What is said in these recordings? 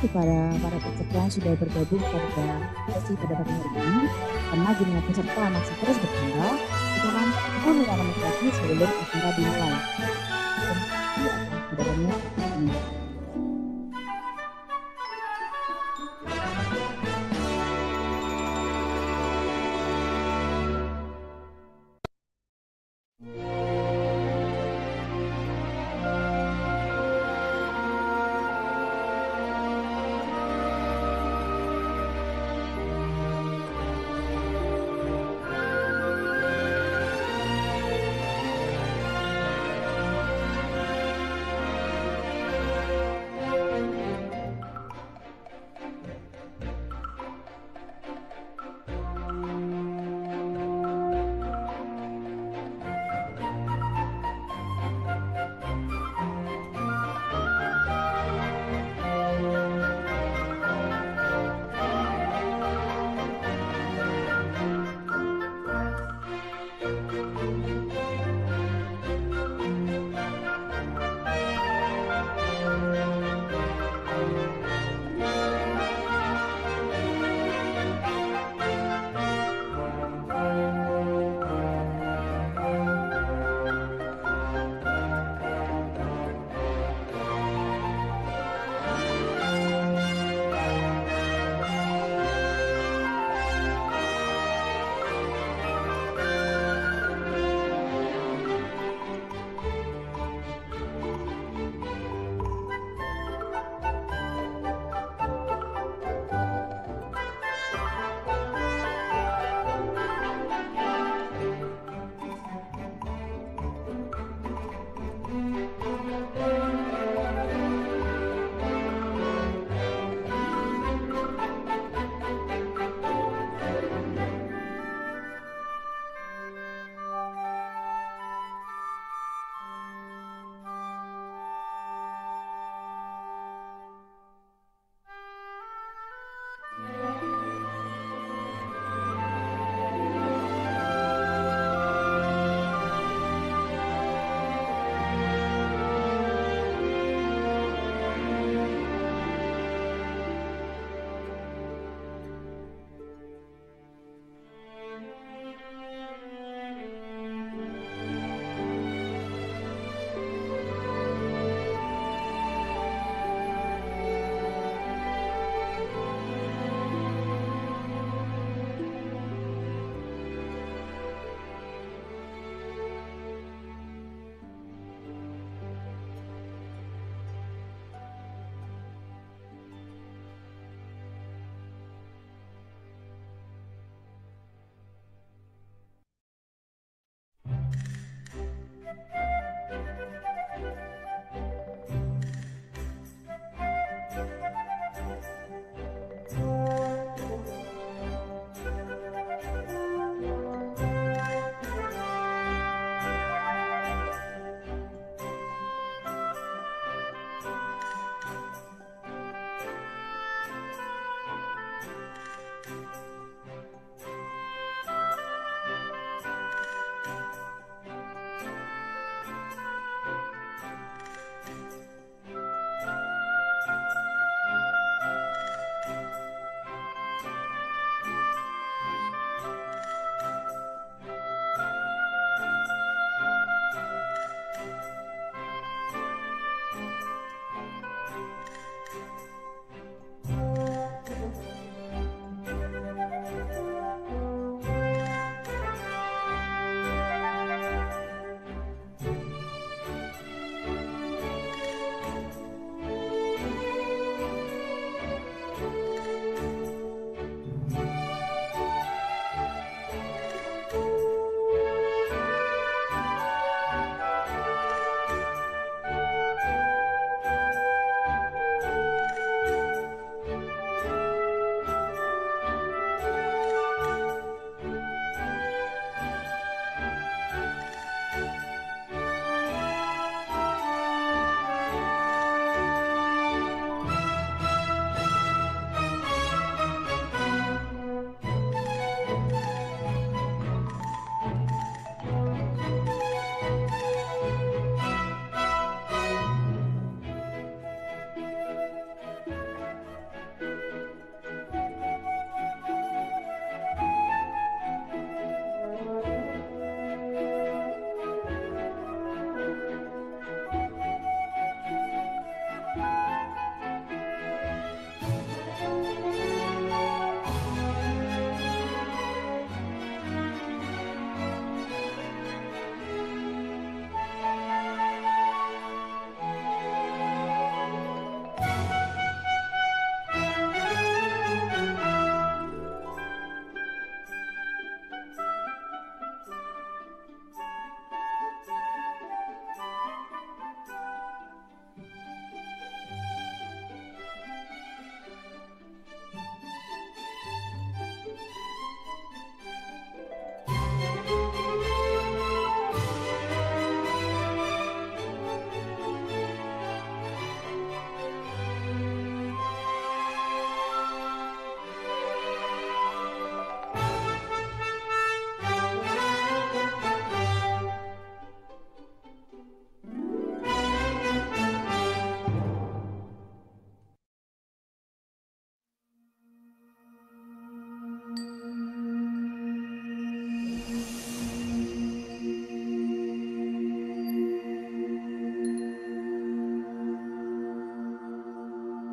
kepada para peserta yang sudah bergabung pada sesi pada pagi hari ini. Karena jumlah peserta masih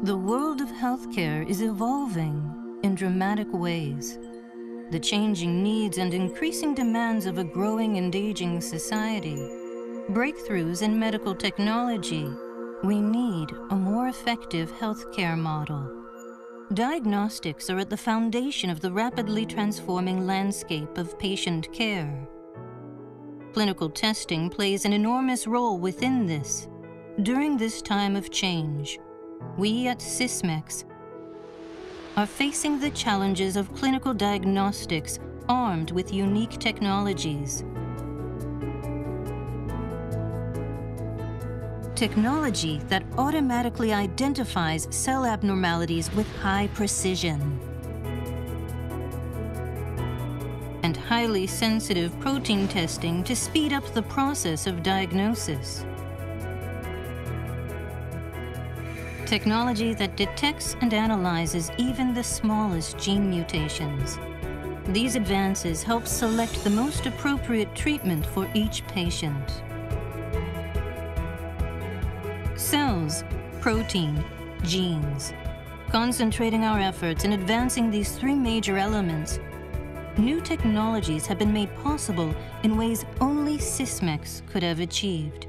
The world of healthcare is evolving in dramatic ways. The changing needs and increasing demands of a growing and aging society, breakthroughs in medical technology, we need a more effective healthcare model. Diagnostics are at the foundation of the rapidly transforming landscape of patient care. Clinical testing plays an enormous role within this. During this time of change, we at Sysmex are facing the challenges of clinical diagnostics armed with unique technologies. Technology that automatically identifies cell abnormalities with high precision and highly sensitive protein testing to speed up the process of diagnosis. technology that detects and analyzes even the smallest gene mutations. These advances help select the most appropriate treatment for each patient. Cells, protein, genes. Concentrating our efforts in advancing these three major elements, new technologies have been made possible in ways only Sysmex could have achieved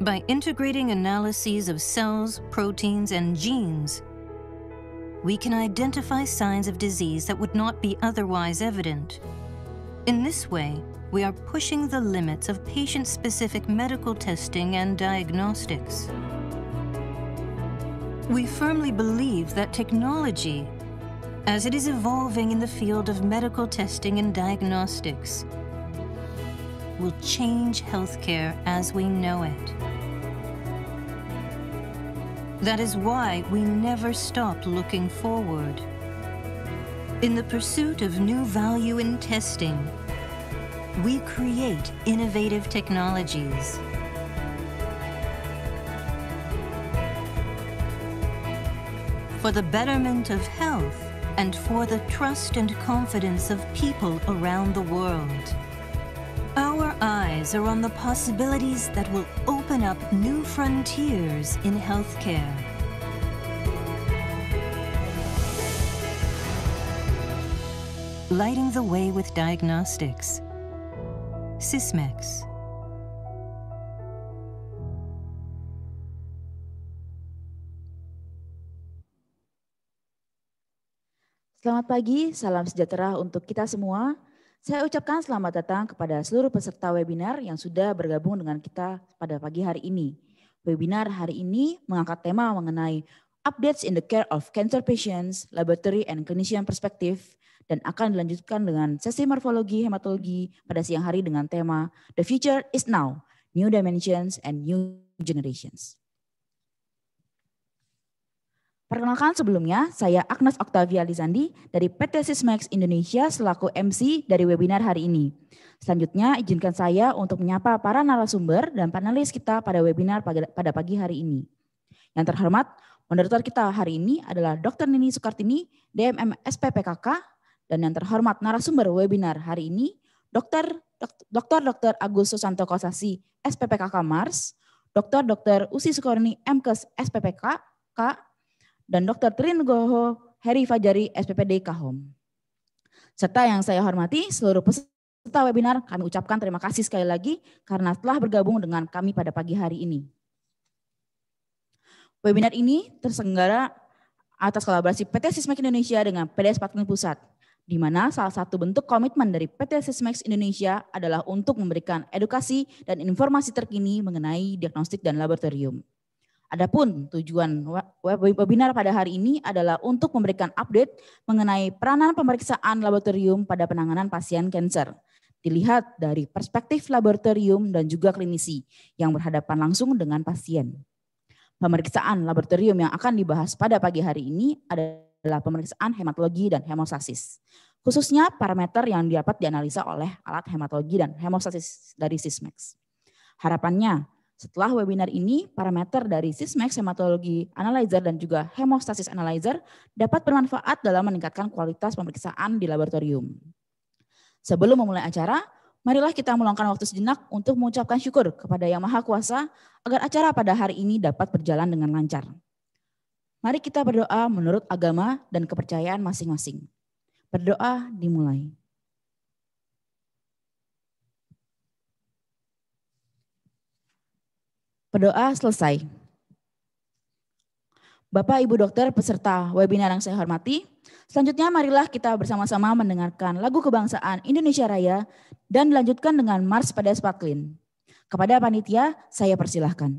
by integrating analyses of cells, proteins, and genes, we can identify signs of disease that would not be otherwise evident. In this way, we are pushing the limits of patient-specific medical testing and diagnostics. We firmly believe that technology, as it is evolving in the field of medical testing and diagnostics, will change healthcare as we know it. That is why we never stop looking forward. In the pursuit of new value in testing, we create innovative technologies. For the betterment of health and for the trust and confidence of people around the world eyes are on the possibilities that will open up new frontiers in healthcare. Lighting the way with diagnostics. Sysmex. Selamat pagi, salam sejahtera untuk kita semua. Saya ucapkan selamat datang kepada seluruh peserta webinar yang sudah bergabung dengan kita pada pagi hari ini. Webinar hari ini mengangkat tema mengenai updates in the care of cancer patients, laboratory and clinician perspective, dan akan dilanjutkan dengan sesi morfologi hematologi pada siang hari dengan tema The Future is Now, New Dimensions and New Generations. Perkenalkan sebelumnya, saya Agnes Octavia Lizandi dari PT Sismax Indonesia selaku MC dari webinar hari ini. Selanjutnya, izinkan saya untuk menyapa para narasumber dan panelis kita pada webinar pada pagi hari ini. Yang terhormat, moderator kita hari ini adalah Dr. Nini Sukartini, DMM SPPKK, dan yang terhormat narasumber webinar hari ini, Dr. Dr. Dr. Agus Susanto Kosasi, SPPKK Mars, Dr. Dr. Usi Sukorni, MKes SPPKK, dan Dr. Trin Goho Heri Fajari SPPD Kahom. Serta yang saya hormati seluruh peserta webinar kami ucapkan terima kasih sekali lagi karena telah bergabung dengan kami pada pagi hari ini. Webinar ini tersenggara atas kolaborasi PT Sismek Indonesia dengan PDS Patkin Pusat, di mana salah satu bentuk komitmen dari PT Sismex Indonesia adalah untuk memberikan edukasi dan informasi terkini mengenai diagnostik dan laboratorium. Adapun tujuan webinar pada hari ini adalah untuk memberikan update mengenai peranan pemeriksaan laboratorium pada penanganan pasien kanker. Dilihat dari perspektif laboratorium dan juga klinisi yang berhadapan langsung dengan pasien. Pemeriksaan laboratorium yang akan dibahas pada pagi hari ini adalah pemeriksaan hematologi dan hemostasis. Khususnya parameter yang dapat dianalisa oleh alat hematologi dan hemostasis dari Sismex. Harapannya setelah webinar ini, parameter dari Sysmex Hematologi Analyzer dan juga Hemostasis Analyzer dapat bermanfaat dalam meningkatkan kualitas pemeriksaan di laboratorium. Sebelum memulai acara, marilah kita meluangkan waktu sejenak untuk mengucapkan syukur kepada Yang Maha Kuasa agar acara pada hari ini dapat berjalan dengan lancar. Mari kita berdoa menurut agama dan kepercayaan masing-masing. Berdoa dimulai. Berdoa selesai. Bapak, Ibu dokter, peserta webinar yang saya hormati, selanjutnya marilah kita bersama-sama mendengarkan lagu kebangsaan Indonesia Raya dan dilanjutkan dengan Mars pada Spaklin. Kepada panitia, saya persilahkan.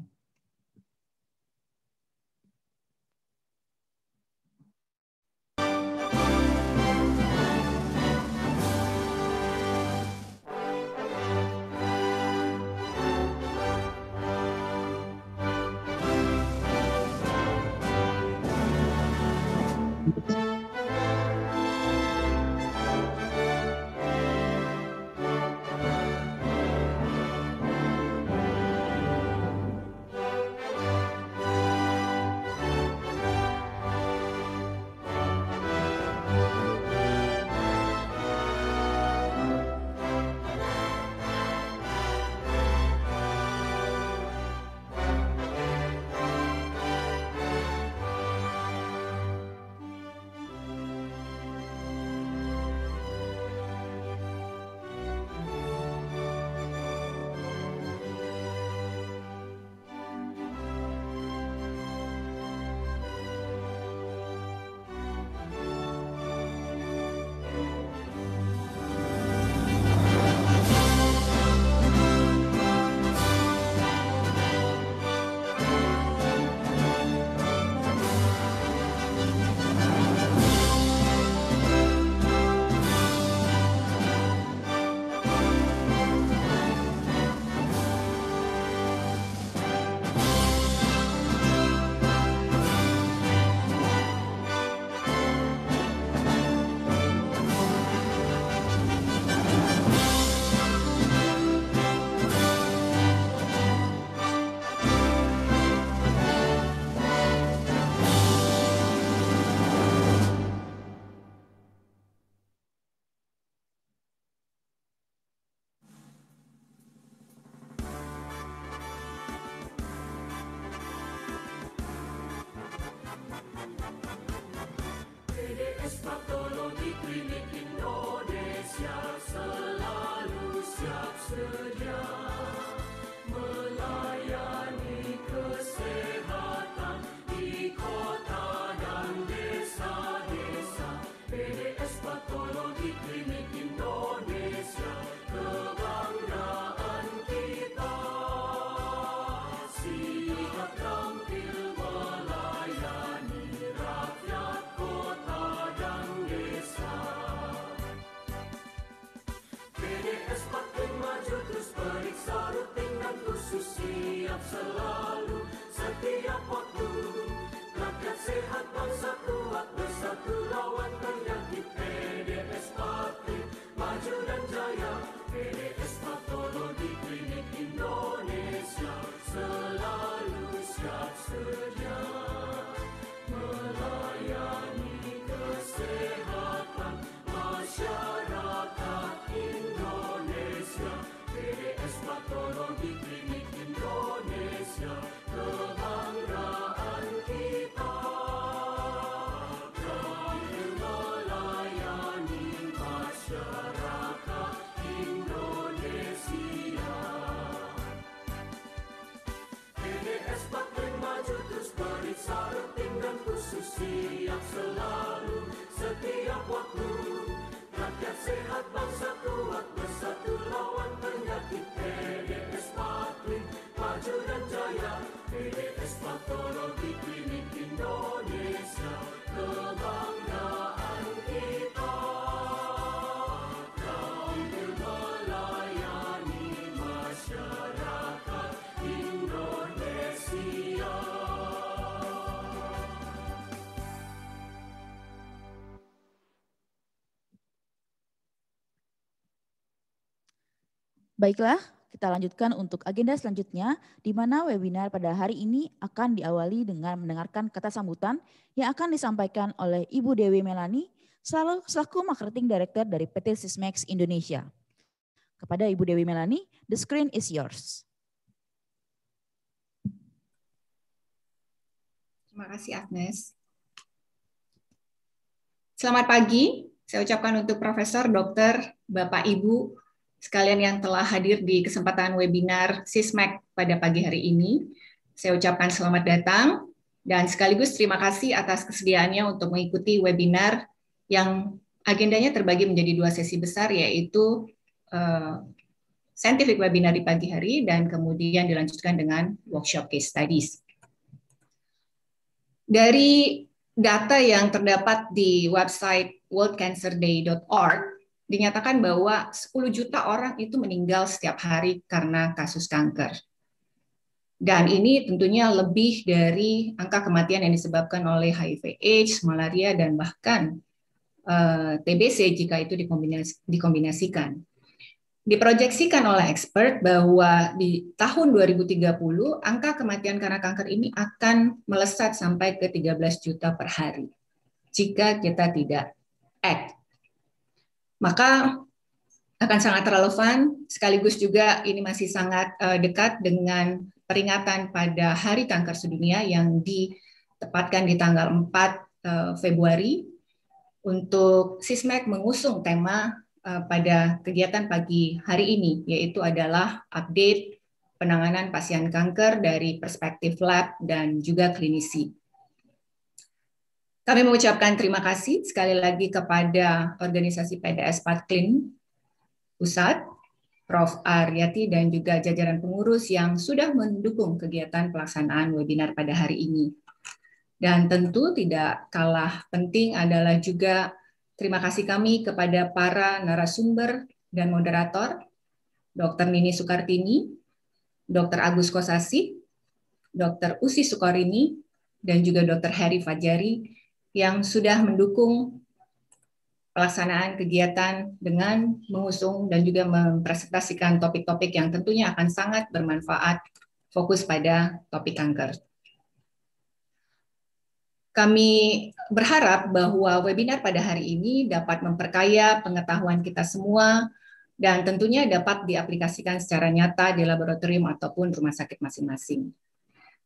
Baiklah, kita lanjutkan untuk agenda selanjutnya, di mana webinar pada hari ini akan diawali dengan mendengarkan kata sambutan yang akan disampaikan oleh Ibu Dewi Melani, selaku Marketing Director dari PT Sismax Indonesia. Kepada Ibu Dewi Melani, the screen is yours. Terima kasih Agnes. Selamat pagi, saya ucapkan untuk Profesor Dokter, Bapak Ibu sekalian yang telah hadir di kesempatan webinar SISMEC pada pagi hari ini. Saya ucapkan selamat datang dan sekaligus terima kasih atas kesediaannya untuk mengikuti webinar yang agendanya terbagi menjadi dua sesi besar, yaitu uh, scientific webinar di pagi hari dan kemudian dilanjutkan dengan workshop case studies. Dari data yang terdapat di website worldcancerday.org, dinyatakan bahwa 10 juta orang itu meninggal setiap hari karena kasus kanker. Dan ini tentunya lebih dari angka kematian yang disebabkan oleh HIV AIDS, malaria, dan bahkan eh, TBC jika itu dikombinasikan. Diproyeksikan oleh expert bahwa di tahun 2030 angka kematian karena kanker ini akan melesat sampai ke 13 juta per hari jika kita tidak act maka akan sangat relevan sekaligus juga ini masih sangat uh, dekat dengan peringatan pada Hari Kanker Sedunia yang ditepatkan di tanggal 4 uh, eh, Februari untuk SISMEC mengusung tema uh, pada kegiatan pagi hari ini yaitu adalah update penanganan pasien kanker dari perspektif lab dan juga klinisi. Kami mengucapkan terima kasih sekali lagi kepada organisasi PDS Patklin Pusat, Prof. Aryati dan juga jajaran pengurus yang sudah mendukung kegiatan pelaksanaan webinar pada hari ini. Dan tentu tidak kalah penting adalah juga terima kasih kami kepada para narasumber dan moderator, Dr. Nini Sukartini, Dr. Agus Kosasi, Dr. Usi Sukorini, dan juga Dr. Heri Fajari yang sudah mendukung pelaksanaan kegiatan dengan mengusung dan juga mempresentasikan topik-topik yang tentunya akan sangat bermanfaat fokus pada topik kanker. Kami berharap bahwa webinar pada hari ini dapat memperkaya pengetahuan kita semua dan tentunya dapat diaplikasikan secara nyata di laboratorium ataupun rumah sakit masing-masing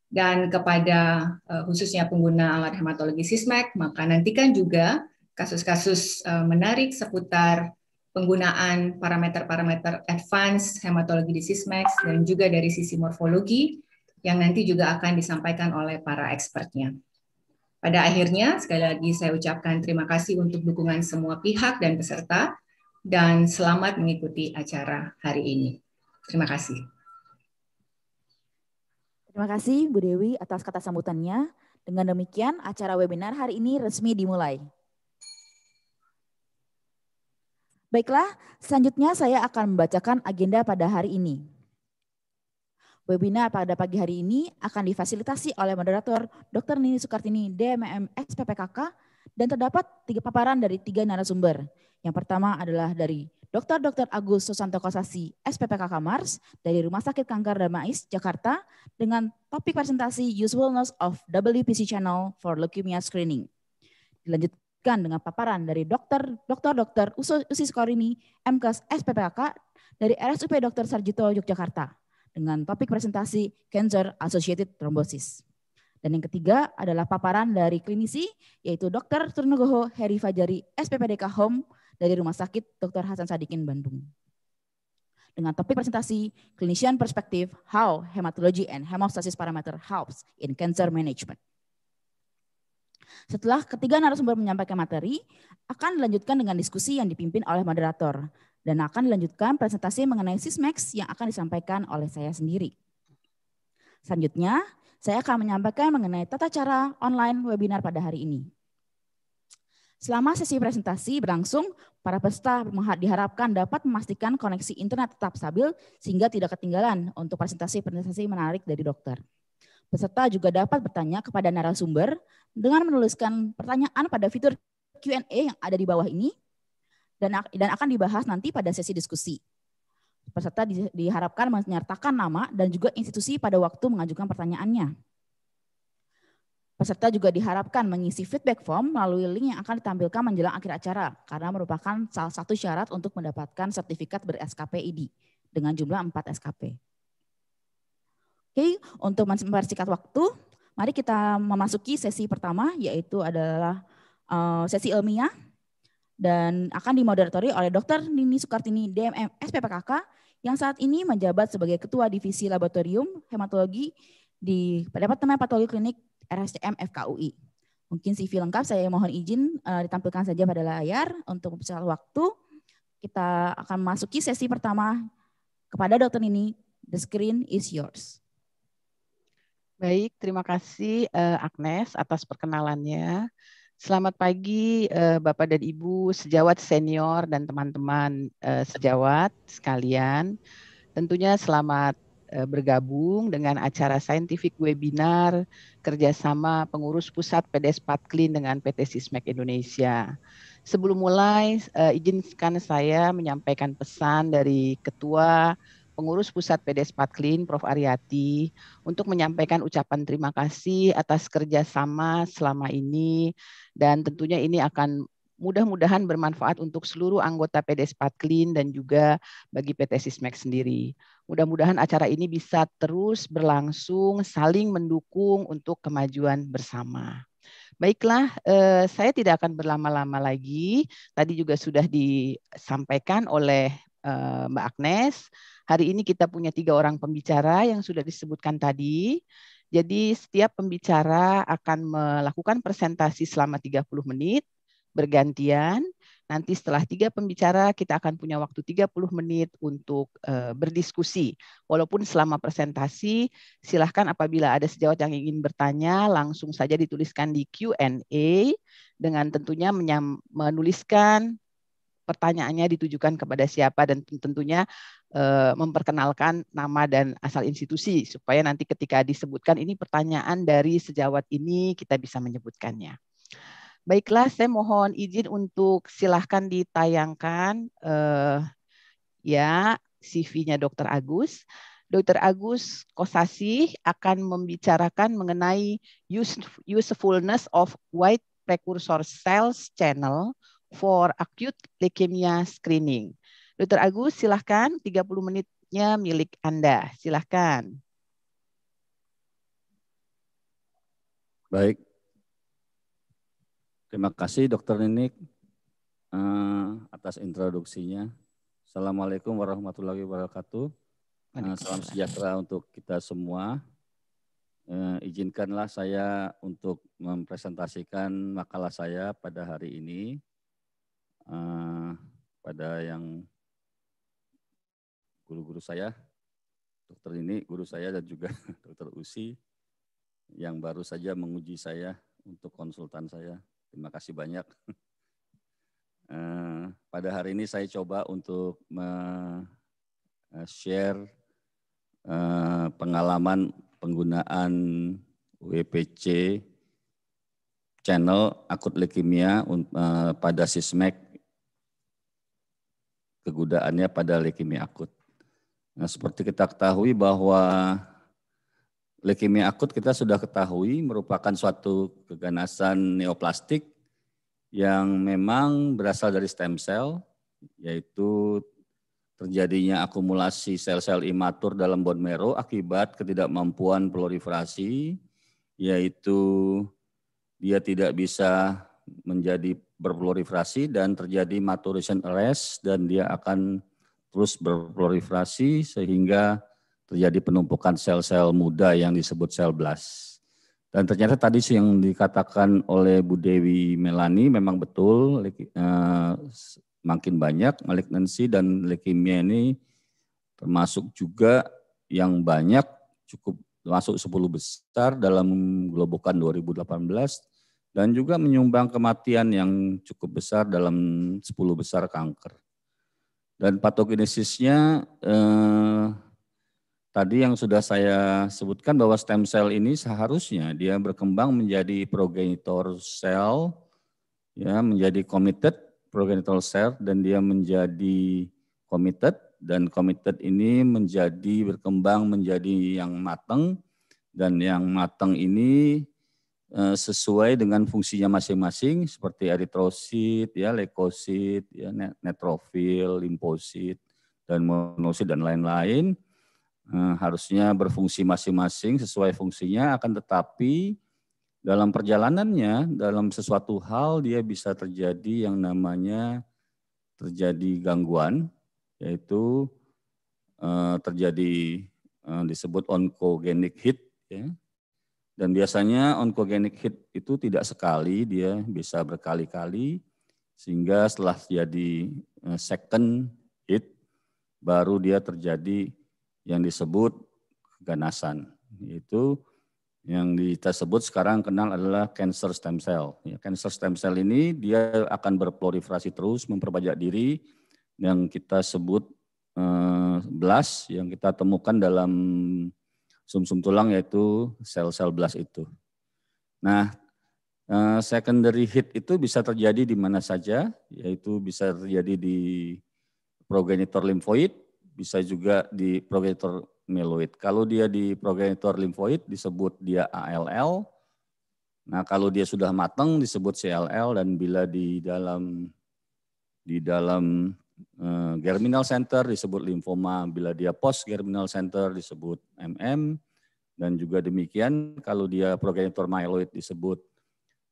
dan kepada uh, khususnya pengguna alat hematologi SISMEK, maka nantikan juga kasus-kasus uh, menarik seputar penggunaan parameter-parameter advance hematologi di sismek dan juga dari sisi morfologi yang nanti juga akan disampaikan oleh para expertnya. Pada akhirnya, sekali lagi saya ucapkan terima kasih untuk dukungan semua pihak dan peserta, dan selamat mengikuti acara hari ini. Terima kasih. Terima kasih Bu Dewi atas kata sambutannya. Dengan demikian acara webinar hari ini resmi dimulai. Baiklah, selanjutnya saya akan membacakan agenda pada hari ini. Webinar pada pagi hari ini akan difasilitasi oleh moderator Dr. Nini Sukartini, DMM SPPKK, dan terdapat tiga paparan dari tiga narasumber. Yang pertama adalah dari Dr. Dr. Agus Susanto Kosasi, SPPK Kamars dari Rumah Sakit Kanker Damais, Jakarta dengan topik presentasi Usefulness of WPC Channel for Leukemia Screening. Dilanjutkan dengan paparan dari Dr. Dr. Dr. Usi Skorini, MKes SPPK dari RSUP Dr. Sarjito Yogyakarta dengan topik presentasi Cancer Associated Thrombosis. Dan yang ketiga adalah paparan dari klinisi yaitu Dr. Turnugoho Heri Fajari, SPPDK Home dari Rumah Sakit Dr. Hasan Sadikin Bandung. Dengan topik presentasi Clinician Perspective How Hematology and Hemostasis Parameter Helps in Cancer Management. Setelah ketiga narasumber menyampaikan materi, akan dilanjutkan dengan diskusi yang dipimpin oleh moderator dan akan dilanjutkan presentasi mengenai SISMAX yang akan disampaikan oleh saya sendiri. Selanjutnya, saya akan menyampaikan mengenai tata cara online webinar pada hari ini. Selama sesi presentasi berlangsung, para peserta diharapkan dapat memastikan koneksi internet tetap stabil sehingga tidak ketinggalan untuk presentasi-presentasi menarik dari dokter. Peserta juga dapat bertanya kepada narasumber dengan menuliskan pertanyaan pada fitur Q&A yang ada di bawah ini dan dan akan dibahas nanti pada sesi diskusi. Peserta diharapkan menyertakan nama dan juga institusi pada waktu mengajukan pertanyaannya. Peserta juga diharapkan mengisi feedback form melalui link yang akan ditampilkan menjelang akhir acara karena merupakan salah satu syarat untuk mendapatkan sertifikat ber-SKP ID dengan jumlah 4 SKP. Oke, untuk mempersingkat waktu, mari kita memasuki sesi pertama yaitu adalah eh, sesi ilmiah dan akan dimoderatori oleh Dr. Nini Sukartini DMM SPPKK yang saat ini menjabat sebagai Ketua Divisi Laboratorium Hematologi di Departemen Patologi Klinik RSCM FKUI. Mungkin CV lengkap saya mohon izin uh, ditampilkan saja pada layar untuk mempersingkat waktu. Kita akan masuki sesi pertama kepada dokter ini. The screen is yours. Baik, terima kasih uh, Agnes atas perkenalannya. Selamat pagi uh, Bapak dan Ibu sejawat senior dan teman-teman uh, sejawat sekalian. Tentunya selamat Eh, bergabung dengan acara scientific webinar kerjasama pengurus pusat PDS Patklin dengan PT Sismek Indonesia. Sebelum mulai, eh, izinkan saya menyampaikan pesan dari Ketua Pengurus Pusat PDS Patklin, Prof. Ariati, untuk menyampaikan ucapan terima kasih atas kerjasama selama ini dan tentunya ini akan mudah-mudahan bermanfaat untuk seluruh anggota PDS Patklin dan juga bagi PT Sismek sendiri. Mudah-mudahan acara ini bisa terus berlangsung, saling mendukung untuk kemajuan bersama. Baiklah, eh, saya tidak akan berlama-lama lagi. Tadi juga sudah disampaikan oleh eh, Mbak Agnes. Hari ini kita punya tiga orang pembicara yang sudah disebutkan tadi. Jadi setiap pembicara akan melakukan presentasi selama 30 menit bergantian Nanti setelah tiga pembicara kita akan punya waktu 30 menit untuk eh, berdiskusi. Walaupun selama presentasi silahkan apabila ada sejawat yang ingin bertanya langsung saja dituliskan di Q&A dengan tentunya menuliskan pertanyaannya ditujukan kepada siapa dan tentunya eh, memperkenalkan nama dan asal institusi supaya nanti ketika disebutkan ini pertanyaan dari sejawat ini kita bisa menyebutkannya. Baiklah, saya mohon izin untuk silahkan ditayangkan eh, ya CV-nya Dr. Agus. Dr. Agus Kosasi akan membicarakan mengenai usefulness of white precursor cells channel for acute leukemia screening. Dr. Agus, silahkan 30 menitnya milik Anda. Silahkan. Baik, Terima kasih Dokter Ninik eh, atas introduksinya. Assalamualaikum warahmatullahi wabarakatuh. Eh, salam sejahtera untuk kita semua. Eh, izinkanlah saya untuk mempresentasikan makalah saya pada hari ini. pada yang guru-guru saya, dokter ini, guru saya dan juga dokter Usi yang baru saja menguji saya untuk konsultan saya Terima kasih banyak. Eh, pada hari ini saya coba untuk eh, share eh, pengalaman penggunaan WPC channel akut leukemia pada SISMEK kegunaannya pada leukemia akut. Nah, seperti kita ketahui bahwa Leukemia akut kita sudah ketahui merupakan suatu keganasan neoplastik yang memang berasal dari stem cell, yaitu terjadinya akumulasi sel-sel imatur dalam bone marrow akibat ketidakmampuan proliferasi, yaitu dia tidak bisa menjadi berproliferasi dan terjadi maturation arrest dan dia akan terus berproliferasi sehingga terjadi penumpukan sel-sel muda yang disebut sel blast. Dan ternyata tadi yang dikatakan oleh Bu Dewi Melani memang betul eh, makin banyak malignansi dan leukemia ini termasuk juga yang banyak cukup masuk 10 besar dalam globokan 2018 dan juga menyumbang kematian yang cukup besar dalam 10 besar kanker. Dan patogenesisnya eh, Tadi yang sudah saya sebutkan bahwa stem cell ini seharusnya dia berkembang menjadi progenitor cell, ya menjadi committed progenitor cell dan dia menjadi committed dan committed ini menjadi berkembang menjadi yang matang dan yang matang ini eh, sesuai dengan fungsinya masing-masing seperti eritrosit, ya, leukosit, ya, netrofil, limfosit, dan monosit dan lain-lain Eh, harusnya berfungsi masing-masing sesuai fungsinya akan tetapi dalam perjalanannya dalam sesuatu hal dia bisa terjadi yang namanya terjadi gangguan yaitu eh, terjadi eh, disebut onkogenik hit ya. dan biasanya onkogenik hit itu tidak sekali dia bisa berkali-kali sehingga setelah jadi second hit baru dia terjadi yang disebut ganasan, itu yang kita sebut sekarang kenal adalah cancer stem cell. Ya, cancer stem cell ini dia akan berproliferasi terus, memperbanyak diri yang kita sebut eh, blast yang kita temukan dalam sumsum -sum tulang yaitu sel-sel blast itu. Nah, eh, secondary hit itu bisa terjadi di mana saja, yaitu bisa terjadi di progenitor limfoid, bisa juga di progenitor myeloid. Kalau dia di progenitor limfoid disebut dia ALL. Nah, kalau dia sudah matang disebut CLL dan bila di dalam di dalam uh, germinal center disebut limfoma, bila dia post germinal center disebut MM dan juga demikian kalau dia progenitor myeloid disebut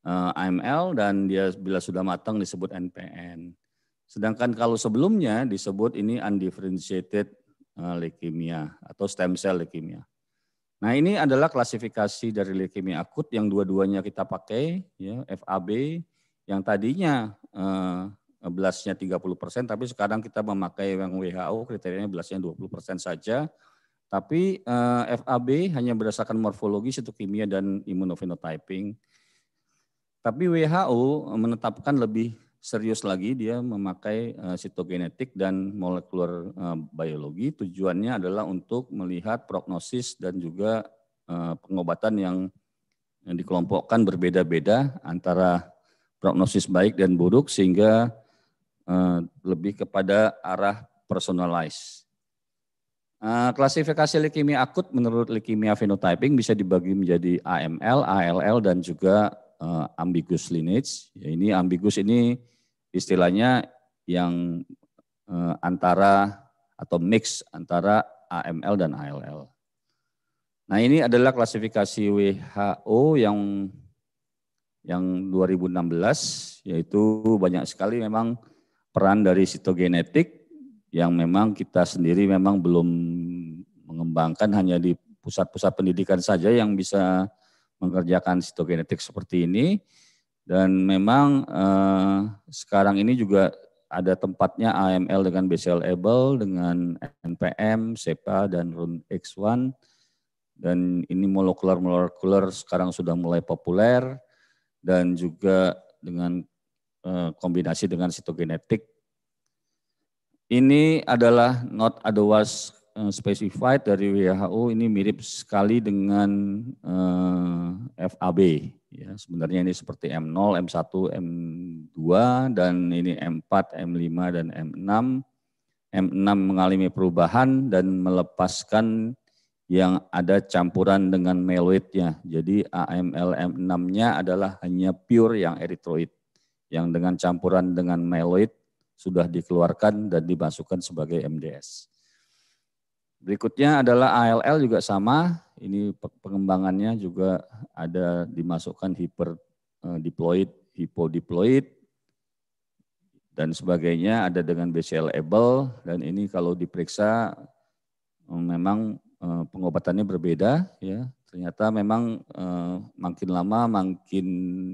uh, eh, AML dan dia bila sudah matang disebut NPN. Sedangkan kalau sebelumnya disebut ini undifferentiated eh, leukemia atau stem cell leukemia. Nah, ini adalah klasifikasi dari leukemia akut yang dua-duanya kita pakai ya, FAB yang tadinya eh, belasnya 30% tapi sekarang kita memakai yang WHO kriterianya belasnya 20% persen saja. Tapi eh, FAB hanya berdasarkan morfologi, sitokimia dan imunofenotyping. Tapi WHO menetapkan lebih serius lagi dia memakai eh, sitogenetik dan molekuler eh, biologi. Tujuannya adalah untuk melihat prognosis dan juga eh, pengobatan yang dikelompokkan berbeda-beda antara prognosis baik dan buruk sehingga lebih kepada arah personalize. Klasifikasi leukemia akut menurut leukemia phenotyping bisa dibagi menjadi AML, ALL, dan juga uh, ambiguous lineage. Ya, ini ambiguous ini istilahnya yang uh, antara atau mix antara AML dan ALL. Nah ini adalah klasifikasi WHO yang yang 2016 yaitu banyak sekali memang peran dari sitogenetik yang memang kita sendiri memang belum mengembangkan hanya di pusat-pusat pendidikan saja yang bisa mengerjakan sitogenetik seperti ini dan memang eh, sekarang ini juga ada tempatnya AML dengan BCL Able dengan NPM, SEPA dan Run X 1 dan ini molekuler-molekuler sekarang sudah mulai populer dan juga dengan eh, kombinasi dengan sitogenetik ini adalah not otherwise Eh, specified dari WHO ini mirip sekali dengan eh, FAB. Ya, sebenarnya ini seperti M0, M1, M2, dan ini M4, M5, dan M6. M6 mengalami perubahan dan melepaskan yang ada campuran dengan meloidnya. Jadi AML M6-nya adalah hanya pure yang eritroid, yang dengan campuran dengan meloid sudah dikeluarkan dan dimasukkan sebagai MDS. Berikutnya adalah ALL juga sama, ini pengembangannya juga ada dimasukkan hiper eh, diploid, hipodiploid, dan sebagainya ada dengan BCL able dan ini kalau diperiksa eh, memang eh, pengobatannya berbeda ya ternyata memang makin lama makin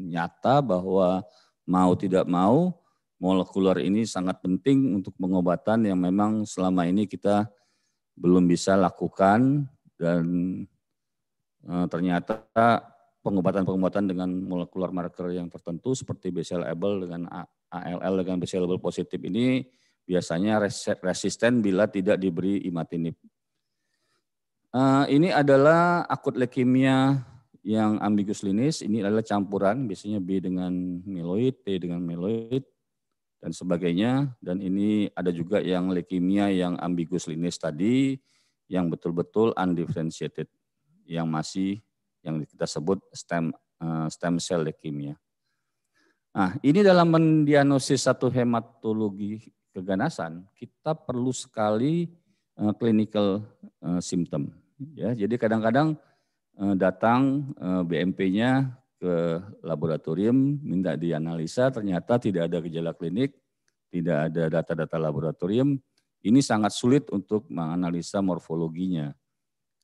nyata bahwa mau tidak mau molekuler ini sangat penting untuk pengobatan yang memang selama ini kita belum bisa lakukan dan uh, ternyata pengobatan-pengobatan dengan molekular marker yang tertentu seperti BCL able dengan ALL dengan BCL able positif ini biasanya resisten bila tidak diberi imatinib. Uh, ini adalah akut leukemia yang ambigus linis, ini adalah campuran biasanya B dengan meloid, T dengan meloid, dan sebagainya. Dan ini ada juga yang leukemia yang ambigus linis tadi yang betul-betul undifferentiated yang masih yang kita sebut stem eh, stem cell leukemia. Nah, ini dalam mendiagnosis satu hematologi keganasan, kita perlu sekali eh, clinical eh, symptom ya. Jadi kadang-kadang datang BMP-nya ke laboratorium, minta dianalisa, ternyata tidak ada gejala klinik, tidak ada data-data laboratorium. Ini sangat sulit untuk menganalisa morfologinya.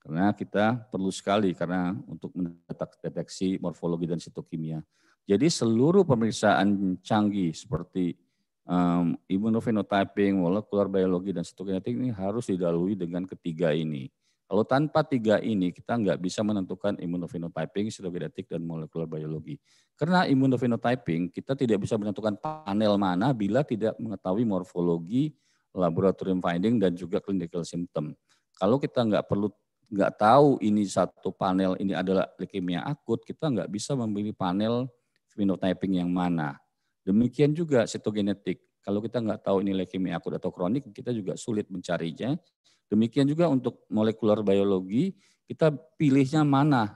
Karena kita perlu sekali karena untuk mendeteksi morfologi dan sitokimia. Jadi seluruh pemeriksaan canggih seperti um, immunofenotyping, molekular biologi dan sitokinetik ini harus didalui dengan ketiga ini. Kalau tanpa tiga ini kita nggak bisa menentukan imunofenotyping, sitogenetik, dan molekuler biologi. Karena imunofenotyping, kita tidak bisa menentukan panel mana bila tidak mengetahui morfologi, laboratorium finding, dan juga clinical symptom. Kalau kita nggak perlu nggak tahu ini satu panel ini adalah leukemia akut, kita nggak bisa memilih panel phenotyping yang mana. Demikian juga sitogenetik. Kalau kita nggak tahu ini leukemia akut atau kronik, kita juga sulit mencarinya Demikian juga untuk molekular biologi, kita pilihnya mana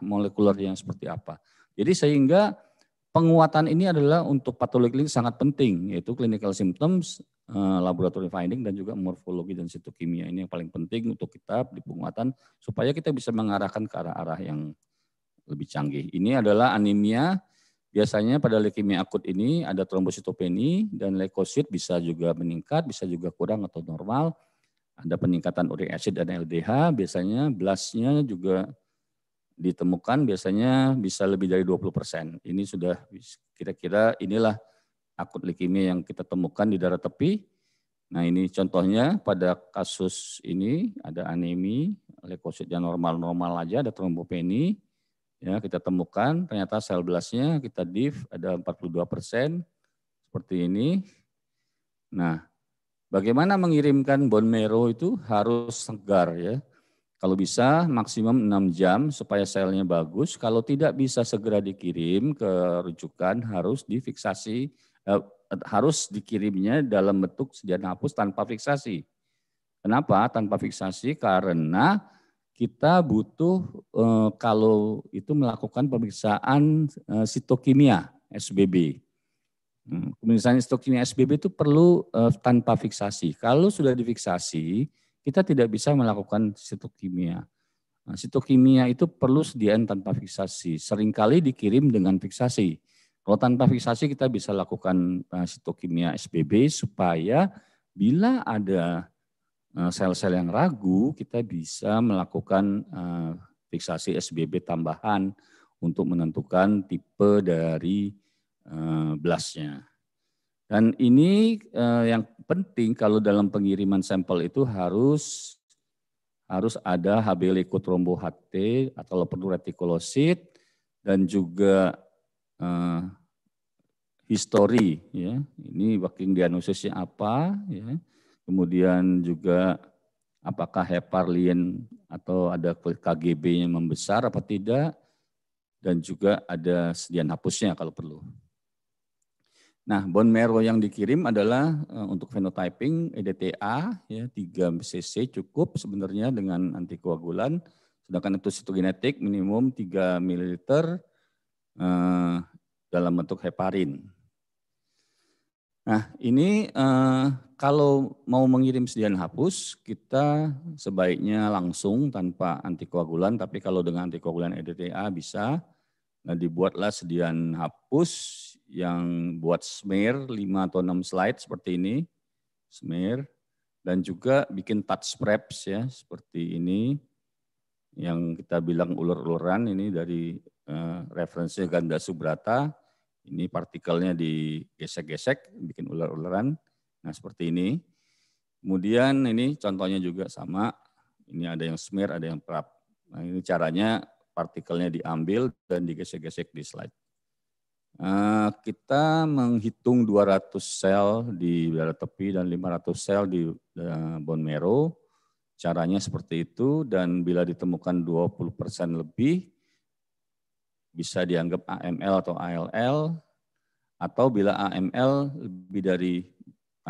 yang seperti apa. Jadi sehingga penguatan ini adalah untuk patologi klinik sangat penting, yaitu clinical symptoms, eh, laboratory finding, dan juga morfologi dan sitokimia. Ini yang paling penting untuk kita di penguatan, supaya kita bisa mengarahkan ke arah-arah yang lebih canggih. Ini adalah anemia, biasanya pada leukemia akut ini ada trombositopeni, dan leukosit bisa juga meningkat, bisa juga kurang atau normal, ada peningkatan uric acid dan LDH, biasanya blastnya juga ditemukan biasanya bisa lebih dari 20%. Ini sudah kira-kira inilah akut leukemia yang kita temukan di darah tepi. Nah ini contohnya pada kasus ini ada anemi, leukositnya normal-normal aja, ada trombopeni. Ya, kita temukan ternyata sel blastnya kita div ada 42 persen seperti ini. Nah, Bagaimana mengirimkan bone marrow itu harus segar ya. Kalau bisa maksimum 6 jam supaya selnya bagus. Kalau tidak bisa segera dikirim ke rujukan harus difiksasi eh, harus dikirimnya dalam bentuk sejarah hapus tanpa fiksasi. Kenapa tanpa fiksasi? Karena kita butuh eh, kalau itu melakukan pemeriksaan eh, sitokimia SBB misalnya hmm, stok SBB itu perlu uh, tanpa fiksasi. Kalau sudah difiksasi, kita tidak bisa melakukan sitokimia. Nah, sitokimia itu perlu sediaan tanpa fiksasi. Seringkali dikirim dengan fiksasi. Kalau tanpa fiksasi kita bisa lakukan uh, sitokimia SBB supaya bila ada eh, sel-sel uh, yang ragu kita bisa melakukan uh, fiksasi SBB tambahan untuk menentukan tipe dari Eh, blastnya. Dan ini eh, yang penting kalau dalam pengiriman sampel itu harus harus ada HB leukotrombo HT atau perlu retikulosit dan juga uh, eh, histori ya. Ini working diagnosisnya apa ya. Kemudian juga apakah heparlien atau ada KGB-nya membesar apa tidak dan juga ada sediaan hapusnya kalau perlu. Nah, bone marrow yang dikirim adalah eh, untuk phenotyping EDTA ya 3 cc cukup sebenarnya dengan antikoagulan. Sedangkan untuk sitogenetik minimum 3 ml eh, dalam bentuk heparin. Nah, ini eh, kalau mau mengirim sediaan hapus, kita sebaiknya langsung tanpa antikoagulan, tapi kalau dengan antikoagulan EDTA bisa. Nah, dibuatlah sediaan hapus yang buat smear 5 atau 6 slide seperti ini. Smear dan juga bikin touch preps ya seperti ini yang kita bilang ulur-uluran ini dari uh, eh, referensinya ganda subrata. Ini partikelnya digesek-gesek bikin ular-ularan. Nah, seperti ini. Kemudian ini contohnya juga sama. Ini ada yang smear, ada yang prap. Nah, ini caranya partikelnya diambil dan digesek-gesek di slide. Eh, kita menghitung 200 sel di darah tepi dan 500 sel di eh, bone marrow. Caranya seperti itu dan bila ditemukan 20% lebih bisa dianggap AML atau ALL atau bila AML lebih dari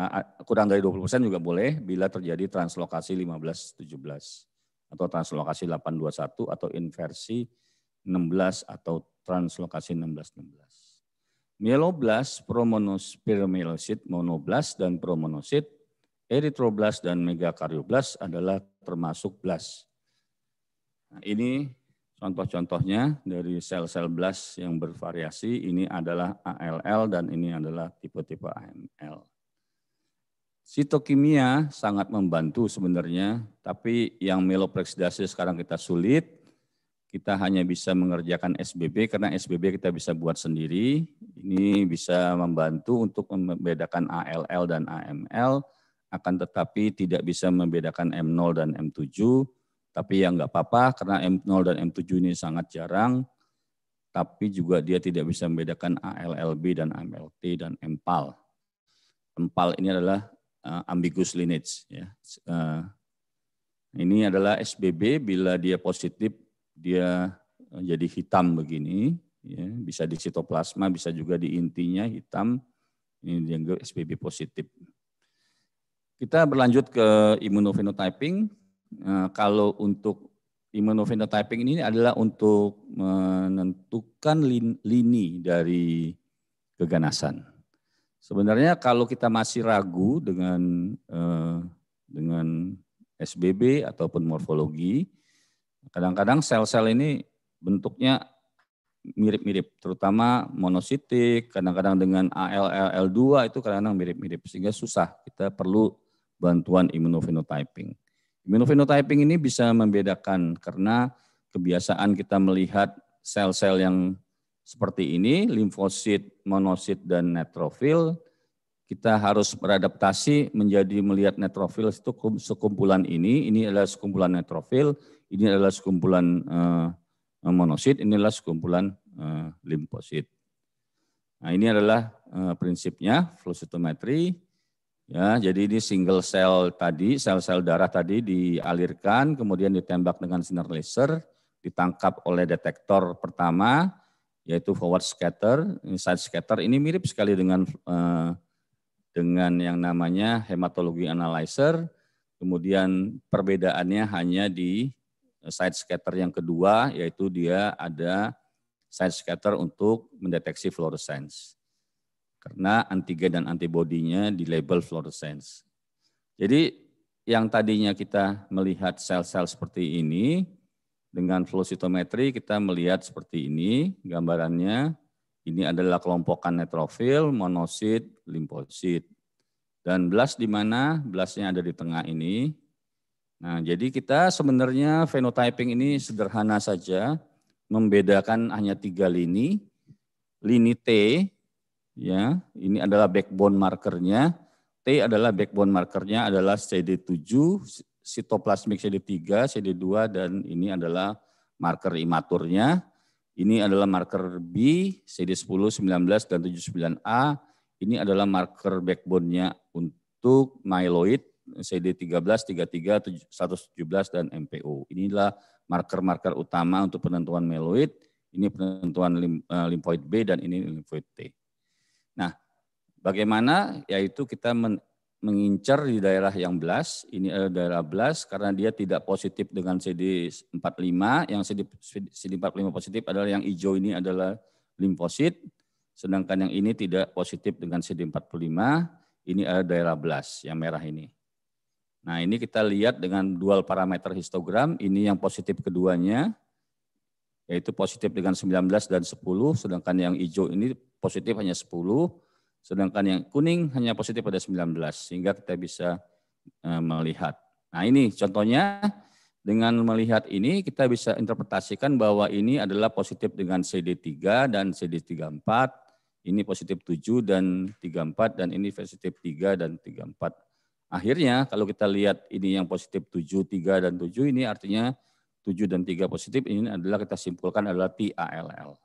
eh, kurang dari 20% juga boleh bila terjadi translokasi 15 17 atau translokasi 821 atau inversi 16 atau translokasi 16 16 mieloblast, promonos, monoblas, monoblast, dan promonosit, eritroblast, dan megakaryoblast adalah termasuk blast. Nah, ini contoh-contohnya dari sel-sel blast yang bervariasi. Ini adalah ALL dan ini adalah tipe-tipe AML. Sitokimia sangat membantu sebenarnya, tapi yang meloplexidase sekarang kita sulit, kita hanya bisa mengerjakan SBB karena SBB kita bisa buat sendiri. Ini bisa membantu untuk membedakan ALL dan AML, akan tetapi tidak bisa membedakan M0 dan M7. Tapi yang nggak apa-apa karena M0 dan M7 ini sangat jarang, tapi juga dia tidak bisa membedakan ALLB dan AMLT dan MPAL. MPAL ini adalah eh, ambiguous lineage. Ya. Eh, ini adalah SBB bila dia positif dia eh, jadi hitam begini, ya, bisa di sitoplasma, bisa juga di intinya hitam, ini yang SPB positif. Kita berlanjut ke immunofenotyping. Nah, kalau untuk immunofenotyping ini adalah untuk menentukan lini dari keganasan. Sebenarnya kalau kita masih ragu dengan eh, dengan SBB ataupun morfologi, Kadang-kadang sel-sel ini bentuknya mirip-mirip, terutama monositik, kadang-kadang dengan ALL2 itu kadang-kadang mirip-mirip, sehingga susah. Kita perlu bantuan immunofenotyping. Immunofenotyping ini bisa membedakan karena kebiasaan kita melihat sel-sel yang seperti ini, limfosit, monosit, dan netrofil, kita harus beradaptasi menjadi melihat netrofil itu sekumpulan ini, ini adalah sekumpulan netrofil, ini adalah sekumpulan uh, monosit, ini adalah sekumpulan uh, limfosit. Nah, ini adalah uh, prinsipnya cytometry. Ya, jadi ini single cell tadi, sel-sel darah tadi dialirkan, kemudian ditembak dengan sinar laser, ditangkap oleh detektor pertama, yaitu forward scatter, side scatter. Ini mirip sekali dengan uh, dengan yang namanya hematologi analyzer. Kemudian perbedaannya hanya di side scatter yang kedua yaitu dia ada side scatter untuk mendeteksi fluorescence. Karena antigen dan antibodinya di label fluorescence. Jadi yang tadinya kita melihat sel-sel seperti ini dengan flow cytometry kita melihat seperti ini gambarannya. Ini adalah kelompokan netrofil, monosit, limfosit. Dan blast di mana? Blastnya ada di tengah ini, Nah, jadi kita sebenarnya phenotyping ini sederhana saja, membedakan hanya tiga lini. Lini T, ya, ini adalah backbone markernya. T adalah backbone markernya adalah CD7, sitoplasmik CD3, CD2, dan ini adalah marker imaturnya. Ini adalah marker B, CD10, 19, dan 79A. Ini adalah marker backbone-nya untuk myeloid CD 13, 33, 117 dan MPO. Inilah marker-marker utama untuk penentuan meloid, ini penentuan lim, eh, limfoid B dan ini limfoid T. Nah, bagaimana yaitu kita men, mengincar di daerah yang belas, ini adalah daerah belas karena dia tidak positif dengan CD45, yang CD, CD45 positif adalah yang hijau ini adalah limfosit, sedangkan yang ini tidak positif dengan CD45, ini adalah daerah belas yang merah ini. Nah ini kita lihat dengan dual parameter histogram, ini yang positif keduanya, yaitu positif dengan 19 dan 10, sedangkan yang hijau ini positif hanya 10, sedangkan yang kuning hanya positif pada 19, sehingga kita bisa eh, melihat. Nah ini contohnya, dengan melihat ini kita bisa interpretasikan bahwa ini adalah positif dengan CD3 dan CD34, ini positif 7 dan 34, dan ini positif 3 dan 34. Akhirnya kalau kita lihat ini yang positif 7, 3, dan 7 ini artinya 7 dan 3 positif ini adalah kita simpulkan adalah TALL.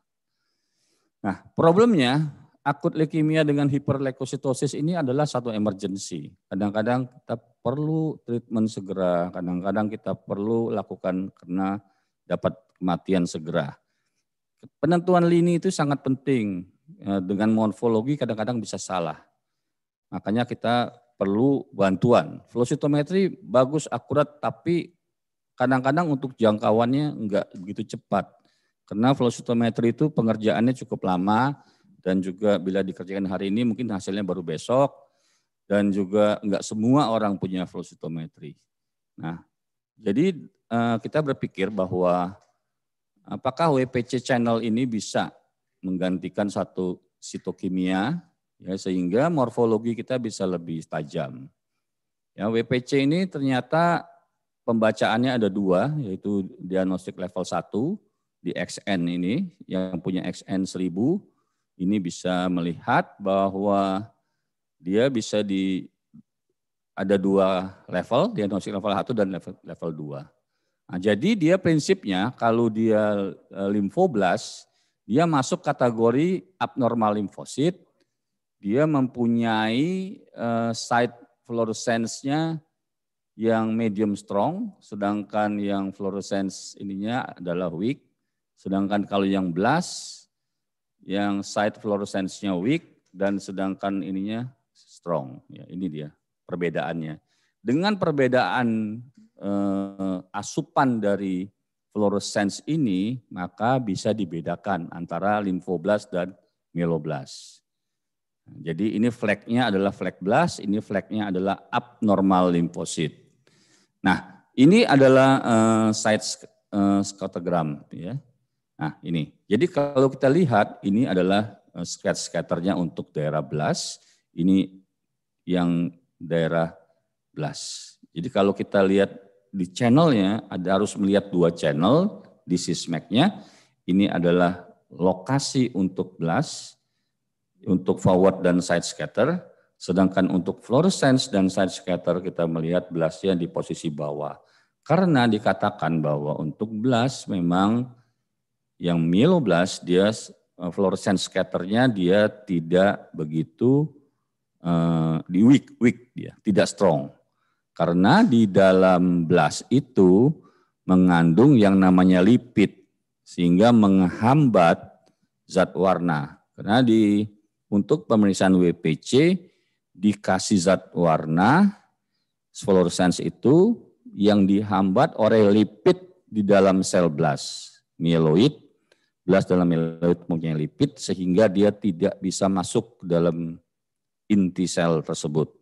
Nah problemnya akut leukemia dengan hiperleukositosis ini adalah satu emergency. Kadang-kadang kita perlu treatment segera, kadang-kadang kita perlu lakukan karena dapat kematian segera. Penentuan lini itu sangat penting. Eh, dengan morfologi kadang-kadang bisa salah. Makanya kita perlu bantuan. cytometry bagus, akurat, tapi kadang-kadang untuk jangkauannya enggak begitu cepat. Karena cytometry itu pengerjaannya cukup lama dan juga bila dikerjakan hari ini mungkin hasilnya baru besok dan juga enggak semua orang punya cytometry. Nah, jadi eh, kita berpikir bahwa apakah WPC channel ini bisa menggantikan satu sitokimia ya sehingga morfologi kita bisa lebih tajam. Ya, WPC ini ternyata pembacaannya ada dua, yaitu diagnostik level 1 di XN ini, yang punya XN 1000, ini bisa melihat bahwa dia bisa di ada dua level, diagnostik level 1 dan level, level 2. Nah, jadi dia prinsipnya kalau dia eh, limfoblast dia masuk kategori abnormal limfosit, dia mempunyai uh, side fluorescence-nya yang medium strong, sedangkan yang fluorescence ininya adalah weak. Sedangkan kalau yang blast, yang side fluorescence-nya weak dan sedangkan ininya strong. Ya, ini dia perbedaannya. Dengan perbedaan eh, asupan dari fluorescence ini, maka bisa dibedakan antara limfoblast dan myeloblast. Jadi ini flagnya adalah flag blast, ini flagnya adalah abnormal limfosit. Nah, ini adalah uh, side uh, scattergram ya. Nah, ini. Jadi kalau kita lihat ini adalah eh, scatter scatternya untuk daerah blast, ini yang daerah blast. Jadi kalau kita lihat di channelnya ada harus melihat dua channel di sismeknya. Ini adalah lokasi untuk blast untuk forward dan side scatter. Sedangkan untuk fluorescence dan side scatter kita melihat yang di posisi bawah. Karena dikatakan bahwa untuk blast memang yang myeloblast blast dia eh, fluorescence scatternya dia tidak begitu uh, di weak weak dia tidak strong karena di dalam blast itu mengandung yang namanya lipid sehingga menghambat zat warna karena di untuk pemeriksaan WPC dikasih zat warna fluorescence itu yang dihambat oleh lipid di dalam sel blast mieloid blast dalam mieloid mempunyai lipid sehingga dia tidak bisa masuk ke dalam inti sel tersebut.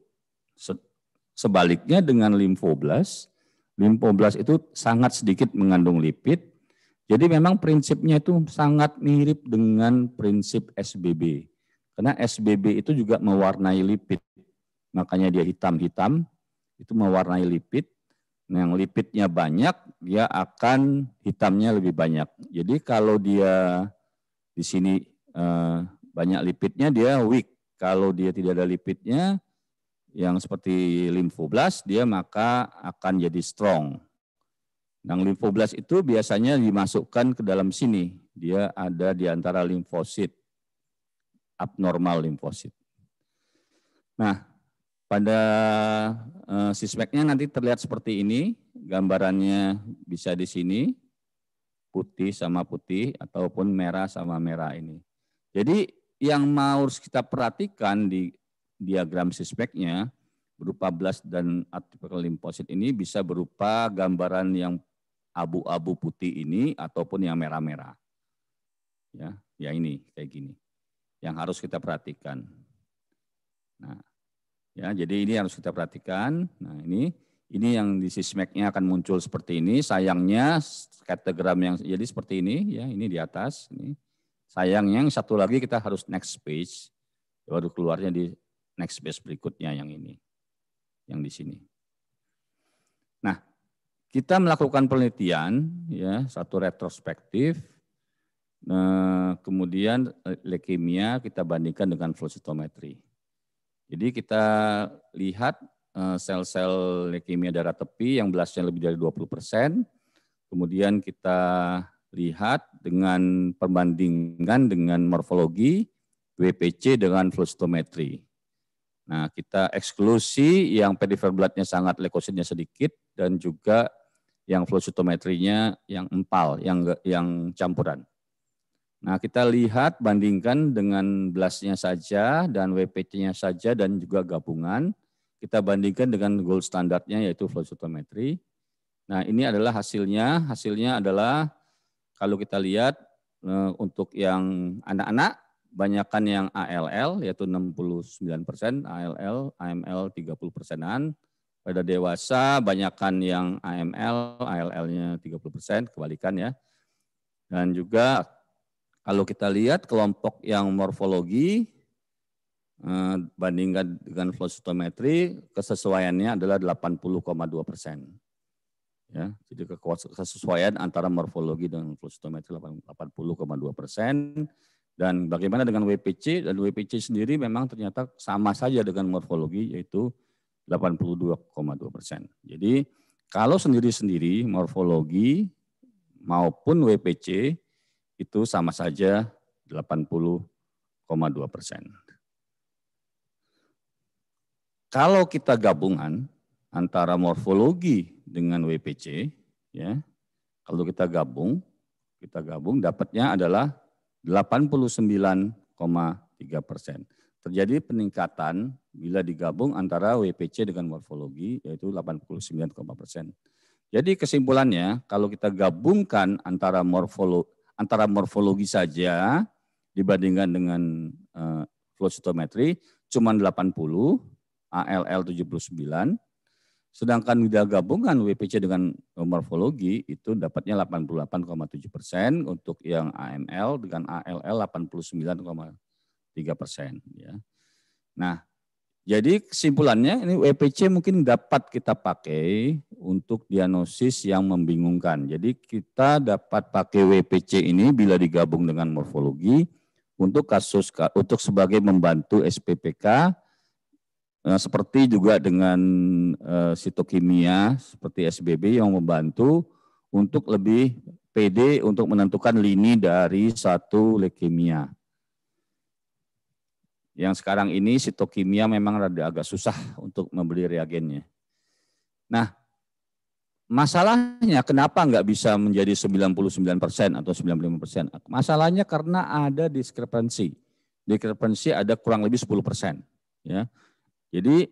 Sebaliknya dengan limfoblast limfoblast itu sangat sedikit mengandung lipid. Jadi memang prinsipnya itu sangat mirip dengan prinsip SBB karena SBB itu juga mewarnai lipid. Makanya dia hitam-hitam, itu mewarnai lipid. Nah, yang lipidnya banyak, dia akan hitamnya lebih banyak. Jadi kalau dia di sini eh, banyak lipidnya, dia weak. Kalau dia tidak ada lipidnya, yang seperti limfoblast dia maka akan jadi strong. Yang nah, limfoblast itu biasanya dimasukkan ke dalam sini. Dia ada di antara limfosit abnormal limfosit. Nah, pada uh, eh, sispeknya nanti terlihat seperti ini, gambarannya bisa di sini, putih sama putih ataupun merah sama merah ini. Jadi yang mau kita perhatikan di diagram sispeknya berupa blast dan atypical limfosit ini bisa berupa gambaran yang abu-abu putih ini ataupun yang merah-merah. Ya, ya ini kayak gini yang harus kita perhatikan. Nah, ya jadi ini harus kita perhatikan. Nah, ini ini yang di sismeknya akan muncul seperti ini. Sayangnya kategori yang jadi seperti ini ya, ini di atas ini. Sayangnya yang satu lagi kita harus next page baru keluarnya di next page berikutnya yang ini. Yang di sini. Nah, kita melakukan penelitian ya, satu retrospektif Nah, kemudian eh, leukemia kita bandingkan dengan flow cytometry. Jadi kita lihat eh, sel-sel leukemia darah tepi yang belasnya lebih dari 20 persen. Kemudian kita lihat dengan perbandingan dengan morfologi WPC dengan flow cytometry. Nah, kita eksklusi yang perifer bloodnya sangat leukositnya sedikit dan juga yang flow cytometrinya yang empal, yang yang campuran. Nah, kita lihat bandingkan dengan belasnya saja dan WPC-nya saja dan juga gabungan. Kita bandingkan dengan gold standarnya yaitu flow cytometry. Nah, ini adalah hasilnya. Hasilnya adalah kalau kita lihat eh, untuk yang anak-anak banyakkan yang ALL yaitu 69 persen, ALL, AML 30 persenan. Pada dewasa banyakkan yang AML, ALL-nya 30 persen, kebalikan ya. Dan juga kalau kita lihat kelompok yang morfologi eh, bandingkan dengan flow cytometry, kesesuaiannya adalah 80,2 persen. Ya, jadi kesesuaian antara morfologi dan koma 80,2 persen. Dan bagaimana dengan WPC? Dan WPC sendiri memang ternyata sama saja dengan morfologi yaitu 82,2 persen. Jadi kalau sendiri-sendiri morfologi maupun WPC itu sama saja 80,2 persen. Kalau kita gabungan antara morfologi dengan WPC, ya, kalau kita gabung, kita gabung dapatnya adalah 89,3 persen. Terjadi peningkatan bila digabung antara WPC dengan morfologi yaitu 89,4 persen. Jadi kesimpulannya kalau kita gabungkan antara morfologi antara morfologi saja dibandingkan dengan eh, flow cytometry cuma 80, ALL 79. Sedangkan bila gabungan WPC dengan eh, morfologi itu dapatnya 88,7 persen untuk yang AML dengan ALL 89,3 persen. Ya. Nah, jadi kesimpulannya ini WPC mungkin dapat kita pakai untuk diagnosis yang membingungkan. Jadi kita dapat pakai WPC ini bila digabung dengan morfologi untuk kasus untuk sebagai membantu SPPK eh, seperti juga dengan eh, sitokimia seperti SBB yang membantu untuk lebih pede untuk menentukan lini dari satu leukemia. Yang sekarang ini sitokimia memang rada agak susah untuk membeli reagennya. Nah, masalahnya kenapa nggak bisa menjadi 99% atau 95%? Masalahnya karena ada diskrepansi, diskrepansi ada kurang lebih 10%. Ya. Jadi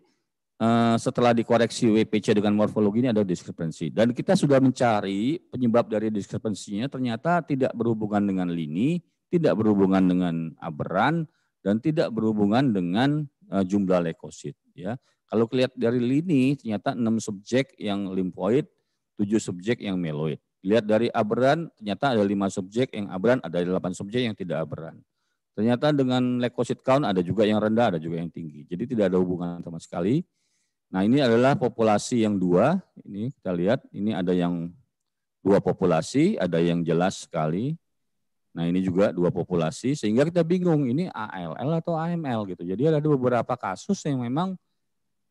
eh, setelah dikoreksi WPC dengan morfologi ini ada diskrepansi. Dan kita sudah mencari penyebab dari diskrepensinya ternyata tidak berhubungan dengan lini, tidak berhubungan dengan aberan, dan tidak berhubungan dengan uh, jumlah leukosit ya. Kalau kelihatan dari lini ternyata 6 subjek yang limfoid, 7 subjek yang meloid. Lihat dari aberan ternyata ada 5 subjek yang aberan, ada 8 subjek yang tidak aberan. Ternyata dengan leukosit count ada juga yang rendah, ada juga yang tinggi. Jadi tidak ada hubungan sama sekali. Nah ini adalah populasi yang dua. Ini kita lihat, ini ada yang dua populasi, ada yang jelas sekali, Nah ini juga dua populasi sehingga kita bingung ini ALL atau AML gitu. Jadi ada beberapa kasus yang memang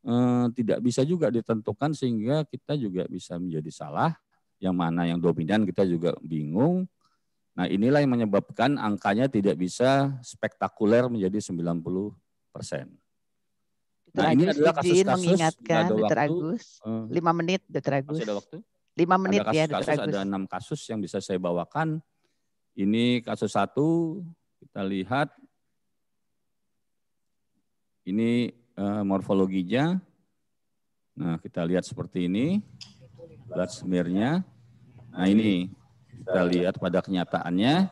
e, tidak bisa juga ditentukan sehingga kita juga bisa menjadi salah yang mana yang dominan kita juga bingung. Nah inilah yang menyebabkan angkanya tidak bisa spektakuler menjadi 90 persen. Nah ini adalah kasus-kasus mengingatkan ada waktu, Agus, eh. lima menit Dr. Agus. ada waktu? Lima menit ada kasus -kasus, ya Dr. Agus. Ada enam kasus yang bisa saya bawakan ini kasus satu, kita lihat ini uh, morfologinya. Nah, kita lihat seperti ini, blood smear Nah, ini kita lihat pada kenyataannya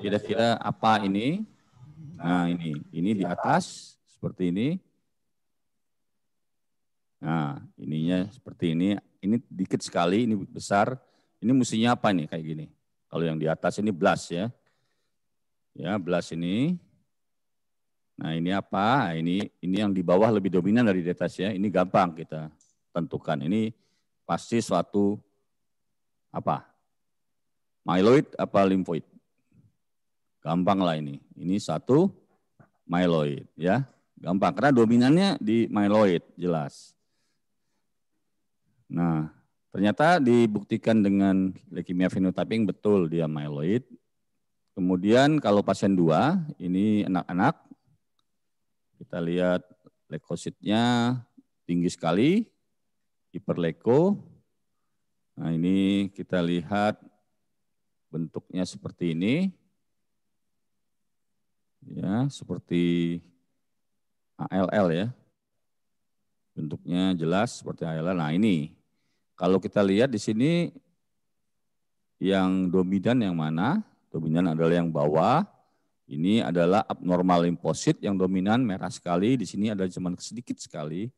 kira-kira apa ini. Nah, ini, ini di atas seperti ini. Nah, ininya seperti ini. Ini dikit sekali, ini besar. Ini musinya apa nih kayak gini? Kalau yang di atas ini blast ya. Ya, blast ini. Nah, ini apa? Nah, ini ini yang di bawah lebih dominan dari di atas ya. Ini gampang kita tentukan. Ini pasti suatu apa? Myeloid apa limfoid? Gampang lah ini. Ini satu myeloid ya. Gampang karena dominannya di myeloid jelas. Nah, Ternyata dibuktikan dengan leukemia phenotyping betul dia myeloid. Kemudian kalau pasien 2, ini anak-anak, kita lihat leukositnya tinggi sekali, hiperleko. Nah ini kita lihat bentuknya seperti ini. Ya, seperti ALL ya. Bentuknya jelas seperti ALL. Nah ini kalau kita lihat di sini yang dominan yang mana? Dominan adalah yang bawah. Ini adalah abnormal limfosit yang dominan merah sekali. Di sini ada cuma sedikit sekali.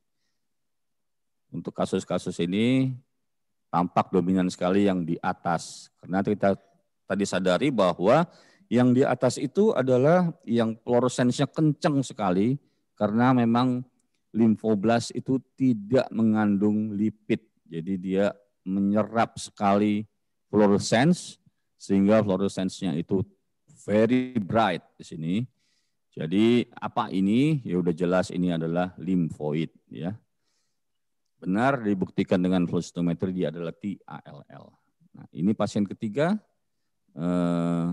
Untuk kasus-kasus ini tampak dominan sekali yang di atas. Karena kita tadi sadari bahwa yang di atas itu adalah yang fluoresensinya kencang sekali karena memang limfoblas itu tidak mengandung lipid jadi dia menyerap sekali fluorescence sehingga fluorescence-nya itu very bright di sini. Jadi apa ini? Ya udah jelas ini adalah limfoid ya. Benar dibuktikan dengan flow cytometry dia adalah TALL. Nah, ini pasien ketiga eh,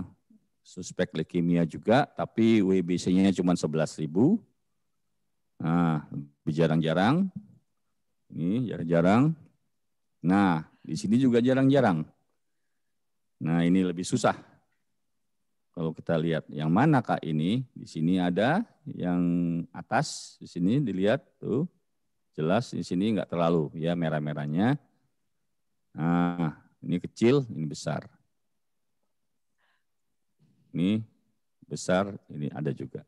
suspek leukemia juga tapi WBC-nya cuma 11.000. Nah, lebih jarang-jarang. Ini jarang-jarang. Nah, di sini juga jarang-jarang. Nah, ini lebih susah. Kalau kita lihat yang mana Kak ini? Di sini ada yang atas, di sini dilihat tuh jelas di sini nggak terlalu ya merah-merahnya. Nah, ini kecil, ini besar. Ini besar, ini ada juga.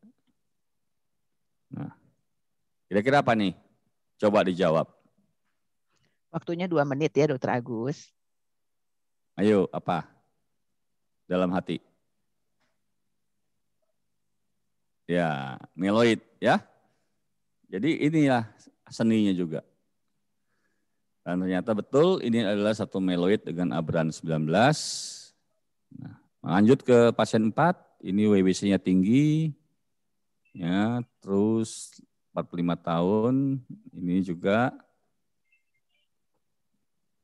Nah, kira-kira apa nih? Coba dijawab. Waktunya dua menit ya, Dokter Agus. Ayo, apa? Dalam hati. Ya, meloid ya. Jadi inilah seninya juga. Dan ternyata betul ini adalah satu meloid dengan abran 19. Nah, lanjut ke pasien 4, ini WBC-nya tinggi. Ya, terus 45 tahun, ini juga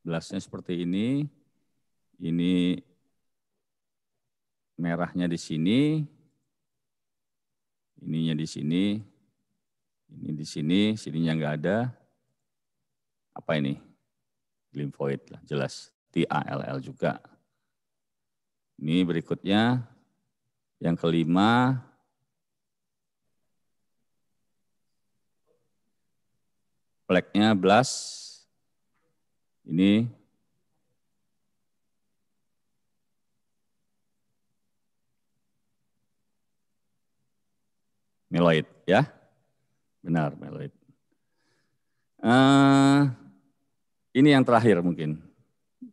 gelasnya seperti ini. Ini merahnya di sini, ininya di sini, ini di sini, sininya nggak ada. Apa ini? Limfoid lah, jelas. TALL juga. Ini berikutnya, yang kelima, pleknya blast ini meloid ya. Benar, meloid. Uh, ini yang terakhir mungkin.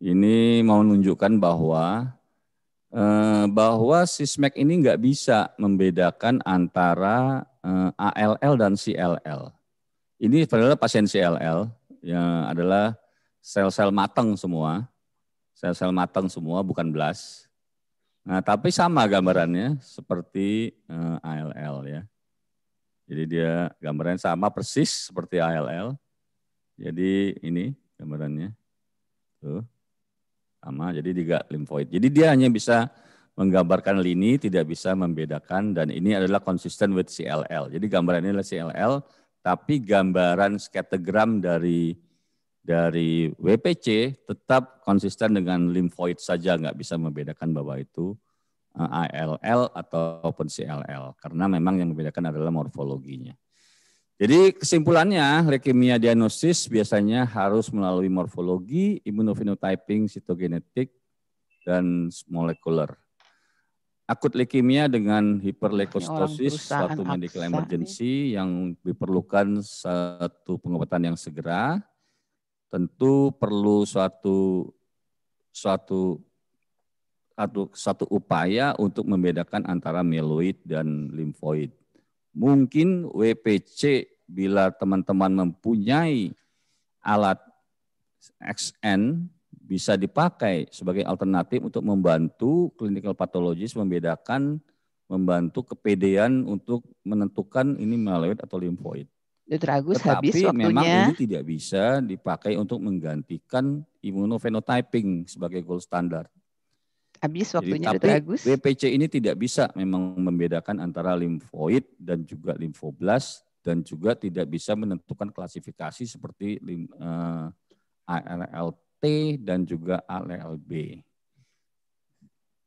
Ini mau menunjukkan bahwa eh, bahwa sismek ini nggak bisa membedakan antara eh, ALL dan CLL. Ini adalah pasien CLL yang adalah sel-sel mateng semua, sel-sel mateng semua bukan belas. Nah, tapi sama gambarannya seperti uh, eh, ALL ya. Jadi dia gambarannya sama persis seperti ALL. Jadi ini gambarannya. Tuh. Sama, jadi tiga limfoid. Jadi dia hanya bisa menggambarkan lini, tidak bisa membedakan dan ini adalah konsisten with CLL. Jadi gambarannya adalah CLL, tapi gambaran skategram dari dari WPC tetap konsisten dengan limfoid saja, nggak bisa membedakan bahwa itu eh, ALL ataupun CLL karena memang yang membedakan adalah morfologinya. Jadi kesimpulannya leukemia diagnosis biasanya harus melalui morfologi, imunofenotyping, sitogenetik, dan molekuler. Akut leukemia dengan hiperleukostosis suatu medical emergency yang diperlukan satu pengobatan yang segera tentu perlu suatu suatu satu, satu upaya untuk membedakan antara mieloid dan limfoid. Mungkin WPC bila teman-teman mempunyai alat XN bisa dipakai sebagai alternatif untuk membantu clinical pathologist membedakan membantu kepedean untuk menentukan ini mieloid atau limfoid. Dr. Tetapi habis waktunya. memang ini tidak bisa dipakai untuk menggantikan imunofenotyping sebagai gold standard. Habis waktunya Jadi, Dr. BPC ini tidak bisa memang membedakan antara limfoid dan juga limfoblast dan juga tidak bisa menentukan klasifikasi seperti lim, uh, eh, ALLT dan juga ALLB.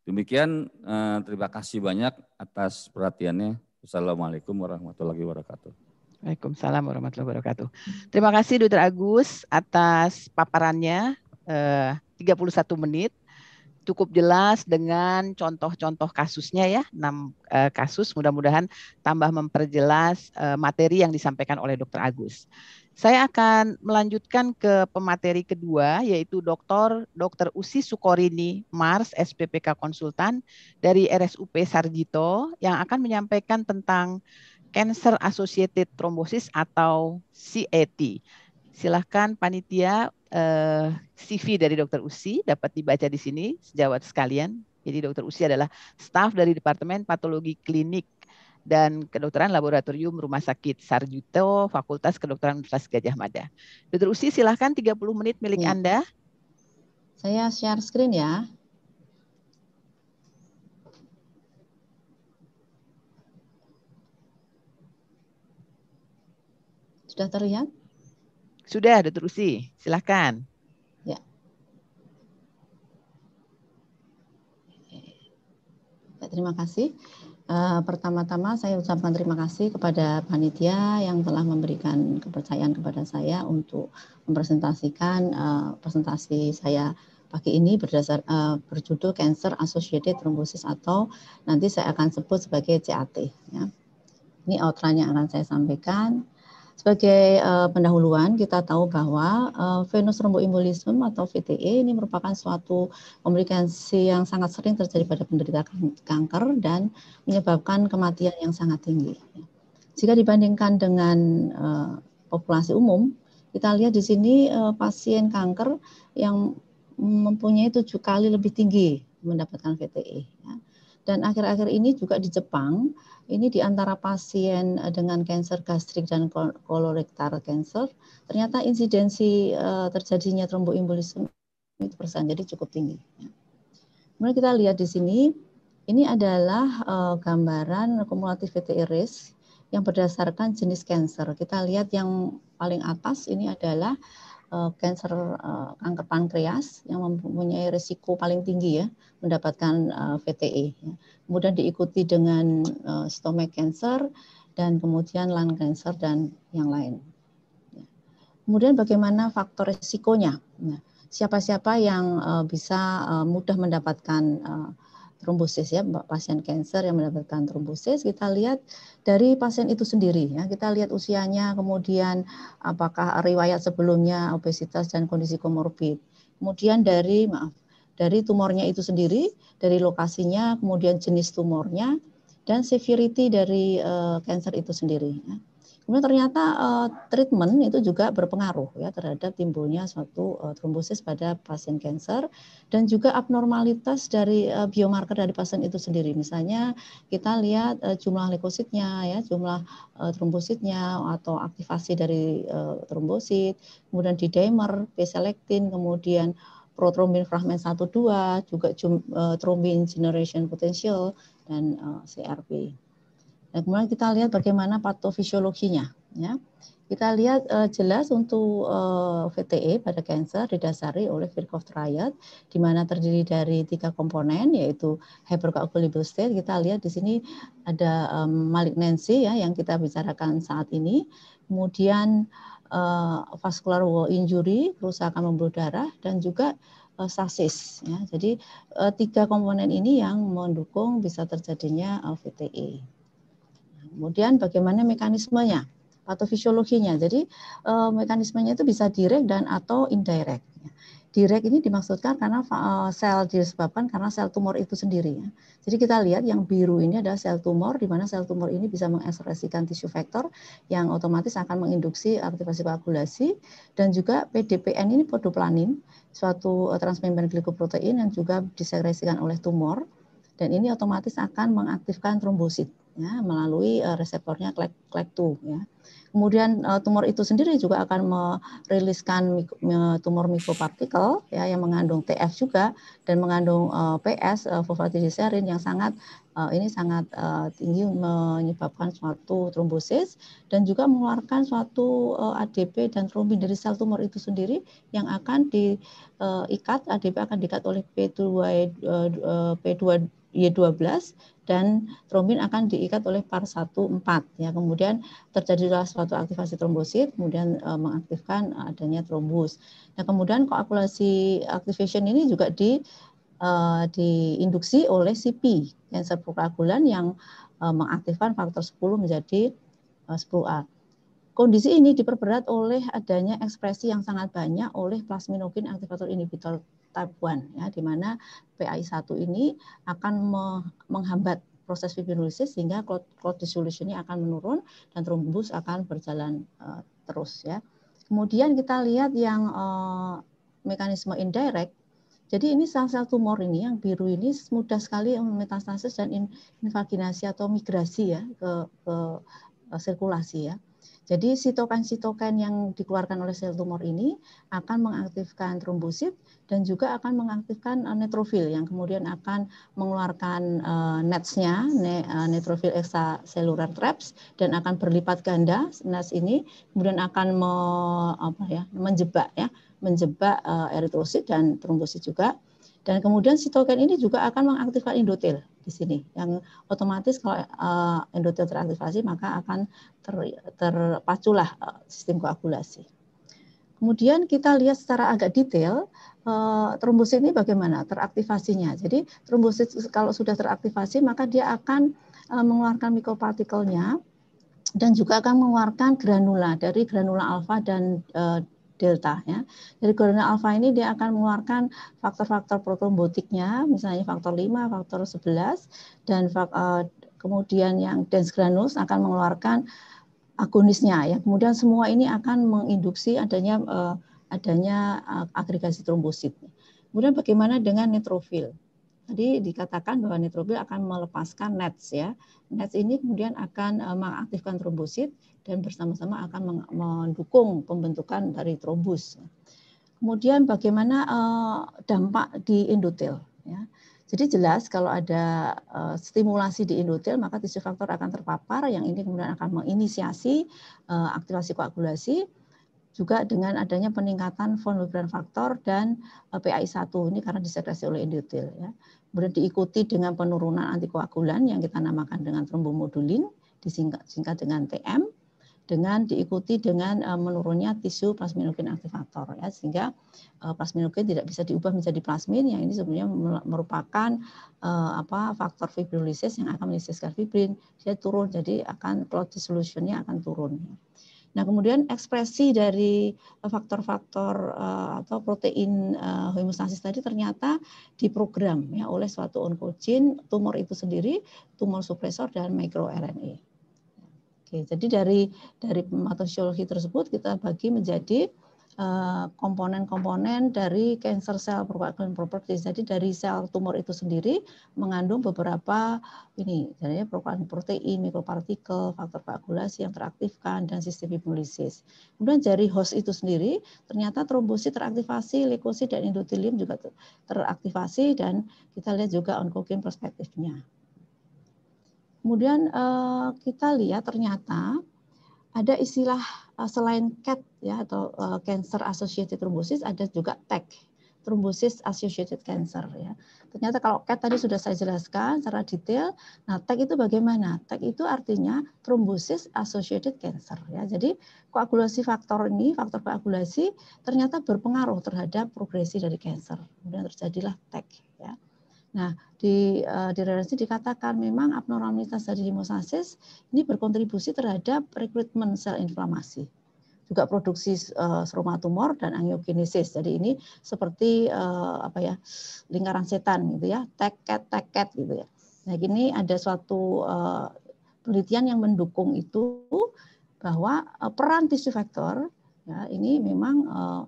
Demikian uh, terima kasih banyak atas perhatiannya. Wassalamualaikum warahmatullahi wabarakatuh. Waalaikumsalam warahmatullahi wabarakatuh. Terima kasih Dr. Agus atas paparannya eh, 31 menit cukup jelas dengan contoh-contoh kasusnya ya, 6 eh, kasus mudah-mudahan tambah memperjelas eh, materi yang disampaikan oleh Dr. Agus. Saya akan melanjutkan ke pemateri kedua yaitu Dr. Dr. Usi Sukorini Mars SPPK konsultan dari RSUP Sarjito yang akan menyampaikan tentang Cancer Associated Thrombosis atau CAT. Silahkan panitia eh, CV dari Dokter Usi dapat dibaca di sini sejawat sekalian. Jadi Dokter Usi adalah staf dari Departemen Patologi Klinik dan Kedokteran Laboratorium Rumah Sakit Sarjito, Fakultas Kedokteran Universitas Gajah Mada. Dokter Usi silahkan 30 menit milik ya. Anda. Saya share screen ya. Sudah terlihat? Sudah, terus sih. Silakan. Ya. ya terima kasih. Uh, pertama-tama saya ucapkan terima kasih kepada panitia yang telah memberikan kepercayaan kepada saya untuk mempresentasikan uh, presentasi saya pagi ini berdasar uh, berjudul Cancer Associated Thrombosis atau nanti saya akan sebut sebagai CAT. Ya. Ini outline yang akan saya sampaikan. Sebagai uh, pendahuluan, kita tahu bahwa uh, eh, venous thromboembolism atau VTE ini merupakan suatu komplikasi yang sangat sering terjadi pada penderita kan-, kanker dan menyebabkan kematian yang sangat tinggi. Jika dibandingkan dengan uh, populasi umum, kita lihat di sini uh, pasien kanker yang mempunyai tujuh kali lebih tinggi mendapatkan VTE. Ya. Dan akhir-akhir ini juga di Jepang, ini di antara pasien eh, dengan kanker gastrik dan kolorektal cancer, ternyata insidensi eh, terjadinya tromboembolisme itu persen, jadi cukup tinggi. Ya. Kemudian kita lihat di sini, ini adalah eh, gambaran kumulatif VTE risk yang berdasarkan jenis kanker. Kita lihat yang paling atas ini adalah kanker eh, eh, kanker pankreas yang mempunyai risiko paling tinggi ya mendapatkan eh, VTE. Ya. Kemudian diikuti dengan uh, stomach cancer dan kemudian lung cancer dan yang lain. Ya. Kemudian bagaimana faktor risikonya? Nah, siapa-siapa yang bisa mudah mendapatkan uh, trombosis ya pasien kanker yang mendapatkan trombosis kita lihat dari pasien itu sendiri ya kita lihat usianya kemudian apakah riwayat sebelumnya obesitas dan kondisi komorbid kemudian dari maaf dari tumornya itu sendiri dari lokasinya kemudian jenis tumornya dan severity dari eh, kanker uh, itu sendiri ya. Kemudian ternyata uh, treatment itu juga berpengaruh ya terhadap timbulnya suatu uh, trombosis pada pasien kanker dan juga abnormalitas dari uh, biomarker dari pasien itu sendiri. Misalnya kita lihat uh, jumlah leukositnya ya, jumlah uh, trombositnya atau aktivasi dari uh, trombosit, kemudian di dimer, p selectin kemudian protrombin fragment 1 2 juga uh, trombin generation potential dan uh, CRP. Dan kemudian kita lihat bagaimana patofisiologinya. Ya. Kita lihat uh, jelas untuk uh, eh, VTE pada kanker didasari oleh Virchow triad, di mana terdiri dari tiga komponen, yaitu hypercoagulable state. Kita lihat di sini ada um, malignancy ya, yang kita bicarakan saat ini. Kemudian uh, vascular wall injury, kerusakan pembuluh darah, dan juga sasis. Ya. Jadi tiga komponen ini yang mendukung bisa terjadinya VTE. Kemudian bagaimana mekanismenya, patofisiologinya. Jadi uh, mekanismenya itu bisa direct dan atau indirect. Direct ini dimaksudkan karena eh, sel disebabkan karena sel tumor itu sendiri. Ya. Jadi kita lihat yang biru ini adalah sel tumor, di mana sel tumor ini bisa mengekspresikan tissue factor yang otomatis akan menginduksi aktivasi koagulasi dan juga PDPN ini podoplanin, suatu eh, transmembran glikoprotein yang juga disekresikan oleh tumor dan ini otomatis akan mengaktifkan trombosit ya melalui uh, reseptornya CLEC2 ya. Kemudian uh, tumor itu sendiri juga akan meriliskan tumor mikropartikel ya yang mengandung TF juga dan mengandung uh, eh, PS uh, fosfatidylserine yang sangat uh, ini sangat uh, tinggi menyebabkan suatu trombosis dan juga mengeluarkan suatu uh, ADP dan trombin dari sel tumor itu sendiri yang akan diikat uh, ADP akan diikat oleh P2 uh, P2 Y12 dan trombin akan diikat oleh par 14 ya. Kemudian terjadilah suatu aktivasi trombosit kemudian e, mengaktifkan adanya trombus. Nah, kemudian koagulasi activation ini juga di e, diinduksi oleh CP yang servokoagulan yang e, mengaktifkan faktor 10 menjadi e, 10A. Kondisi ini diperberat oleh adanya ekspresi yang sangat banyak oleh plasminogen aktivator inhibitor type 1 ya di mana PAI1 ini akan menghambat proses fibrinolisis sehingga clot dissolution ini akan menurun dan trombus akan berjalan uh, terus ya. Kemudian kita lihat yang uh, mekanisme indirect. Jadi ini sel-sel tumor ini yang biru ini mudah sekali metastasis dan invaginasi atau migrasi ya ke, ke eh, sirkulasi ya. Jadi sitokan-sitokan yang dikeluarkan oleh sel tumor ini akan mengaktifkan trombosit dan juga akan mengaktifkan eh, neutrofil yang kemudian akan mengeluarkan eh, netsnya eh, neutrofil extracellular traps dan akan berlipat ganda nets ini kemudian akan me, apa ya, menjebak ya menjebak eritrosit dan trombosit juga. Dan kemudian sitokin ini juga akan mengaktifkan endotel di sini yang otomatis kalau uh, endotel teraktivasi maka akan ter, terpaculah uh, sistem koagulasi. Kemudian kita lihat secara agak detail uh, trombosit ini bagaimana teraktivasinya. Jadi trombosit kalau sudah teraktivasi maka dia akan uh, mengeluarkan mikropartikelnya dan juga akan mengeluarkan granula dari granula alfa dan uh, delta ya. Jadi corona Alpha ini dia akan mengeluarkan faktor-faktor protrombotiknya, misalnya faktor 5, faktor 11 dan uh, kemudian yang dense granules akan mengeluarkan agonisnya ya. Kemudian semua ini akan menginduksi adanya eh, adanya eh, agregasi trombosit. Kemudian bagaimana dengan neutrofil? Tadi dikatakan bahwa neutrofil akan melepaskan nets ya. Nets ini kemudian akan mengaktifkan trombosit dan bersama-sama akan mendukung pembentukan dari trombus. Kemudian bagaimana eh, dampak di endotel? Ya. Jadi jelas kalau ada eh, stimulasi di endotel maka tisu faktor akan terpapar yang ini kemudian akan menginisiasi eh, aktivasi koagulasi juga dengan adanya peningkatan von Willebrand faktor dan PAI1 ini karena disekresi oleh endotel ya. Kemudian diikuti dengan penurunan antikoagulan yang kita namakan dengan trombomodulin disingkat dengan TM dengan diikuti dengan eh, menurunnya tisu plasminogen aktivator ya sehingga eh, plasminogen tidak bisa diubah menjadi plasmin yang ini sebenarnya merupakan eh, apa faktor fibrilisis yang akan melisiskan fibrin dia turun jadi akan clot dissolutionnya akan turun. Nah, kemudian ekspresi dari faktor-faktor atau protein uh, tadi ternyata diprogram ya oleh suatu onkogen, tumor itu sendiri, tumor supresor dan microRNA. Oke, jadi dari dari pemantauan tersebut kita bagi menjadi eh, komponen-komponen uh, dari cancer cell properties. Jadi dari sel tumor itu sendiri mengandung beberapa ini, jadi perkuatan protein, mikropartikel, faktor koagulasi yang teraktifkan dan sistem hemolisis. Kemudian dari host itu sendiri ternyata trombosit teraktivasi, leukosit dan endotelium juga teraktivasi dan kita lihat juga onkogen perspektifnya. Kemudian uh, kita lihat ternyata ada istilah uh, selain CAT ya atau uh, cancer associated thrombosis ada juga TAC thrombosis associated cancer ya. Ternyata kalau CAT tadi sudah saya jelaskan secara detail. Nah, TAC itu bagaimana? TAC itu artinya thrombosis associated cancer ya. Jadi koagulasi faktor ini, faktor koagulasi ternyata berpengaruh terhadap progresi dari cancer. Kemudian terjadilah TAC. Nah, di uh, di referensi dikatakan memang abnormalitas dari hemostasis ini berkontribusi terhadap rekrutmen sel inflamasi juga produksi uh, seroma tumor dan angiogenesis. Jadi ini seperti uh, apa ya lingkaran setan gitu ya, teket teket gitu ya. Nah ini ada suatu uh, penelitian yang mendukung itu bahwa uh, peran tisu vektor ya ini memang uh,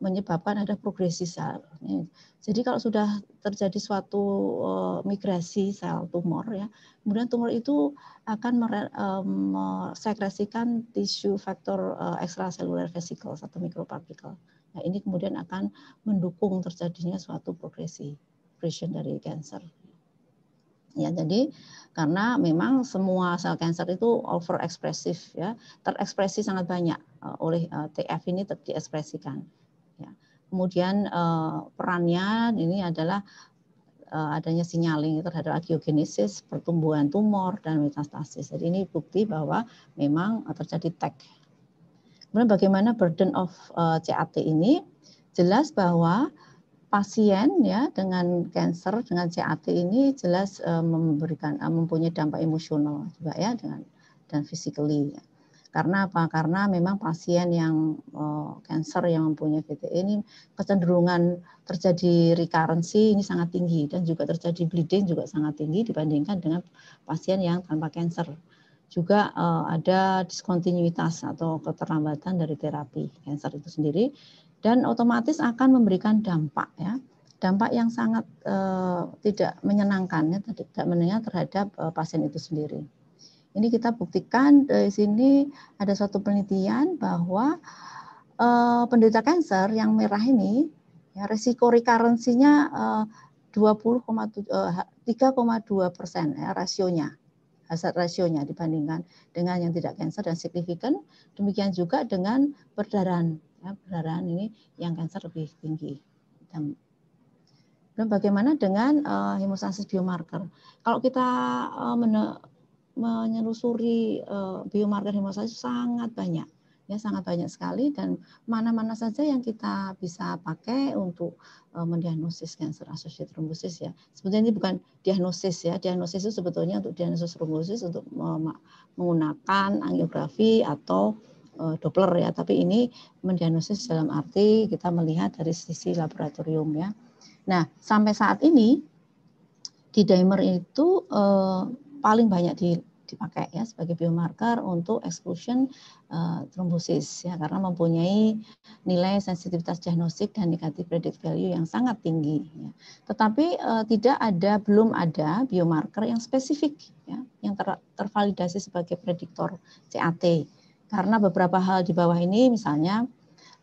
menyebabkan ada progresi sel. Ya. Jadi kalau sudah terjadi suatu eh, migrasi sel tumor ya, kemudian tumor itu akan meresekresikan eh, tisu faktor extracellular eh, vesicles atau mikropartikel. Nah, ini kemudian akan mendukung terjadinya suatu progresi progression dari cancer. Ya, jadi karena memang semua sel kanker itu overexpressive, ya, terekspresi sangat banyak oleh TF ini diekspresikan kemudian uh, perannya ini adalah uh, adanya sinyaling terhadap angiogenesis, pertumbuhan tumor dan metastasis. Jadi ini bukti bahwa memang eh, terjadi tag. Kemudian bagaimana burden of uh, CAT ini? Jelas bahwa pasien ya dengan cancer dengan CAT ini jelas uh, memberikan uh, mempunyai dampak emosional juga ya dengan dan physically. Ya. Karena apa? Karena memang pasien yang kanker eh, uh, yang mempunyai VTE ini kecenderungan terjadi rekurensi ini sangat tinggi dan juga terjadi bleeding juga sangat tinggi dibandingkan dengan pasien yang tanpa kanker. Juga uh, ada diskontinuitas atau keterlambatan dari terapi kanker itu sendiri dan otomatis akan memberikan dampak ya dampak yang sangat uh, tidak menyenangkan, ya, tidak menyenangkan terhadap uh, pasien itu sendiri. Ini kita buktikan dari sini ada suatu penelitian bahwa pendeta eh, penderita kanker yang merah ini ya resiko rekarensinya eh, 20,7 eh, persen ya rasionya hazard rasionya dibandingkan dengan yang tidak kanker dan signifikan demikian juga dengan perdarahan ya, perdarahan ini yang kanker lebih tinggi dan dan bagaimana dengan uh, hemostasis biomarker? Kalau kita uh, menyelusuri uh, biomarker hemostasis sangat banyak ya sangat banyak sekali dan mana-mana saja yang kita bisa pakai untuk uh, mendiagnosis kanker associated trombosis ya. Sebetulnya ini bukan diagnosis ya. Diagnosis itu sebetulnya untuk diagnosis trombosis untuk uh, menggunakan angiografi atau uh, Doppler ya, tapi ini mendiagnosis dalam arti kita melihat dari sisi laboratorium ya. Nah, sampai saat ini di dimer itu uh, paling banyak di dipakai ya sebagai biomarker untuk exclusion uh, eh, trombosis ya karena mempunyai nilai sensitivitas diagnostik dan negatif predik value yang sangat tinggi ya. Tetapi uh, tidak ada belum ada biomarker yang spesifik ya yang ter tervalidasi sebagai prediktor CAT karena beberapa hal di bawah ini misalnya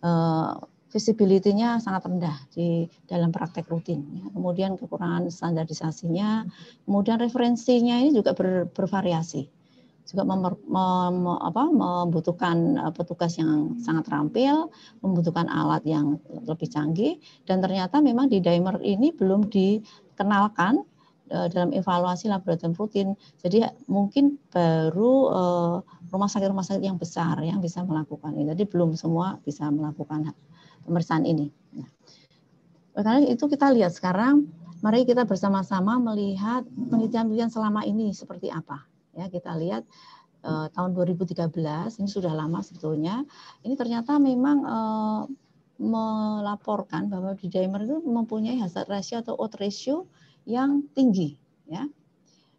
uh, visibility-nya sangat rendah di dalam praktek rutin. Ya. Kemudian kekurangan standarisasinya, kemudian referensinya ini juga ber, bervariasi. Juga mem, mem, apa, membutuhkan eh, petugas yang sangat terampil, membutuhkan alat yang lebih canggih, dan ternyata memang di dimer ini belum dikenalkan eh, dalam evaluasi laboratorium rutin. Jadi mungkin baru eh, rumah sakit-rumah sakit yang besar yang bisa melakukan ini. Jadi belum semua bisa melakukan pemeriksaan ini. Nah, karena itu kita lihat sekarang, mari kita bersama-sama melihat penelitian-penelitian selama ini seperti apa. Ya, kita lihat eh, tahun 2013 ini sudah lama sebetulnya. Ini ternyata memang eh, melaporkan bahwa di dimer itu mempunyai hazard ratio atau odd ratio yang tinggi ya.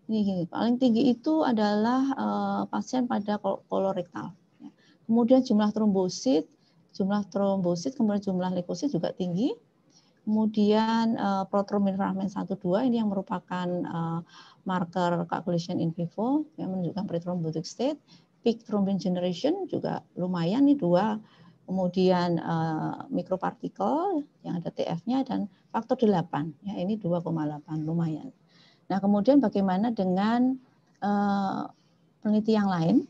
Ini gini, paling tinggi itu adalah uh, pasien pada kolorektal. Ya. Kemudian jumlah trombosit jumlah trombosit, kemudian jumlah leukosit juga tinggi. Kemudian uh, eh, protrombin fragment 1 2 ini yang merupakan uh, marker coagulation in vivo yang menunjukkan pretrombotic state, peak thrombin generation juga lumayan nih dua. Kemudian uh, mikropartikel yang ada TF-nya dan faktor 8 ya ini 2,8 lumayan. Nah, kemudian bagaimana dengan uh, peneliti yang lain?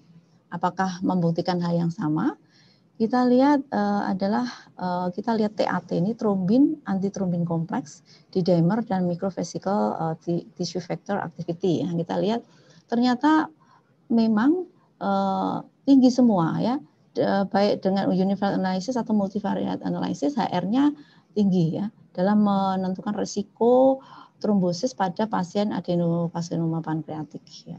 Apakah membuktikan hal yang sama? Kita lihat uh, adalah uh, kita lihat TAT ini trombin antitrombin kompleks di dimer dan microvesicle uh, tissue factor activity. Yang nah, kita lihat ternyata memang uh, tinggi semua ya baik dengan universal analysis atau multivariate analysis HR-nya tinggi ya dalam menentukan risiko trombosis pada pasien adenokarsinoma pankreatik ya.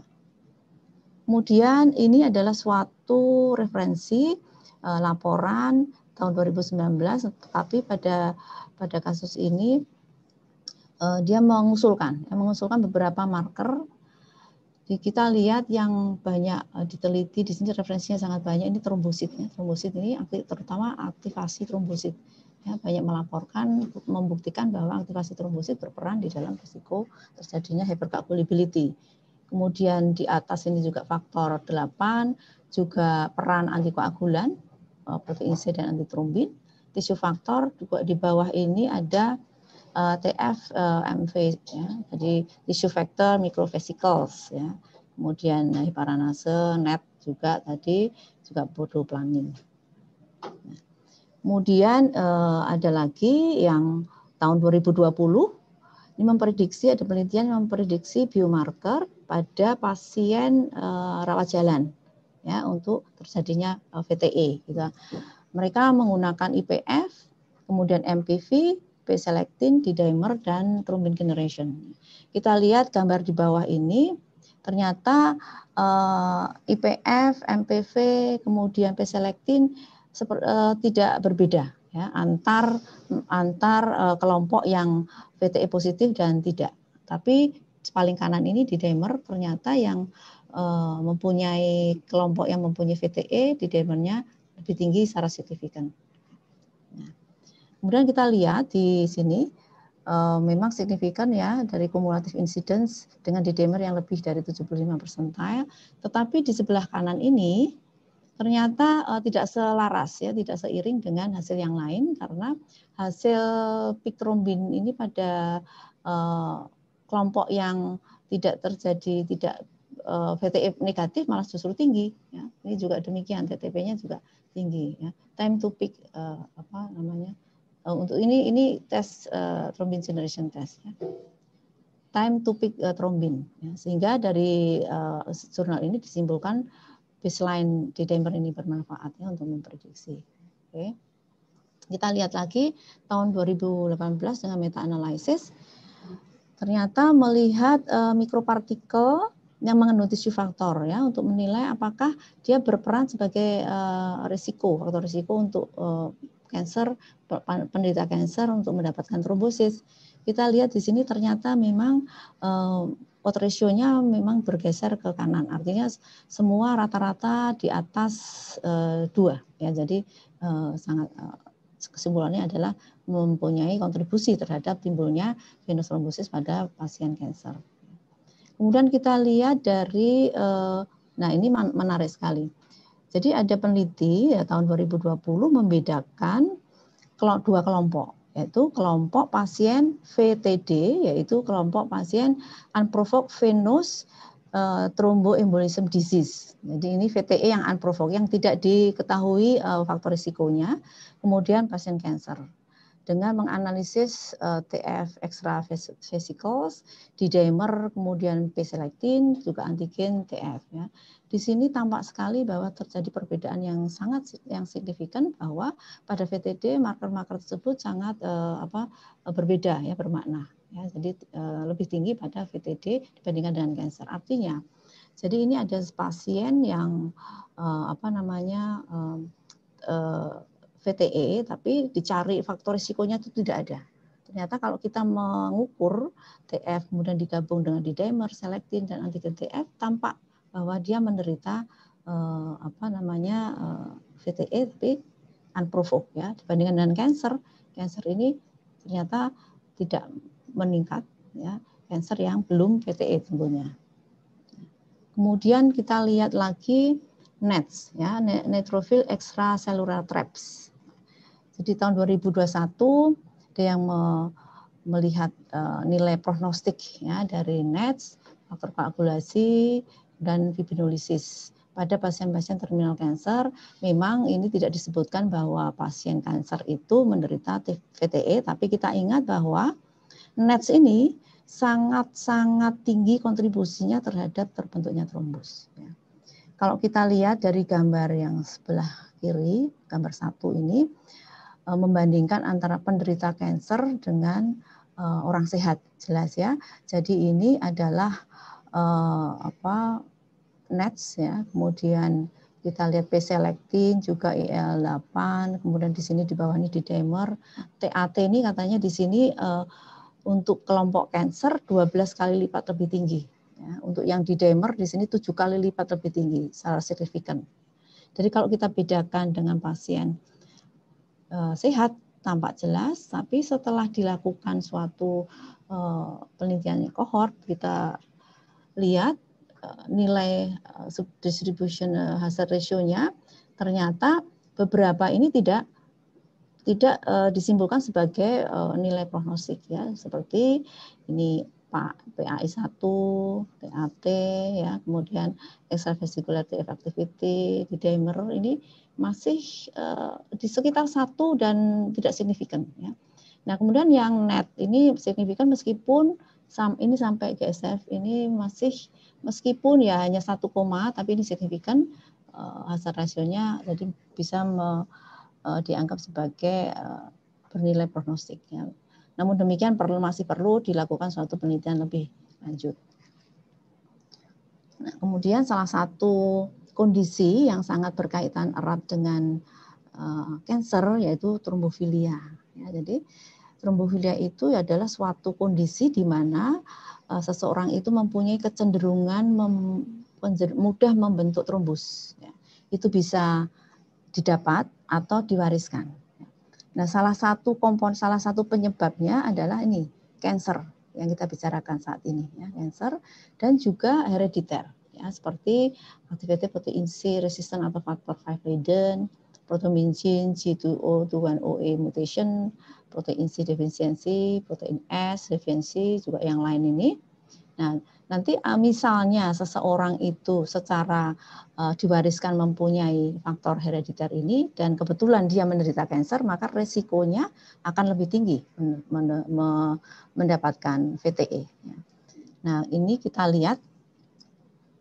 Kemudian ini adalah suatu referensi uh, laporan tahun 2019 tetapi pada pada kasus ini uh, dia mengusulkan ya, mengusulkan beberapa marker kita lihat yang banyak eh, diteliti di sini referensinya sangat banyak ini trombosit ya trombosit ini terutama aktivasi trombosit ya banyak melaporkan membuktikan bahwa aktivasi trombosit berperan di dalam risiko terjadinya hypercoagulability kemudian di atas ini juga faktor 8 juga peran antikoagulan Eh, protein C dan antitrombin. Tisu faktor juga di bawah ini ada uh, eh, TF uh, eh, MV ya. Jadi tisu faktor microvesicles ya. Kemudian hiparanase, net juga tadi juga protoplanin. kemudian uh, ada lagi yang tahun 2020 ini memprediksi ada penelitian memprediksi biomarker pada pasien uh, rawat jalan ya untuk terjadinya uh, VTE gitu. Mereka menggunakan IPF, kemudian MPV, P-selectin, D-dimer dan thrombin generation. Kita lihat gambar di bawah ini ternyata eh, uh, IPF, MPV, kemudian P-selectin eh, tidak berbeda ya antar antar eh, kelompok yang VTE positif dan tidak. Tapi paling kanan ini di dimer ternyata yang Eh, mempunyai kelompok yang mempunyai VTE di dimernya lebih tinggi secara signifikan. Nah, kemudian kita lihat di sini uh, memang signifikan ya dari kumulatif incidence dengan di dimer yang lebih dari 75 persentil, tetapi di sebelah kanan ini ternyata uh, tidak selaras ya, tidak seiring dengan hasil yang lain karena hasil piktrombin ini pada uh, kelompok yang tidak terjadi tidak Eh, VTE negatif malah justru tinggi. Ya. Ini juga demikian, TTP-nya juga tinggi. Ya. Time to pick uh, eh, apa namanya? Uh, untuk ini ini tes uh, thrombin generation test. Ya. Time to pick uh, trombin. Ya. Sehingga dari uh, jurnal ini disimpulkan baseline di dimer ini bermanfaat ya, untuk memprediksi. Oke. Okay. Kita lihat lagi tahun 2018 dengan meta analisis ternyata melihat uh, mikropartikel yang mengenotisi faktor ya untuk menilai apakah dia berperan sebagai uh, risiko atau risiko untuk uh, penderita kanker untuk mendapatkan trombosis. Kita lihat di sini ternyata memang uh, eh, odds ratio-nya memang bergeser ke kanan. Artinya semua rata-rata di atas dua ya. Jadi uh, sangat uh, kesimpulannya adalah mempunyai kontribusi terhadap timbulnya venous trombosis pada pasien kanker. Kemudian kita lihat dari eh, nah ini menarik sekali. Jadi ada peneliti ya tahun 2020 membedakan dua kelompok yaitu kelompok pasien VTD yaitu kelompok pasien unprovoked venous eh, thromboembolism disease. Jadi ini VTE yang unprovoked yang tidak diketahui eh, faktor risikonya, kemudian pasien kanker dengan menganalisis uh, eh, TF extra vesicles, D-dimer, kemudian P-selectin, juga antigen TF. Ya. Di sini tampak sekali bahwa terjadi perbedaan yang sangat yang signifikan bahwa pada VTD marker-marker tersebut sangat uh, apa eh, berbeda ya bermakna. Ya. Jadi uh, lebih tinggi pada VTD dibandingkan dengan kanker. Artinya, jadi ini ada pasien yang uh, apa namanya uh, VTE, tapi dicari faktor risikonya itu tidak ada. Ternyata kalau kita mengukur TF kemudian digabung dengan D-dimer, selektin dan antigen TF tampak bahwa dia menderita eh, apa namanya eh, VTE tapi unprovoked ya dibandingkan dengan cancer. Cancer ini ternyata tidak meningkat ya cancer yang belum VTE tentunya. Kemudian kita lihat lagi NETs ya neutrophil extracellular traps jadi tahun 2021 ada yang me melihat uh, nilai prognostik ya dari NETS, faktor koagulasi dan fibrinolisis. Pada pasien-pasien terminal kanker, memang ini tidak disebutkan bahwa pasien kanker itu menderita VTE, tapi kita ingat bahwa NETS ini sangat-sangat tinggi kontribusinya terhadap terbentuknya trombus. Ya. Kalau kita lihat dari gambar yang sebelah kiri, gambar satu ini, Eh, membandingkan antara penderita kanker dengan eh, orang sehat, jelas ya. Jadi ini adalah eh, apa NETS ya, kemudian kita lihat P-selectin, juga IL-8, e kemudian di sini di bawah ini di dimer. TAT ini katanya di sini untuk kelompok kanker 12 kali lipat lebih tinggi. Ya, untuk yang di dimer di sini tujuh kali lipat lebih tinggi secara signifikan. Jadi kalau kita bedakan dengan pasien Eh, sehat tampak jelas, tapi setelah dilakukan suatu uh, penelitian kohort, kita lihat eh, nilai uh, distribution hazard ratio-nya, ternyata beberapa ini tidak tidak disimpulkan sebagai nilai prognostik ya, seperti ini Pak PAI1, TAT ya, kemudian extravesicular activity, di dimer ini masih uh, di sekitar satu dan tidak signifikan. Ya. Nah kemudian yang net ini signifikan meskipun sam ini sampai GSF ini masih meskipun ya hanya satu koma tapi ini signifikan uh, eh, hasil rasionya jadi bisa me, uh, dianggap sebagai uh, bernilai prognostik. Ya. Namun demikian perlu masih perlu dilakukan suatu penelitian lebih lanjut. Nah, kemudian salah satu kondisi yang sangat berkaitan erat dengan uh, cancer yaitu trombofilia. Ya, jadi trombofilia itu adalah suatu kondisi di mana uh, seseorang itu mempunyai kecenderungan mem mudah membentuk trombus. Ya. Itu bisa didapat atau diwariskan. Nah, salah satu kompon, salah satu penyebabnya adalah ini, cancer yang kita bicarakan saat ini, ya, cancer dan juga herediter ya seperti aktivitas protein C resisten atau faktor 5 laden, C G2O21OA mutation, protein C defisiensi, protein S defisiensi juga yang lain ini. Nah, nanti eh, misalnya seseorang itu secara uh, diwariskan mempunyai faktor herediter ini dan kebetulan dia menderita kanker, maka resikonya akan lebih tinggi mendapatkan VTE. Ya. Nah, ini kita lihat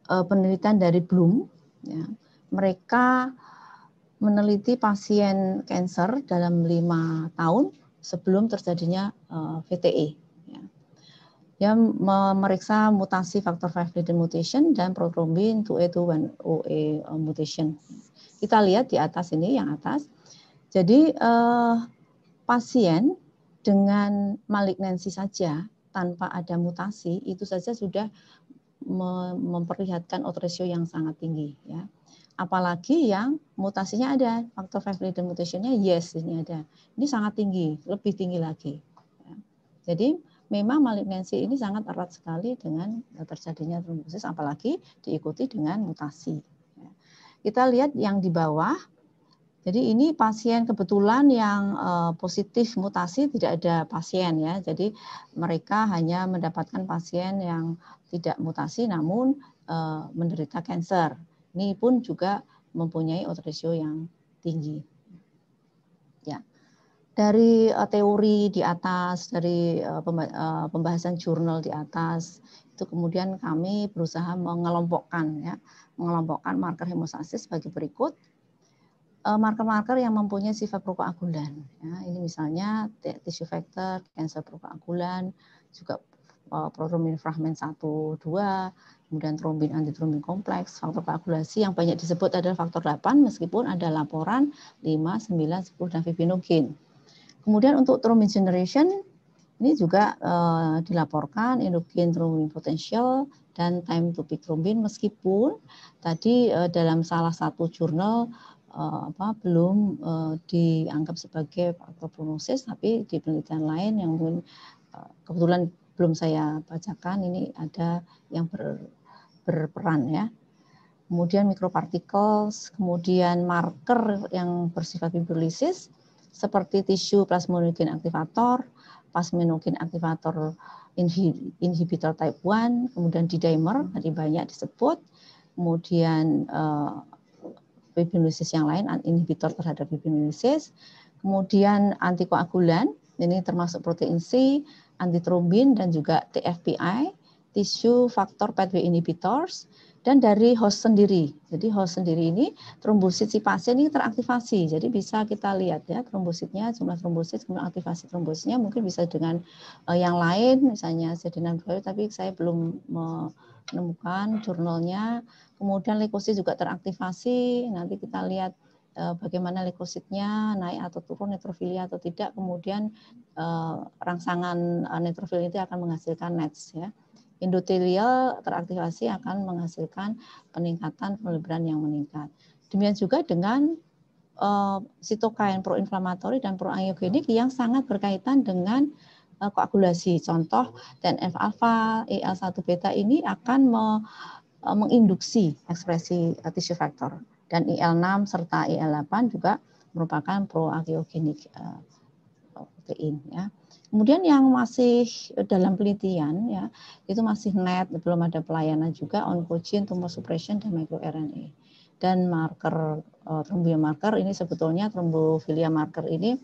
Eh, penelitian dari Bloom. Ya. Mereka meneliti pasien kanker dalam lima tahun sebelum terjadinya eh, VTE. Ya. Dia memeriksa mutasi faktor 5 leading mutation dan protrombin 2A2 oa eh, mutation. Kita lihat di atas ini, yang atas. Jadi uh, pasien dengan malignansi saja tanpa ada mutasi itu saja sudah memperlihatkan odds ratio yang sangat tinggi ya. Apalagi yang mutasinya ada, faktor 5 leader mutationnya yes ini ada. Ini sangat tinggi, lebih tinggi lagi. Ya. Jadi memang malignansi ini sangat erat sekali dengan terjadinya trombosis apalagi diikuti dengan mutasi. Ya. Kita lihat yang di bawah jadi ini pasien kebetulan yang eh, positif mutasi tidak ada pasien ya. Jadi mereka hanya mendapatkan pasien yang tidak mutasi namun e, menderita kanker. Ini pun juga mempunyai odds ratio yang tinggi. Ya. Dari e, teori di atas, dari e, pembahasan jurnal di atas, itu kemudian kami berusaha mengelompokkan ya, mengelompokkan marker hemostasis sebagai berikut. Marker-marker yang mempunyai sifat prokoagulan. Ya, ini misalnya tissue factor, kanker prokoagulan, juga Eh, protrombin fragmen 1, 2, kemudian trombin antitrombin kompleks. Faktor koagulasi yang banyak disebut adalah faktor 8 meskipun ada laporan 5, 9, 10 dan fibrinogen. Kemudian untuk trombin generation ini juga eh, dilaporkan endogen trombin potensial dan time to peak trombin meskipun tadi eh, dalam salah satu jurnal eh, apa belum eh, dianggap sebagai faktor prognosis tapi di penelitian lain yang mungkin eh, kebetulan belum saya bacakan ini ada yang ber, berperan ya kemudian mikropartikel kemudian marker yang bersifat fibrilisis seperti tisu plasminogen aktivator plasminogen aktivator inhibitor type 1 kemudian di dimer tadi banyak disebut kemudian uh, yang lain inhibitor terhadap fibrilisis kemudian antikoagulan ini termasuk protein C antitrombin dan juga TFPI, tissue Factor pathway e inhibitors, dan dari host sendiri. Jadi host sendiri ini trombosit si pasien ini teraktivasi. Jadi bisa kita lihat ya trombositnya, jumlah trombosit, jumlah aktivasi trombositnya mungkin bisa dengan uh, yang lain misalnya sedinan tapi saya belum menemukan jurnalnya. Kemudian leukosit juga teraktivasi. Nanti kita lihat Eh, bagaimana leukositnya naik atau turun neutrofilia atau tidak kemudian eh, rangsangan eh, neutrofil itu akan menghasilkan nets ya endotelial teraktivasi akan menghasilkan peningkatan pelebaran yang meningkat demikian juga dengan sitokain proinflamatori dan proangiogenik yang sangat berkaitan dengan koagulasi. Contoh TNF alfa, il e 1 beta ini akan menginduksi ekspresi tissue factor dan IL6 serta IL8 juga merupakan proangiogenik eh, protein ya. Kemudian yang masih dalam penelitian ya, itu masih net belum ada pelayanan juga oncogene, tumor suppression dan microRNA. Dan marker uh, eh, marker ini sebetulnya trombofilia marker ini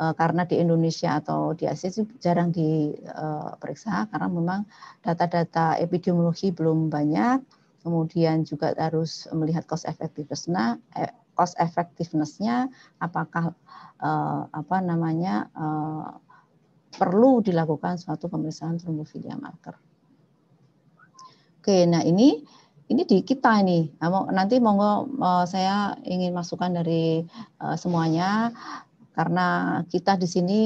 eh, karena di Indonesia atau di Asia itu jarang diperiksa karena memang data-data epidemiologi belum banyak kemudian juga harus melihat cost effectiveness-nya, eh, cost effectiveness-nya apakah uh, apa namanya uh, perlu dilakukan suatu pemeriksaan trombofilia marker. Oke, nah ini ini di kita ini. Nah, nanti monggo saya ingin masukkan dari semuanya karena kita di sini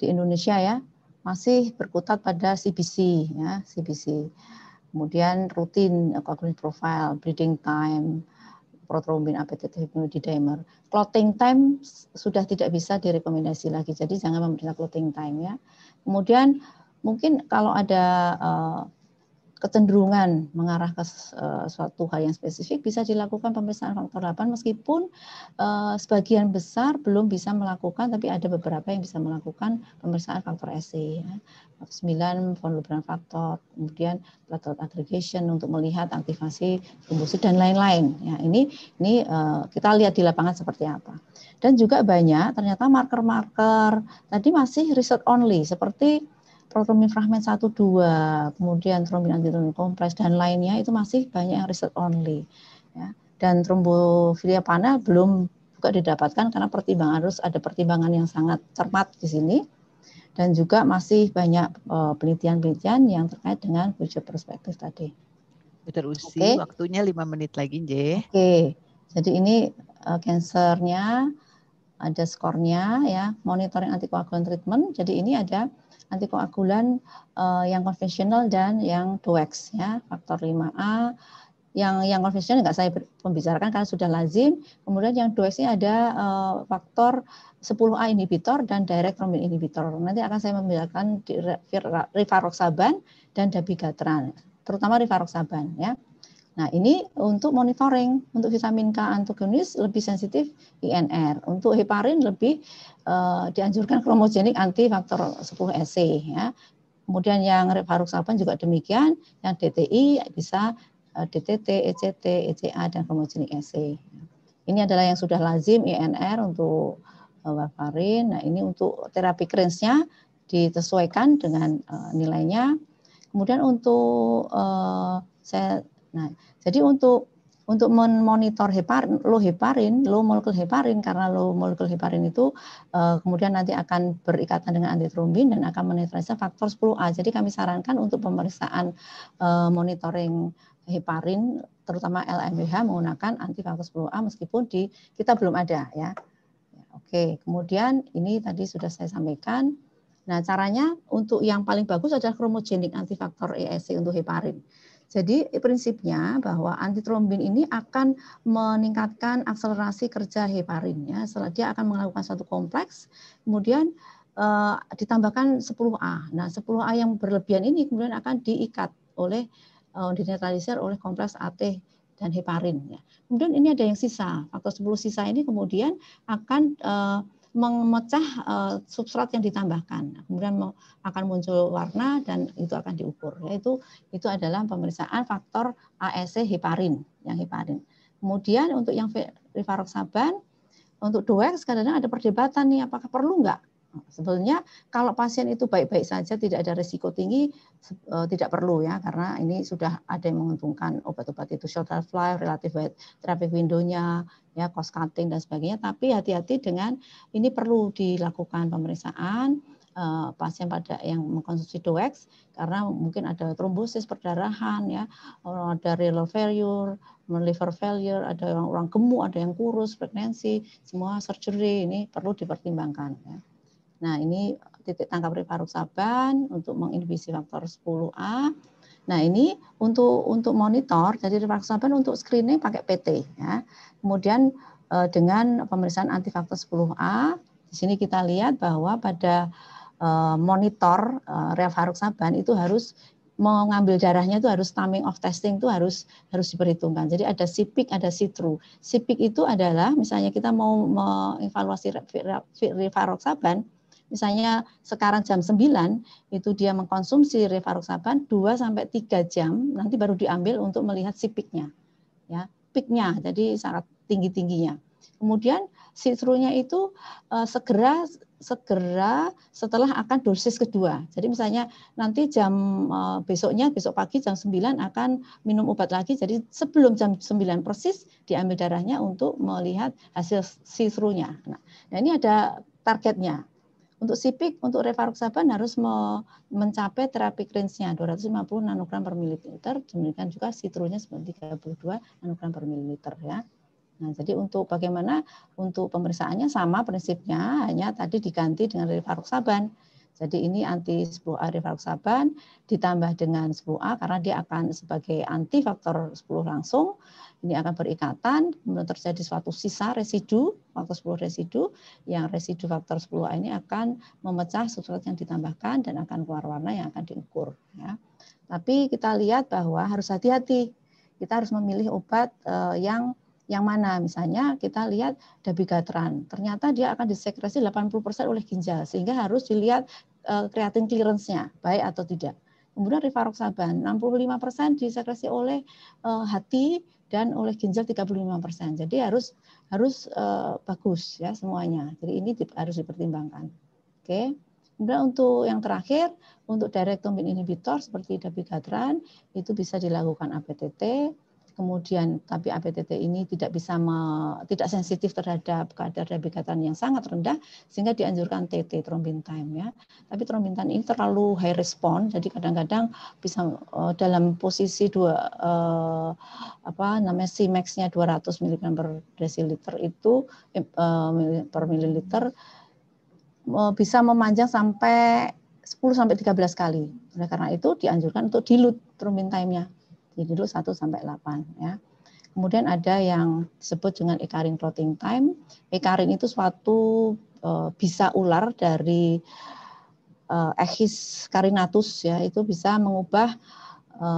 di Indonesia ya masih berkutat pada CBC ya, CBC kemudian rutin eh, cognitive profile, breeding time, protrombin appetite hypnodidimer. Clotting time sudah tidak bisa direkomendasi lagi, jadi jangan memeriksa clotting time ya. Kemudian mungkin kalau ada uh, kecenderungan mengarah ke eh, suatu hal yang spesifik bisa dilakukan pemeriksaan faktor 8 meskipun eh, sebagian besar belum bisa melakukan tapi ada beberapa yang bisa melakukan pemeriksaan faktor SC ya. 9 von Lubran faktor kemudian platelet aggregation untuk melihat aktivasi trombosit dan lain-lain ya ini ini eh, kita lihat di lapangan seperti apa dan juga banyak ternyata marker-marker tadi masih research only seperti protomin fragment 1 2, kemudian trombin antitrombin kompleks dan lainnya itu masih banyak yang research only ya. Dan trombofilia panel belum juga didapatkan karena pertimbangan harus ada pertimbangan yang sangat cermat di sini dan juga masih banyak eh, penelitian-penelitian yang terkait dengan future perspektif tadi. Betul Usi, okay. waktunya lima menit lagi, J. Oke, okay. jadi ini uh, ada skornya ya, monitoring antikoagulan treatment. Jadi ini ada antikoagulan uh, eh, yang konvensional dan yang 2x ya faktor 5A yang yang konvensional nggak saya pembicarakan karena sudah lazim. Kemudian yang 2x ini ada uh, faktor 10A inhibitor dan direct thrombin inhibitor. Nanti akan saya membicarakan rivaroxaban dan dabigatran, terutama rivaroxaban ya. Nah, ini untuk monitoring untuk vitamin K antagonis lebih sensitif INR. Untuk heparin lebih uh, dianjurkan kromogenik anti faktor 10 SC ya. Kemudian yang rivaroxaban juga demikian, yang DTI bisa eh, DTT, ECT, ECA dan kromogenik SC. Ini adalah yang sudah lazim INR untuk uh, warfarin. Nah, ini untuk terapi krensnya nya disesuaikan dengan nilainya. Kemudian untuk saya Nah, jadi untuk untuk memonitor heparin, lo heparin, lo molekul heparin karena lo molekul heparin itu uh, kemudian nanti akan berikatan dengan antitrombin dan akan menetralisir faktor 10A. Jadi kami sarankan untuk pemeriksaan uh, monitoring heparin terutama LMBH menggunakan anti faktor 10A meskipun di kita belum ada ya. ya. Oke, kemudian ini tadi sudah saya sampaikan. Nah, caranya untuk yang paling bagus adalah kromogenik antifaktor ESC untuk heparin. Jadi prinsipnya bahwa antitrombin ini akan meningkatkan akselerasi kerja heparin ya. Setelah dia akan melakukan satu kompleks, kemudian eh, ditambahkan 10A. Nah, 10A yang berlebihan ini kemudian akan diikat oleh eh, dinetralisir oleh kompleks AT dan heparin ya. Kemudian ini ada yang sisa, faktor 10 sisa ini kemudian akan eh, memecah uh, substrat yang ditambahkan. Kemudian akan muncul warna dan itu akan diukur. Yaitu itu adalah pemeriksaan faktor ASC heparin, yang heparin. Kemudian untuk yang rivaroxaban, untuk DOEX kadang-kadang ada perdebatan nih apakah perlu nggak Sebetulnya kalau pasien itu baik-baik saja, tidak ada resiko tinggi, e, tidak perlu ya, karena ini sudah ada yang menguntungkan obat-obat itu short half life, relatif weight, traffic window-nya, ya cost cutting dan sebagainya. Tapi hati-hati dengan ini perlu dilakukan pemeriksaan e, pasien pada yang mengkonsumsi doex karena mungkin ada trombosis perdarahan ya, ada renal failure, liver failure, ada orang, orang gemuk, ada yang kurus, pregnancy, semua surgery ini perlu dipertimbangkan ya. Nah, ini titik tangkap saban untuk menginhibisi faktor 10A. Nah, ini untuk untuk monitor jadi saban untuk screening pakai PT ya. Kemudian eh, dengan pemeriksaan antifaktor 10A, di sini kita lihat bahwa pada eh, monitor eh, saban itu harus mengambil darahnya itu harus timing of testing itu harus harus diperhitungkan. Jadi ada sipik ada sitru sipik itu adalah misalnya kita mau mengevaluasi rivaroxaban, misalnya sekarang jam 9 itu dia mengkonsumsi rivaroxaban 2 sampai 3 jam nanti baru diambil untuk melihat si peaknya. Ya, peaknya jadi sangat tinggi-tingginya. Kemudian sitrunya itu uh, segera segera setelah akan dosis kedua. Jadi misalnya nanti jam uh, besoknya besok pagi jam 9 akan minum obat lagi. Jadi sebelum jam 9 persis diambil darahnya untuk melihat hasil sitrunya. Nah, nah ini ada targetnya. Untuk sipik, untuk rivaroxaban harus mencapai terapi range-nya 250 nanogram per mililiter, demikian juga sitronya seperti 32 nanogram per mililiter ya. Nah, jadi untuk bagaimana untuk pemeriksaannya sama prinsipnya, hanya tadi diganti dengan rivaroxaban. Jadi ini anti 10A rivaroxaban ditambah dengan 10A karena dia akan sebagai anti faktor sepuluh langsung ini akan berikatan, kemudian terjadi suatu sisa residu, faktor 10 residu, yang residu faktor 10 ini akan memecah substrat yang ditambahkan dan akan keluar warna yang akan diukur. Ya. Tapi kita lihat bahwa harus hati-hati, kita harus memilih obat eh, yang yang mana misalnya kita lihat dabigatran ternyata dia akan disekresi 80% oleh ginjal sehingga harus dilihat kreatin eh, clearance-nya baik atau tidak. Kemudian rivaroxaban 65% disekresi oleh eh, hati dan oleh ginjal 35%. Jadi harus harus uh, bagus ya semuanya. Jadi ini di, harus dipertimbangkan. Oke. Okay. Kemudian untuk yang terakhir, untuk direct inhibitor seperti dabigatran itu bisa dilakukan APTT kemudian tapi APTT ini tidak bisa me, tidak sensitif terhadap kadar bikatan yang sangat rendah sehingga dianjurkan TT trombin time ya. Tapi trombin time ini terlalu high respon jadi kadang-kadang bisa uh, dalam posisi dua uh, apa namanya Cmax-nya 200 mg per desiliter itu uh, per mililiter uh, bisa memanjang sampai 10 sampai 13 kali. Oleh karena itu dianjurkan untuk dilut trombin time-nya dibagi dulu 1 sampai 8 ya. Kemudian ada yang disebut dengan ekarin clotting time. Ekarin itu suatu e, bisa ular dari e, eh, Echis carinatus ya, itu bisa mengubah e,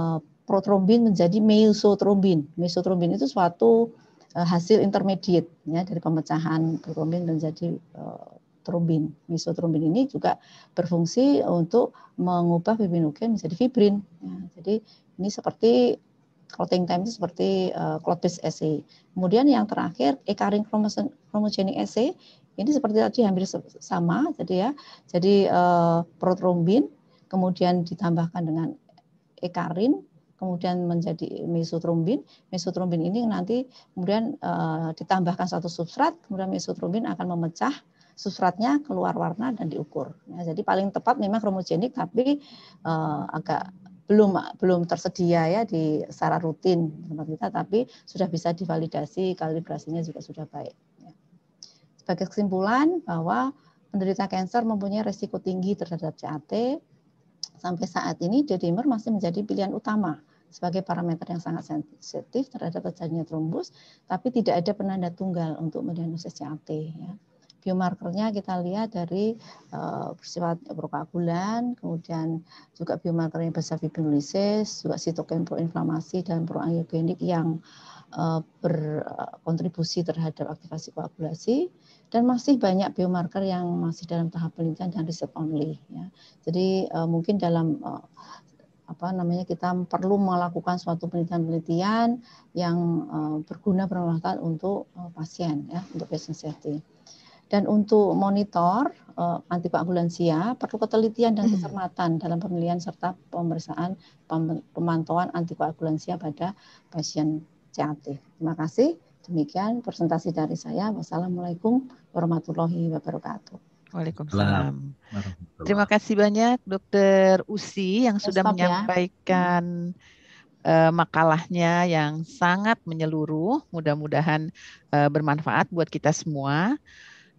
protrombin menjadi mesotrombin. Mesotrombin itu suatu e, hasil intermediate ya dari pemecahan protrombin menjadi e, trombin. Mesotrombin ini juga berfungsi untuk mengubah fibrinogen menjadi fibrin. Ya, jadi ini seperti clotting time itu seperti uh, eh, clot based assay. Kemudian yang terakhir ecaring chromogenic assay ini seperti tadi hampir sama jadi ya. Jadi uh, eh, protrombin kemudian ditambahkan dengan ekarin kemudian menjadi mesotrombin. Mesotrombin ini nanti kemudian uh, ditambahkan satu substrat, kemudian mesotrombin akan memecah substratnya keluar warna dan diukur. Nah, jadi paling tepat memang kromogenik tapi uh, agak belum belum tersedia ya di secara rutin tempat kita, tapi sudah bisa divalidasi kalibrasinya juga sudah baik. Ya. Sebagai kesimpulan bahwa penderita kanker mempunyai resiko tinggi terhadap CAT, sampai saat ini d masih menjadi pilihan utama sebagai parameter yang sangat sensitif terhadap terjadinya trombus, tapi tidak ada penanda tunggal untuk mendiagnosis CAT. Ya biomarkernya kita lihat dari uh, bersifat prokoagulan, kemudian juga biomarkernya besar fibrinolisis, juga sitokin proinflamasi dan proangiogenik yang eh, berkontribusi terhadap aktivasi koagulasi dan masih banyak biomarker yang masih dalam tahap penelitian dan riset only ya. Jadi uh, mungkin dalam uh, apa namanya kita perlu melakukan suatu penelitian-penelitian yang uh, berguna bermanfaat untuk uh, pasien ya untuk patient safety. Dan untuk monitor uh, eh, antikoagulansia perlu ketelitian dan hmm. kecermatan dalam pemilihan serta pemeriksaan pemantauan antikoagulansia pada pasien CAT. Terima kasih. Demikian presentasi dari saya. Wassalamualaikum warahmatullahi wabarakatuh. Waalaikumsalam. Terima kasih banyak Dokter Usi yang ya, sudah ya. menyampaikan ya. uh, makalahnya yang sangat menyeluruh. Mudah-mudahan uh, bermanfaat buat kita semua.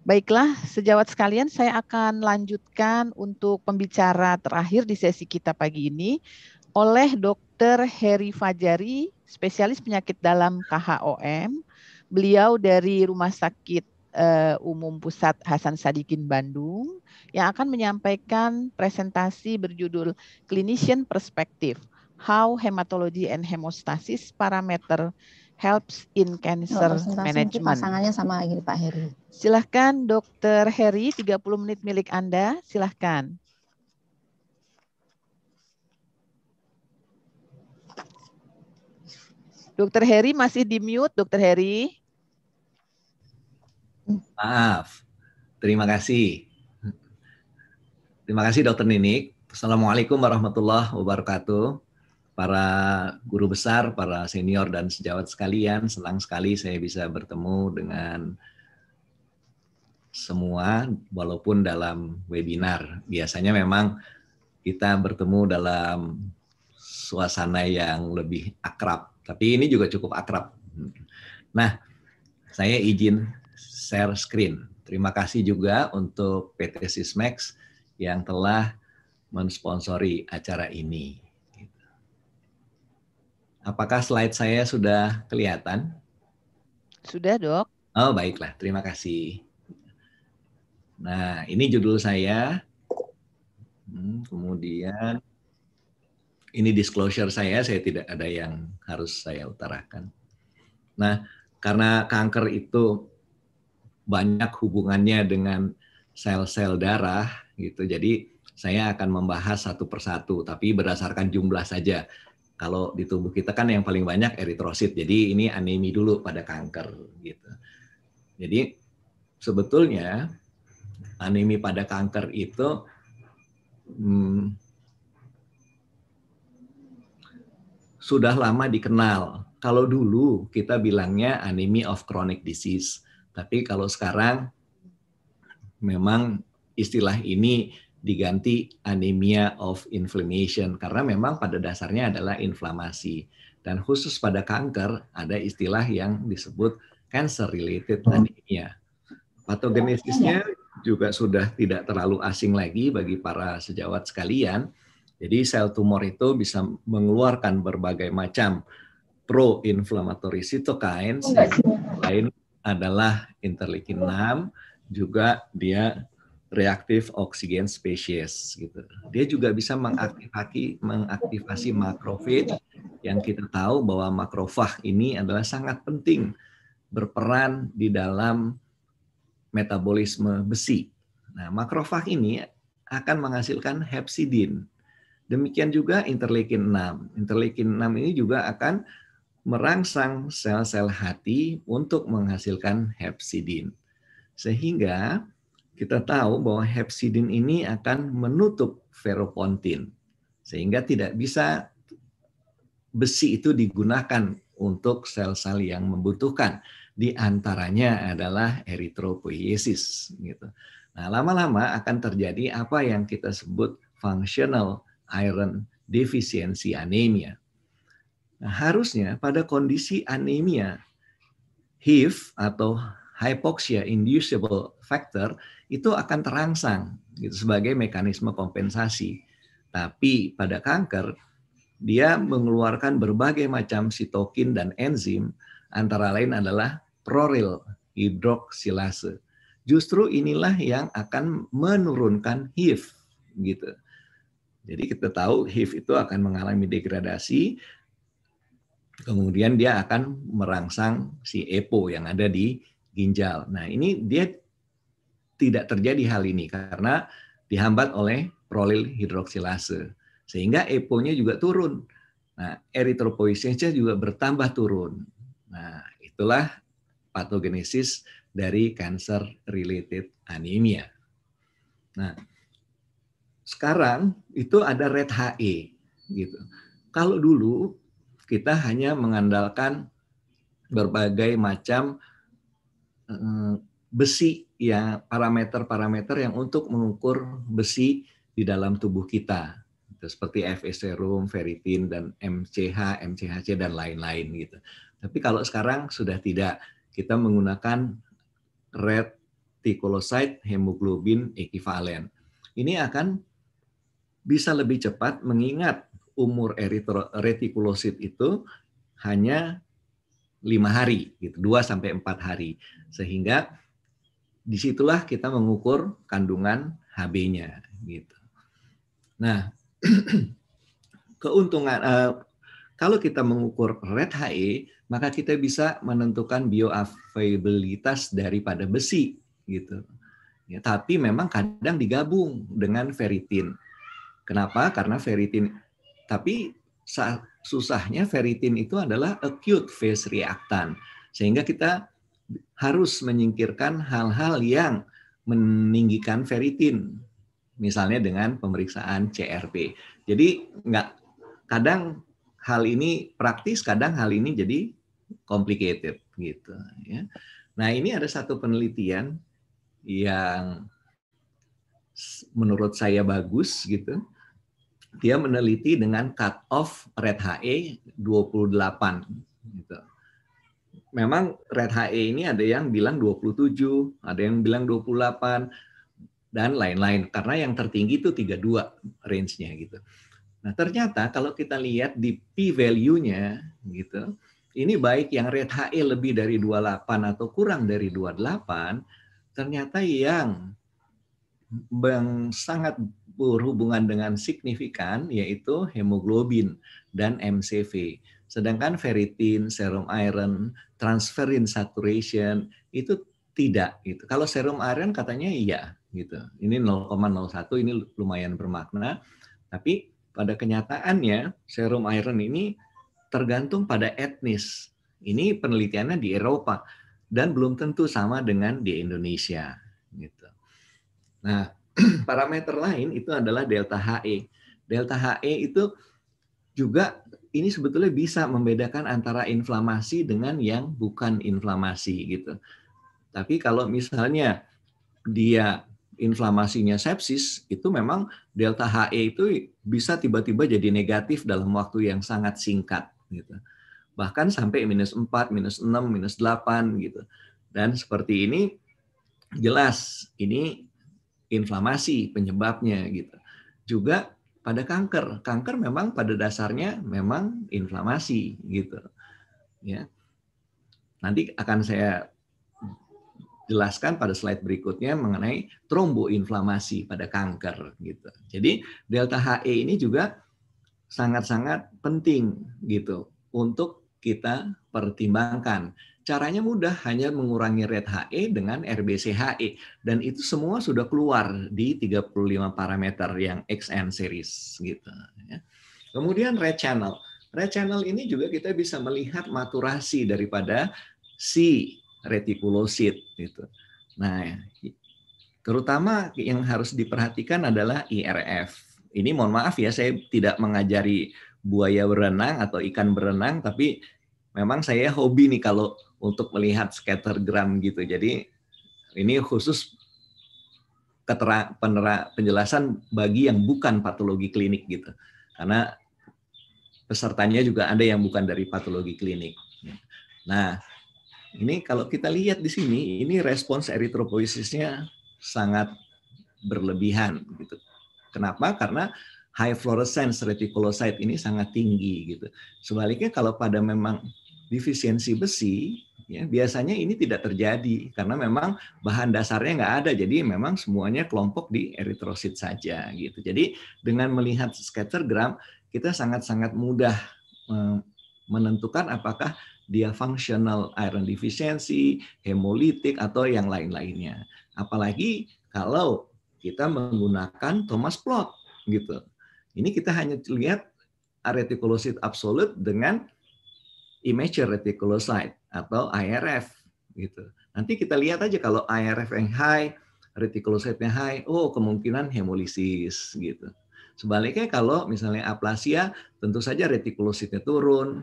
Baiklah, sejawat sekalian saya akan lanjutkan untuk pembicara terakhir di sesi kita pagi ini oleh Dr. Heri Fajari, spesialis penyakit dalam KHOM. Beliau dari Rumah Sakit uh, Umum Pusat Hasan Sadikin Bandung yang akan menyampaikan presentasi berjudul Clinician Perspective: How Hematology and Hemostasis Parameter Helps in Cancer oh, Management. Pasangannya sama ini Pak Heri. Silahkan Dokter Heri, 30 menit milik Anda. Silahkan. Dokter Heri masih di mute, Dokter Heri. Maaf. Terima kasih. Terima kasih Dokter Ninik. Assalamualaikum warahmatullahi wabarakatuh para guru besar, para senior dan sejawat sekalian. Senang sekali saya bisa bertemu dengan semua walaupun dalam webinar. Biasanya memang kita bertemu dalam suasana yang lebih akrab, tapi ini juga cukup akrab. Nah, saya izin share screen. Terima kasih juga untuk PT Sismax yang telah mensponsori acara ini. Apakah slide saya sudah kelihatan? Sudah, Dok. Oh, baiklah. Terima kasih. Nah, ini judul saya. Hmm, kemudian ini disclosure saya, saya tidak ada yang harus saya utarakan. Nah, karena kanker itu banyak hubungannya dengan sel-sel darah gitu. Jadi saya akan membahas satu persatu tapi berdasarkan jumlah saja. Kalau di tubuh kita kan yang paling banyak eritrosit, jadi ini anemi dulu pada kanker gitu. Jadi sebetulnya anemi pada kanker itu hmm, sudah lama dikenal. Kalau dulu kita bilangnya anemi of chronic disease, tapi kalau sekarang memang istilah ini diganti anemia of inflammation karena memang pada dasarnya adalah inflamasi dan khusus pada kanker ada istilah yang disebut cancer related hmm. anemia. Patogenesisnya iya. juga sudah tidak terlalu asing lagi bagi para sejawat sekalian. Jadi sel tumor itu bisa mengeluarkan berbagai macam pro-inflammatory cytokines. Iya Lain adalah interleukin 6, juga dia reaktif oksigen spesies gitu. Dia juga bisa mengaktifasi mengaktifasi makrofit yang kita tahu bahwa makrofag ini adalah sangat penting berperan di dalam metabolisme besi. Nah, makrofag ini akan menghasilkan hepsidin. Demikian juga interleukin 6. Interleukin 6 ini juga akan merangsang sel-sel hati untuk menghasilkan hepsidin. Sehingga kita tahu bahwa hepsidin ini akan menutup ferropontin sehingga tidak bisa besi itu digunakan untuk sel-sel yang membutuhkan. Di antaranya adalah eritropoiesis gitu. Nah, lama-lama akan terjadi apa yang kita sebut functional iron deficiency anemia. Nah, harusnya pada kondisi anemia HIF atau hypoxia inducible factor itu akan terangsang gitu sebagai mekanisme kompensasi. Tapi pada kanker dia mengeluarkan berbagai macam sitokin dan enzim antara lain adalah proril hidroksilase. Justru inilah yang akan menurunkan HIV gitu. Jadi kita tahu HIV itu akan mengalami degradasi, kemudian dia akan merangsang si EPO yang ada di ginjal. Nah ini dia tidak terjadi hal ini karena dihambat oleh prolil hidroksilase. Sehingga EPO-nya juga turun. Nah, eritropoiesisnya juga bertambah turun. Nah, itulah patogenesis dari cancer related anemia. Nah, sekarang itu ada red HE gitu. Kalau dulu kita hanya mengandalkan berbagai macam eh, besi ya parameter-parameter yang untuk mengukur besi di dalam tubuh kita gitu, seperti FE serum, ferritin dan MCH, MCHC dan lain-lain gitu. Tapi kalau sekarang sudah tidak, kita menggunakan retikulosit hemoglobin ekivalen. Ini akan bisa lebih cepat mengingat umur retikulosit itu hanya lima hari, gitu, 2 sampai empat hari. Sehingga disitulah kita mengukur kandungan HB-nya gitu. Nah, keuntungan uh, kalau kita mengukur red HE, maka kita bisa menentukan bioavailabilitas daripada besi gitu. Ya, tapi memang kadang digabung dengan ferritin. Kenapa? Karena ferritin tapi susahnya ferritin itu adalah acute phase reactant. Sehingga kita harus menyingkirkan hal-hal yang meninggikan ferritin, misalnya dengan pemeriksaan CRP. Jadi nggak kadang hal ini praktis, kadang hal ini jadi complicated gitu. Ya. Nah ini ada satu penelitian yang menurut saya bagus gitu. Dia meneliti dengan cut off red HE 28 gitu memang red HE ini ada yang bilang 27, ada yang bilang 28 dan lain-lain karena yang tertinggi itu 32 range-nya gitu. Nah, ternyata kalau kita lihat di p value-nya gitu, ini baik yang red HE lebih dari 28 atau kurang dari 28, ternyata yang yang sangat berhubungan dengan signifikan yaitu hemoglobin dan MCV. Sedangkan ferritin, serum iron, transferin saturation itu tidak gitu. Kalau serum iron katanya iya gitu. Ini 0,01 ini lumayan bermakna, tapi pada kenyataannya serum iron ini tergantung pada etnis. Ini penelitiannya di Eropa dan belum tentu sama dengan di Indonesia gitu. Nah, parameter lain itu adalah delta HE. Delta HE itu juga ini sebetulnya bisa membedakan antara inflamasi dengan yang bukan inflamasi gitu. Tapi kalau misalnya dia inflamasinya sepsis itu memang delta HE itu bisa tiba-tiba jadi negatif dalam waktu yang sangat singkat gitu. Bahkan sampai minus 4, minus 6, minus 8 gitu. Dan seperti ini jelas ini inflamasi penyebabnya gitu. Juga pada kanker. Kanker memang pada dasarnya memang inflamasi gitu. Ya. Nanti akan saya jelaskan pada slide berikutnya mengenai tromboinflamasi pada kanker gitu. Jadi delta HE ini juga sangat-sangat penting gitu untuk kita pertimbangkan Caranya mudah, hanya mengurangi rate HE dengan RBC RBCHE. Dan itu semua sudah keluar di 35 parameter yang XN series. gitu. Ya. Kemudian rate channel. Rate channel ini juga kita bisa melihat maturasi daripada si retikulosit. Gitu. Nah, terutama yang harus diperhatikan adalah IRF. Ini mohon maaf ya, saya tidak mengajari buaya berenang atau ikan berenang, tapi memang saya hobi nih kalau untuk melihat scattergram gitu. Jadi ini khusus ketera, penera, penjelasan bagi yang bukan patologi klinik gitu. Karena pesertanya juga ada yang bukan dari patologi klinik. Nah, ini kalau kita lihat di sini, ini respons eritropoiesisnya sangat berlebihan gitu. Kenapa? Karena high fluorescence reticulocyte ini sangat tinggi gitu. Sebaliknya kalau pada memang defisiensi besi Ya, biasanya ini tidak terjadi karena memang bahan dasarnya nggak ada, jadi memang semuanya kelompok di eritrosit saja gitu. Jadi dengan melihat scattergram kita sangat-sangat mudah e, menentukan apakah dia functional iron deficiency, hemolitik atau yang lain-lainnya. Apalagi kalau kita menggunakan Thomas plot gitu. Ini kita hanya lihat retikulosit absolut dengan immature reticulocyte atau IRF gitu. Nanti kita lihat aja kalau IRF yang high, retikulositnya high, oh kemungkinan hemolisis gitu. Sebaliknya kalau misalnya aplasia, tentu saja retikulositnya turun,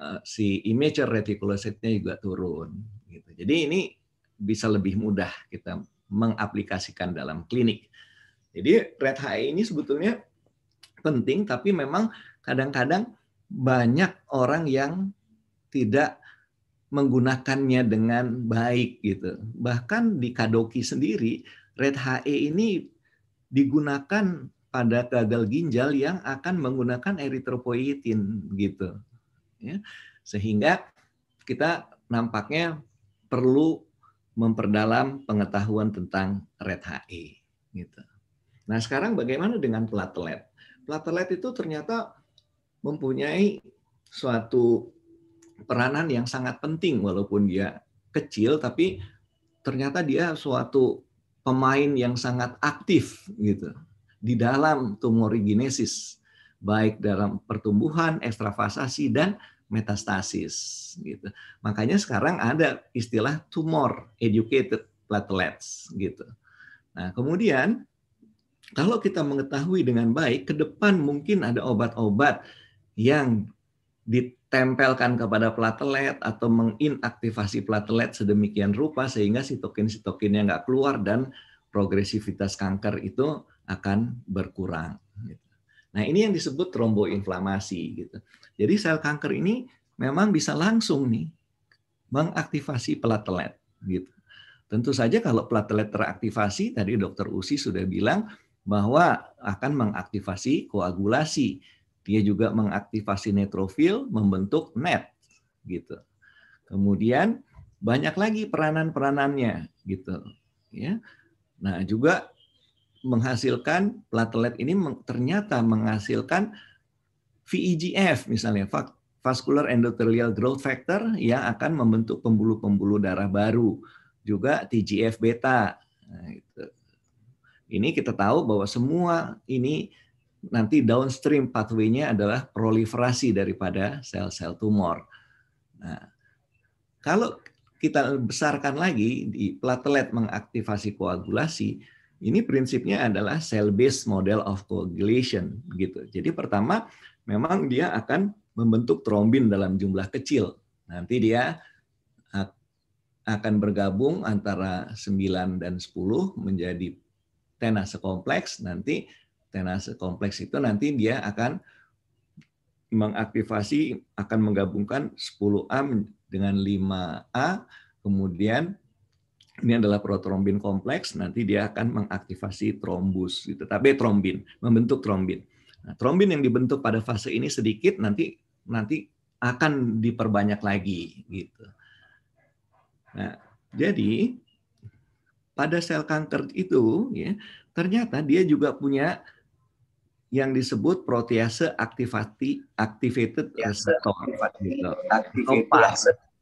eh, si imager retikulositnya juga turun. Gitu. Jadi ini bisa lebih mudah kita mengaplikasikan dalam klinik. Jadi red high ini sebetulnya penting, tapi memang kadang-kadang banyak orang yang tidak menggunakannya dengan baik gitu. Bahkan di Kadoki sendiri, red HE ini digunakan pada gagal ginjal yang akan menggunakan eritropoietin gitu. Ya. Sehingga kita nampaknya perlu memperdalam pengetahuan tentang red HE gitu. Nah, sekarang bagaimana dengan platelet? Platelet itu ternyata mempunyai suatu peranan yang sangat penting walaupun dia kecil tapi ternyata dia suatu pemain yang sangat aktif gitu di dalam tumorigenesis baik dalam pertumbuhan, ekstravasasi dan metastasis gitu. Makanya sekarang ada istilah tumor educated platelets gitu. Nah, kemudian kalau kita mengetahui dengan baik ke depan mungkin ada obat-obat yang di, tempelkan kepada platelet atau menginaktivasi platelet sedemikian rupa sehingga sitokin-sitokinnya nggak keluar dan progresivitas kanker itu akan berkurang. Gitu. Nah ini yang disebut tromboinflamasi. Gitu. Jadi sel kanker ini memang bisa langsung nih mengaktifasi platelet. Gitu. Tentu saja kalau platelet teraktivasi, tadi dokter Usi sudah bilang bahwa akan mengaktivasi koagulasi dia juga mengaktifasi netrofil membentuk net gitu. Kemudian banyak lagi peranan-peranannya gitu ya. Nah, juga menghasilkan platelet ini ternyata menghasilkan VEGF misalnya vascular endothelial growth factor yang akan membentuk pembuluh-pembuluh darah baru juga TGF beta. Nah, gitu. Ini kita tahu bahwa semua ini nanti downstream pathway-nya adalah proliferasi daripada sel-sel tumor. Nah, kalau kita besarkan lagi di platelet mengaktifasi koagulasi, ini prinsipnya adalah cell-based model of coagulation gitu. Jadi pertama memang dia akan membentuk trombin dalam jumlah kecil. Nanti dia akan bergabung antara 9 dan 10 menjadi tenase kompleks nanti tenase kompleks itu nanti dia akan mengaktifasi akan menggabungkan 10A dengan 5A kemudian ini adalah protrombin kompleks nanti dia akan mengaktifasi trombus gitu tapi trombin membentuk trombin nah, trombin yang dibentuk pada fase ini sedikit nanti nanti akan diperbanyak lagi gitu nah jadi pada sel kanker itu ya ternyata dia juga punya yang disebut protease activati, activated ya, receptor. Gitu.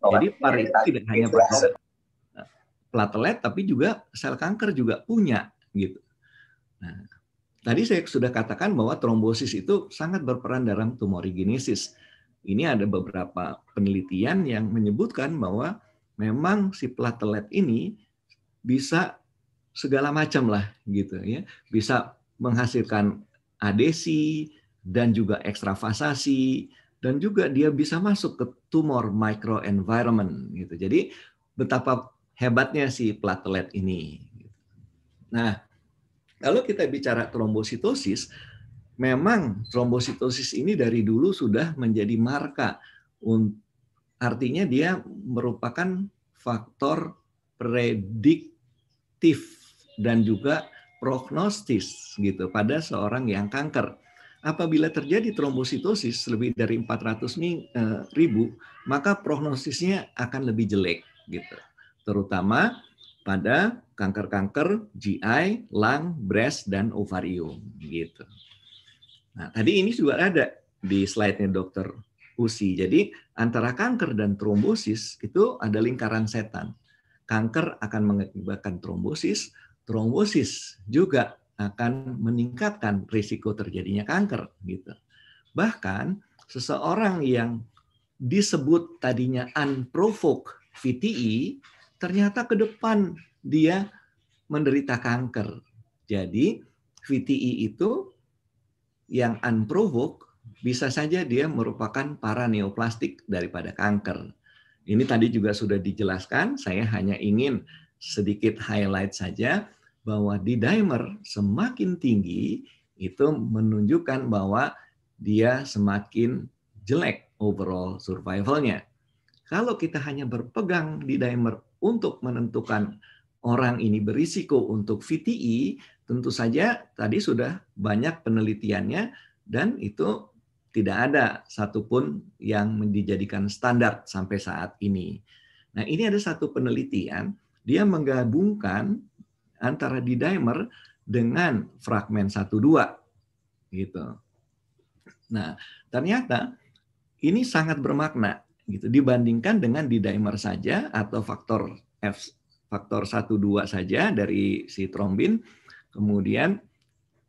Jadi PAR itu tidak hanya platelet, tapi juga sel kanker juga punya gitu. Nah, tadi saya sudah katakan bahwa trombosis itu sangat berperan dalam tumorigenesis. Ini ada beberapa penelitian yang menyebutkan bahwa memang si platelet ini bisa segala macam lah gitu ya, bisa menghasilkan adesi, dan juga ekstravasasi, dan juga dia bisa masuk ke tumor microenvironment. Gitu. Jadi betapa hebatnya si platelet ini. Gitu. Nah, kalau kita bicara trombositosis, memang trombositosis ini dari dulu sudah menjadi marka. Artinya dia merupakan faktor prediktif dan juga prognostis gitu pada seorang yang kanker. Apabila terjadi trombositosis lebih dari 400 eh, ribu, maka prognosisnya akan lebih jelek gitu. Terutama pada kanker-kanker GI, lung, breast, dan ovarium gitu. Nah, tadi ini juga ada di slide-nya dokter Usi. Jadi antara kanker dan trombosis itu ada lingkaran setan. Kanker akan mengakibatkan trombosis, trombosis juga akan meningkatkan risiko terjadinya kanker gitu. Bahkan seseorang yang disebut tadinya unprovoked VTI e, ternyata ke depan dia menderita kanker. Jadi VTI e itu yang unprovoked bisa saja dia merupakan para daripada kanker. Ini tadi juga sudah dijelaskan, saya hanya ingin sedikit highlight saja bahwa di dimer semakin tinggi itu menunjukkan bahwa dia semakin jelek overall survivalnya. Kalau kita hanya berpegang di dimer untuk menentukan orang ini berisiko untuk VTI, e, tentu saja tadi sudah banyak penelitiannya dan itu tidak ada satupun yang dijadikan standar sampai saat ini. Nah ini ada satu penelitian, dia menggabungkan antara di dimer dengan fragmen 12 gitu. Nah, ternyata ini sangat bermakna gitu dibandingkan dengan di dimer saja atau faktor F faktor 12 saja dari si trombin kemudian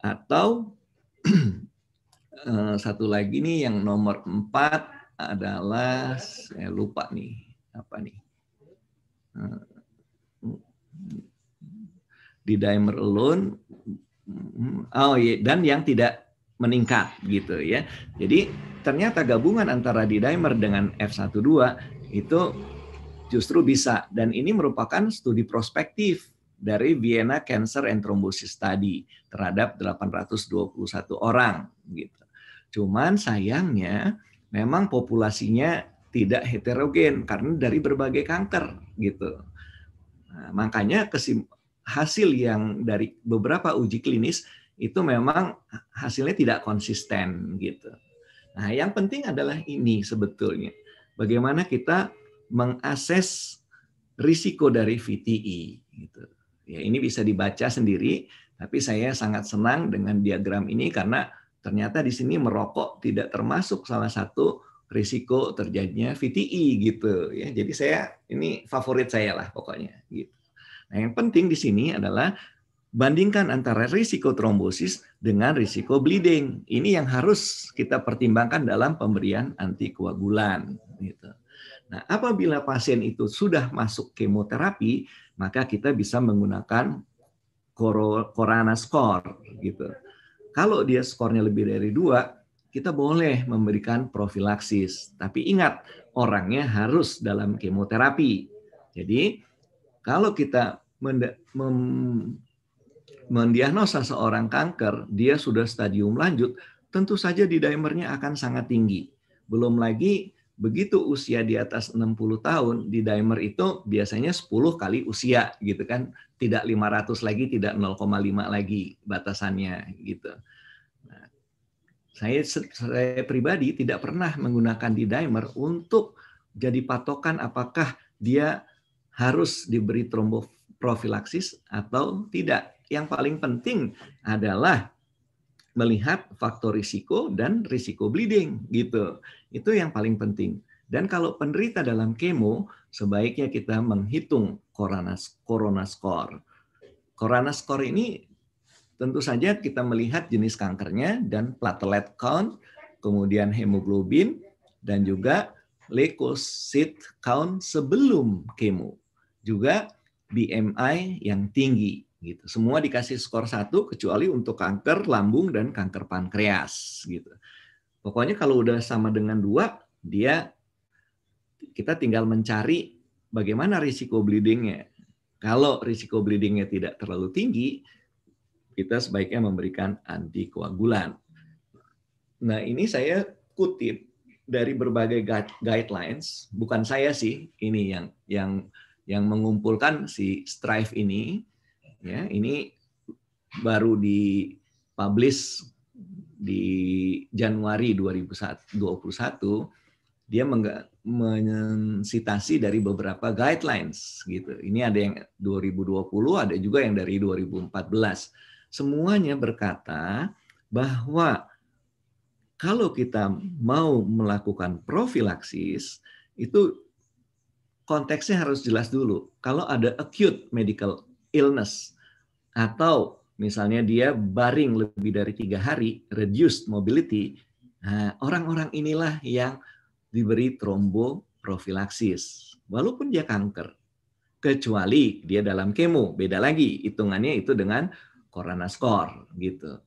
atau eh, satu lagi nih yang nomor 4 adalah saya lupa nih apa nih eh, di dimer alone oh iya, dan yang tidak meningkat gitu ya. Jadi ternyata gabungan antara di dimer dengan F12 itu justru bisa dan ini merupakan studi prospektif dari Vienna Cancer and Thrombosis Study terhadap 821 orang gitu. Cuman sayangnya memang populasinya tidak heterogen karena dari berbagai kanker gitu. Nah, makanya kesim hasil yang dari beberapa uji klinis itu memang hasilnya tidak konsisten gitu. Nah, yang penting adalah ini sebetulnya. Bagaimana kita mengakses risiko dari VTE gitu. Ya, ini bisa dibaca sendiri, tapi saya sangat senang dengan diagram ini karena ternyata di sini merokok tidak termasuk salah satu risiko terjadinya VTE gitu ya. Jadi saya ini favorit saya lah pokoknya gitu. Nah, yang penting di sini adalah bandingkan antara risiko trombosis dengan risiko bleeding. Ini yang harus kita pertimbangkan dalam pemberian antikoagulan. Gitu. Nah, apabila pasien itu sudah masuk kemoterapi, maka kita bisa menggunakan Corona score gitu. Kalau dia skornya lebih dari dua, kita boleh memberikan profilaksis. Tapi ingat, orangnya harus dalam kemoterapi. Jadi kalau kita mendiagnosa seorang kanker, dia sudah stadium lanjut, tentu saja di dimernya akan sangat tinggi. Belum lagi begitu usia di atas 60 tahun, di dimer itu biasanya 10 kali usia gitu kan. Tidak 500 lagi, tidak 0,5 lagi batasannya gitu. Nah, saya, saya pribadi tidak pernah menggunakan di dimer untuk jadi patokan apakah dia harus diberi tromboprofilaksis atau tidak. Yang paling penting adalah melihat faktor risiko dan risiko bleeding gitu. Itu yang paling penting. Dan kalau penderita dalam kemo, sebaiknya kita menghitung corona, corona score. Corona score ini tentu saja kita melihat jenis kankernya dan platelet count, kemudian hemoglobin, dan juga leukosit count sebelum kemo juga BMI yang tinggi gitu. Semua dikasih skor satu kecuali untuk kanker lambung dan kanker pankreas gitu. Pokoknya kalau udah sama dengan dua, dia kita tinggal mencari bagaimana risiko bleedingnya. Kalau risiko bleedingnya tidak terlalu tinggi, kita sebaiknya memberikan antikoagulan. Nah ini saya kutip dari berbagai guidelines, bukan saya sih ini yang yang yang mengumpulkan si Strive ini ya ini baru di publish di Januari 2021 dia mensitasi dari beberapa guidelines gitu. Ini ada yang 2020, ada juga yang dari 2014. Semuanya berkata bahwa kalau kita mau melakukan profilaksis itu konteksnya harus jelas dulu. Kalau ada acute medical illness atau misalnya dia baring lebih dari tiga hari, reduced mobility, orang nah, orang-orang inilah yang diberi tromboprofilaksis. Walaupun dia kanker, kecuali dia dalam kemo, beda lagi hitungannya itu dengan corona score gitu.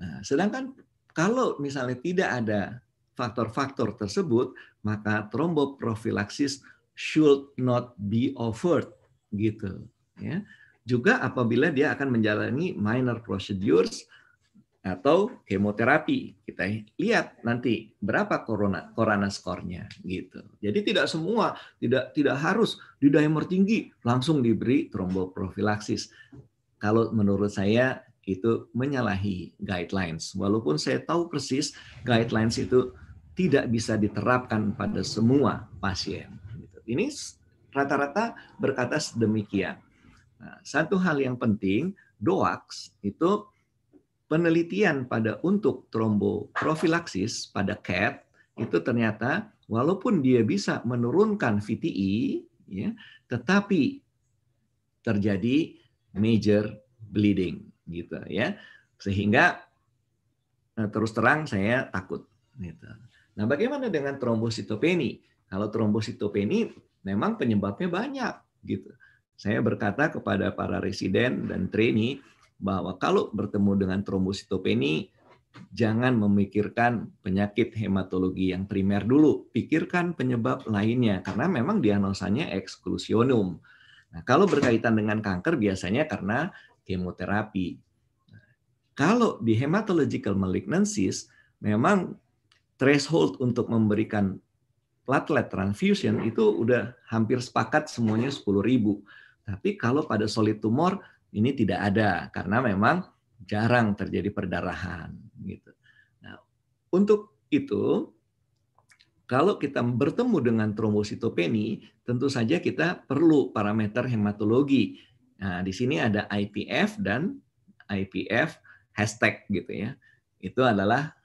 Nah, sedangkan kalau misalnya tidak ada faktor-faktor tersebut, maka tromboprofilaksis should not be offered gitu ya juga apabila dia akan menjalani minor procedures atau kemoterapi kita lihat nanti berapa corona corona skornya gitu jadi tidak semua tidak tidak harus di dimer tinggi langsung diberi tromboprofilaksis kalau menurut saya itu menyalahi guidelines walaupun saya tahu persis guidelines itu tidak bisa diterapkan pada semua pasien ini rata-rata berkata sedemikian. Nah, satu hal yang penting, DOAX itu penelitian pada untuk tromboprofilaksis pada cat itu ternyata walaupun dia bisa menurunkan VTE, ya, tetapi terjadi major bleeding gitu ya, sehingga eh, terus terang saya takut. Gitu. Nah, bagaimana dengan trombositopeni? Kalau trombositopeni memang penyebabnya banyak gitu. Saya berkata kepada para residen dan trainee bahwa kalau bertemu dengan trombositopeni jangan memikirkan penyakit hematologi yang primer dulu, pikirkan penyebab lainnya karena memang diagnosanya eksklusionum. Nah, kalau berkaitan dengan kanker biasanya karena kemoterapi. kalau di hematological malignancies memang threshold untuk memberikan platelet transfusion itu udah hampir sepakat semuanya 10.000. Tapi kalau pada solid tumor ini tidak ada karena memang jarang terjadi perdarahan gitu. Nah, untuk itu kalau kita bertemu dengan trombositopeni, tentu saja kita perlu parameter hematologi. Nah, di sini ada IPF dan IPF hashtag gitu ya. Itu adalah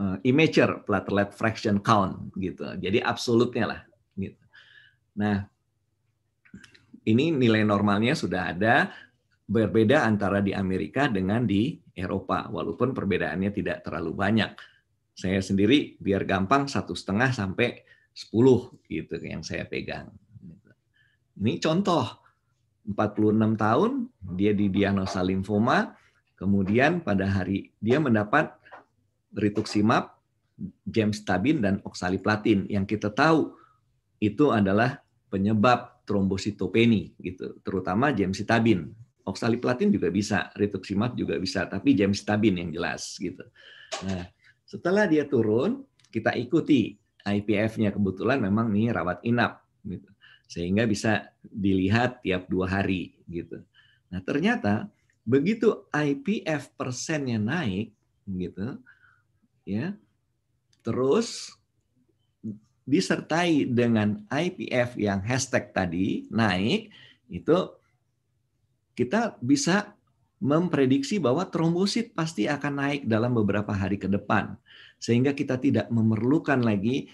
uh, immature platelet fraction count gitu. Jadi absolutnya lah gitu. Nah, ini nilai normalnya sudah ada berbeda antara di Amerika dengan di Eropa walaupun perbedaannya tidak terlalu banyak. Saya sendiri biar gampang satu setengah sampai 10 gitu yang saya pegang. Ini contoh 46 tahun dia didiagnosa limfoma, kemudian pada hari dia mendapat rituximab, gemcitabine dan oxaliplatin yang kita tahu itu adalah penyebab trombositopeni gitu, terutama gemcitabine. Oxaliplatin juga bisa, rituximab juga bisa, tapi gemcitabine yang jelas gitu. Nah, setelah dia turun, kita ikuti IPF-nya kebetulan memang nih rawat inap gitu. Sehingga bisa dilihat tiap dua hari gitu. Nah, ternyata begitu IPF persennya naik gitu, ya. Terus disertai dengan IPF yang hashtag tadi naik itu kita bisa memprediksi bahwa trombosit pasti akan naik dalam beberapa hari ke depan sehingga kita tidak memerlukan lagi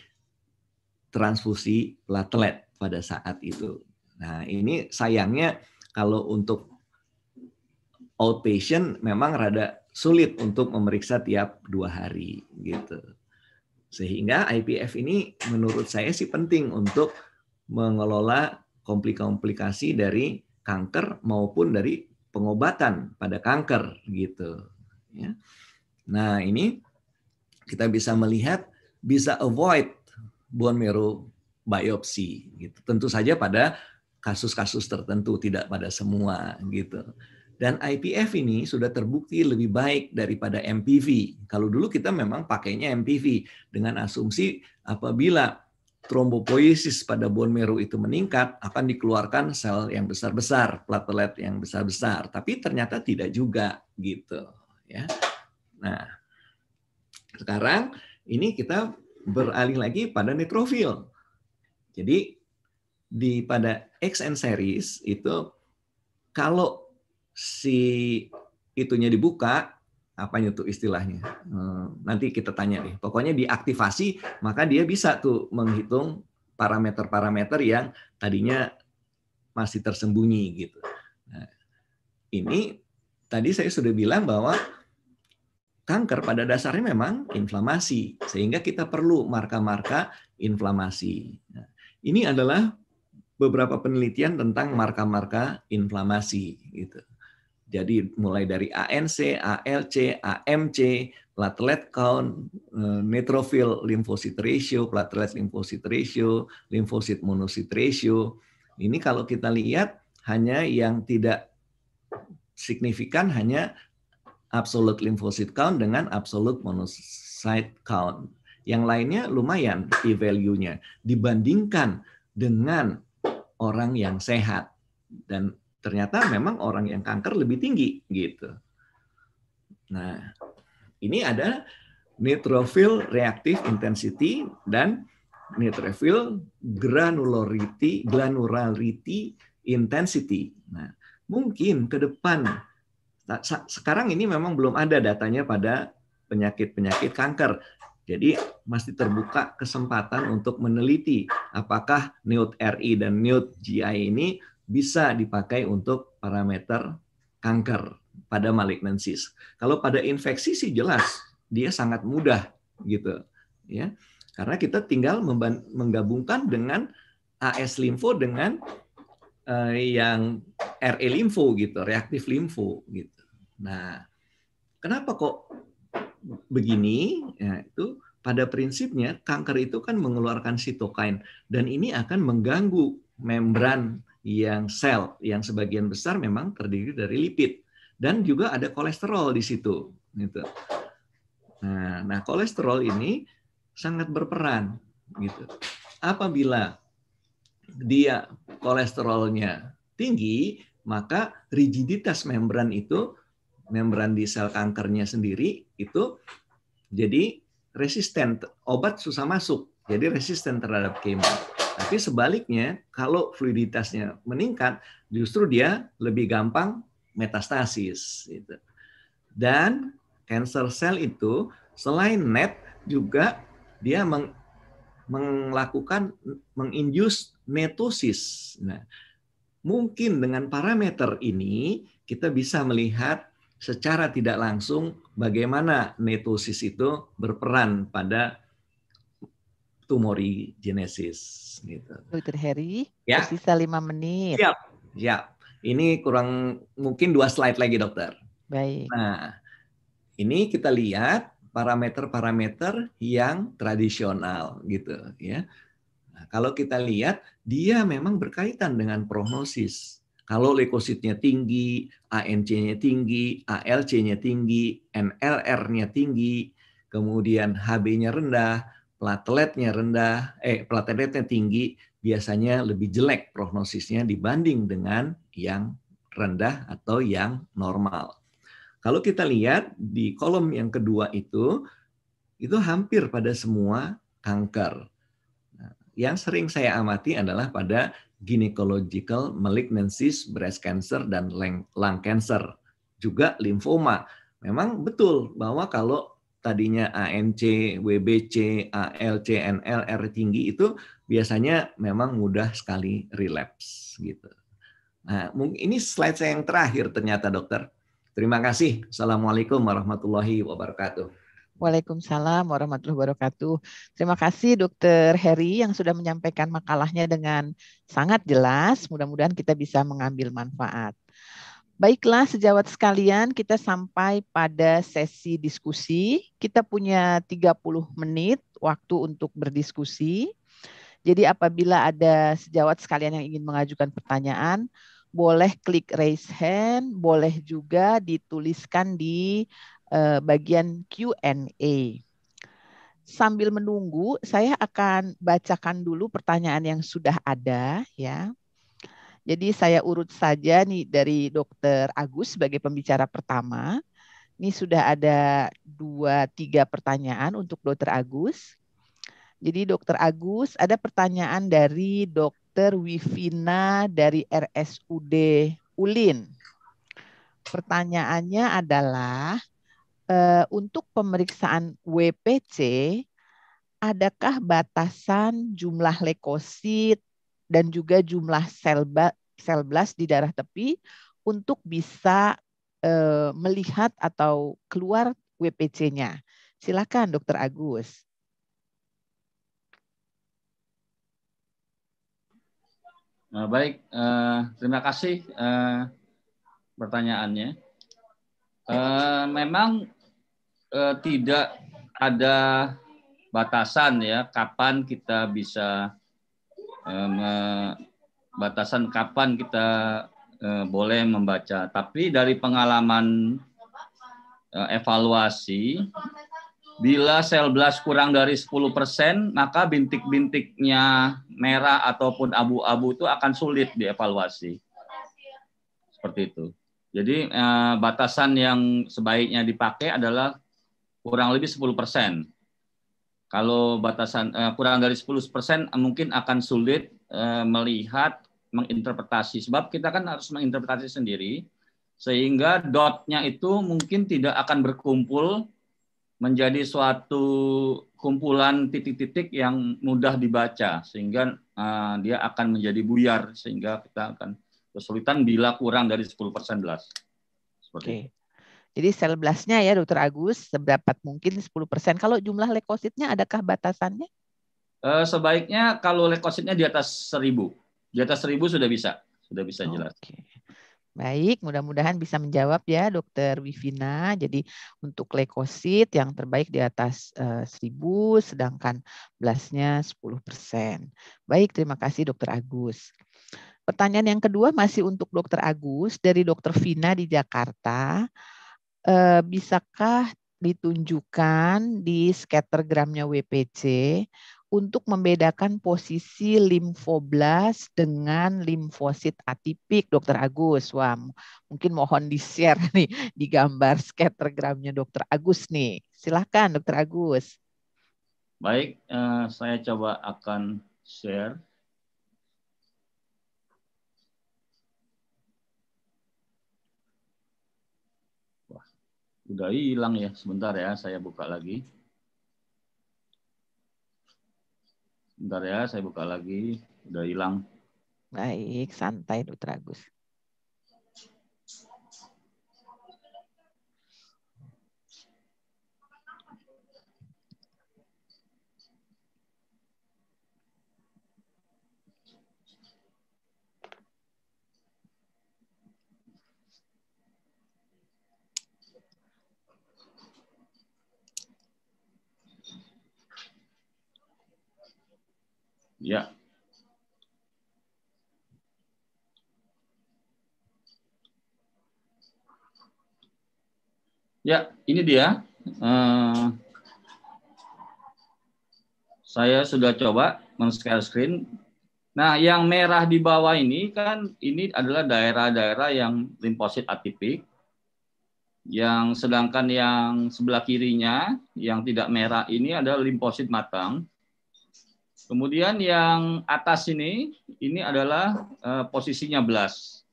transfusi platelet pada saat itu. Nah, ini sayangnya kalau untuk outpatient memang rada sulit untuk memeriksa tiap dua hari gitu. Sehingga IPF ini menurut saya sih penting untuk mengelola komplikasi dari kanker maupun dari pengobatan pada kanker gitu. Ya. Nah ini kita bisa melihat bisa avoid bone marrow biopsi gitu. Tentu saja pada kasus-kasus tertentu tidak pada semua gitu. Dan IPF ini sudah terbukti lebih baik daripada MPV. Kalau dulu kita memang pakainya MPV dengan asumsi apabila trombopoiesis pada bone marrow itu meningkat akan dikeluarkan sel yang besar-besar, platelet yang besar-besar. Tapi ternyata tidak juga gitu, ya. Nah, sekarang ini kita beralih lagi pada neutrofil. Jadi di pada XN series itu kalau si itunya dibuka, apa itu istilahnya. Eh, nanti kita tanya deh. Pokoknya diaktifasi, maka dia bisa tuh menghitung parameter-parameter yang tadinya masih tersembunyi gitu. Nah, ini tadi saya sudah bilang bahwa kanker pada dasarnya memang inflamasi, sehingga kita perlu marka-marka inflamasi. Nah, ini adalah beberapa penelitian tentang marka-marka inflamasi gitu. Jadi mulai dari ANC, ALC, AMC, platelet count, eh, neutrophil lymphocyte ratio, platelet lymphocyte ratio, lymphocyte monocyte ratio. Ini kalau kita lihat hanya yang tidak signifikan hanya absolute lymphocyte count dengan absolute monocyte count. Yang lainnya lumayan di value nya dibandingkan dengan orang yang sehat dan ternyata memang orang yang kanker lebih tinggi gitu. Nah, ini ada neutrophil reactive intensity dan neutrophil granularity granularity intensity. Nah, mungkin ke depan sekarang ini memang belum ada datanya pada penyakit-penyakit kanker. Jadi masih terbuka kesempatan untuk meneliti apakah NEUT RI dan NEUT GI ini bisa dipakai untuk parameter kanker pada malignancies. Kalau pada infeksi sih jelas dia sangat mudah gitu ya. Karena kita tinggal menggabungkan dengan AS limfo dengan uh, yang RE limfo gitu, reaktif limfo gitu. Nah, kenapa kok begini? Ya, itu pada prinsipnya kanker itu kan mengeluarkan sitokain dan ini akan mengganggu membran yang sel yang sebagian besar memang terdiri dari lipid dan juga ada kolesterol di situ gitu. Nah, nah, kolesterol ini sangat berperan gitu. Apabila dia kolesterolnya tinggi, maka rigiditas membran itu membran di sel kankernya sendiri itu jadi resisten obat susah masuk. Jadi resisten terhadap kemo. Tapi sebaliknya, kalau fluiditasnya meningkat, justru dia lebih gampang metastasis. Gitu. Dan cancer cell itu selain net juga dia meng, melakukan menginduce netosis. Nah, mungkin dengan parameter ini kita bisa melihat secara tidak langsung bagaimana netosis itu berperan pada tumorigenesis gitu. Dokter Heri, ya. sisa lima menit. Siap, siap. Ini kurang mungkin dua slide lagi dokter. Baik. Nah, ini kita lihat parameter-parameter yang tradisional gitu ya. Nah, kalau kita lihat dia memang berkaitan dengan prognosis. Kalau leukositnya tinggi, ANC-nya tinggi, ALC-nya tinggi, NLR-nya tinggi, kemudian HB-nya rendah, plateletnya rendah, eh plateletnya tinggi, biasanya lebih jelek prognosisnya dibanding dengan yang rendah atau yang normal. Kalau kita lihat di kolom yang kedua itu, itu hampir pada semua kanker. Nah, yang sering saya amati adalah pada gynecological malignancies, breast cancer, dan lung cancer. Juga limfoma. Memang betul bahwa kalau tadinya ANC, WBC, ALC, NLR tinggi itu biasanya memang mudah sekali relapse gitu. Nah, ini slide saya yang terakhir ternyata dokter. Terima kasih. Assalamualaikum warahmatullahi wabarakatuh. Waalaikumsalam warahmatullahi wabarakatuh. Terima kasih dokter Heri yang sudah menyampaikan makalahnya dengan sangat jelas. Mudah-mudahan kita bisa mengambil manfaat. Baiklah, sejawat sekalian, kita sampai pada sesi diskusi. Kita punya 30 menit waktu untuk berdiskusi. Jadi apabila ada sejawat sekalian yang ingin mengajukan pertanyaan, boleh klik raise hand, boleh juga dituliskan di uh, bagian Q&A. Sambil menunggu, saya akan bacakan dulu pertanyaan yang sudah ada ya. Jadi saya urut saja nih dari Dokter Agus sebagai pembicara pertama. Ini sudah ada dua tiga pertanyaan untuk Dokter Agus. Jadi Dokter Agus ada pertanyaan dari Dokter Wivina dari RSUD Ulin. Pertanyaannya adalah e, untuk pemeriksaan WPC adakah batasan jumlah leukosit dan juga jumlah sel sel blast di darah tepi untuk bisa e, melihat atau keluar WPC-nya. Silakan Dokter Agus. Nah, Baik, eh, terima kasih eh, pertanyaannya. Eh, memang eh, tidak ada batasan ya kapan kita bisa Eh, batasan kapan kita eh, boleh membaca. Tapi dari pengalaman eh, evaluasi, bila sel blast kurang dari 10%, maka bintik-bintiknya merah ataupun abu-abu itu akan sulit dievaluasi. Seperti itu. Jadi batasan yang sebaiknya dipakai adalah kurang lebih 10%. Kalau batasan uh, kurang dari 10% eh, mungkin akan sulit uh, melihat menginterpretasi sebab kita kan harus menginterpretasi sendiri sehingga dotnya itu mungkin tidak akan berkumpul menjadi suatu kumpulan titik-titik yang mudah dibaca sehingga uh, dia akan menjadi buyar sehingga kita akan kesulitan bila kurang dari 10% belas. Oke. Oke. Jadi sel blastnya ya Dokter Agus seberapa mungkin 10%. Kalau jumlah leukositnya, adakah batasannya? Eh, sebaiknya kalau leukositnya di atas seribu, Di atas seribu sudah bisa, sudah bisa jelas. Okay. Baik, mudah-mudahan bisa menjawab ya Dokter Wivina. Jadi untuk leukosit yang terbaik di atas eh, seribu, 1000 sedangkan sepuluh 10%. Baik, terima kasih Dokter Agus. Pertanyaan yang kedua masih untuk Dokter Agus dari Dokter Vina di Jakarta eh, bisakah ditunjukkan di scattergramnya WPC untuk membedakan posisi limfoblas dengan limfosit atipik, Dokter Agus. Wah, mungkin mohon di-share nih di gambar scattergramnya Dokter Agus nih. Silahkan Dokter Agus. Baik, eh, saya coba akan share. Udah hilang ya, sebentar ya, saya buka lagi. Sebentar ya, saya buka lagi. Udah hilang. Baik, santai Dr. Agus. Ya. Ya, ini dia. Eh, saya sudah coba men-share screen. Nah, yang merah di bawah ini kan ini adalah daerah-daerah yang limfosit atipik. Yang sedangkan yang sebelah kirinya yang tidak merah ini adalah limfosit matang. Kemudian yang atas ini, ini adalah uh, posisinya blast.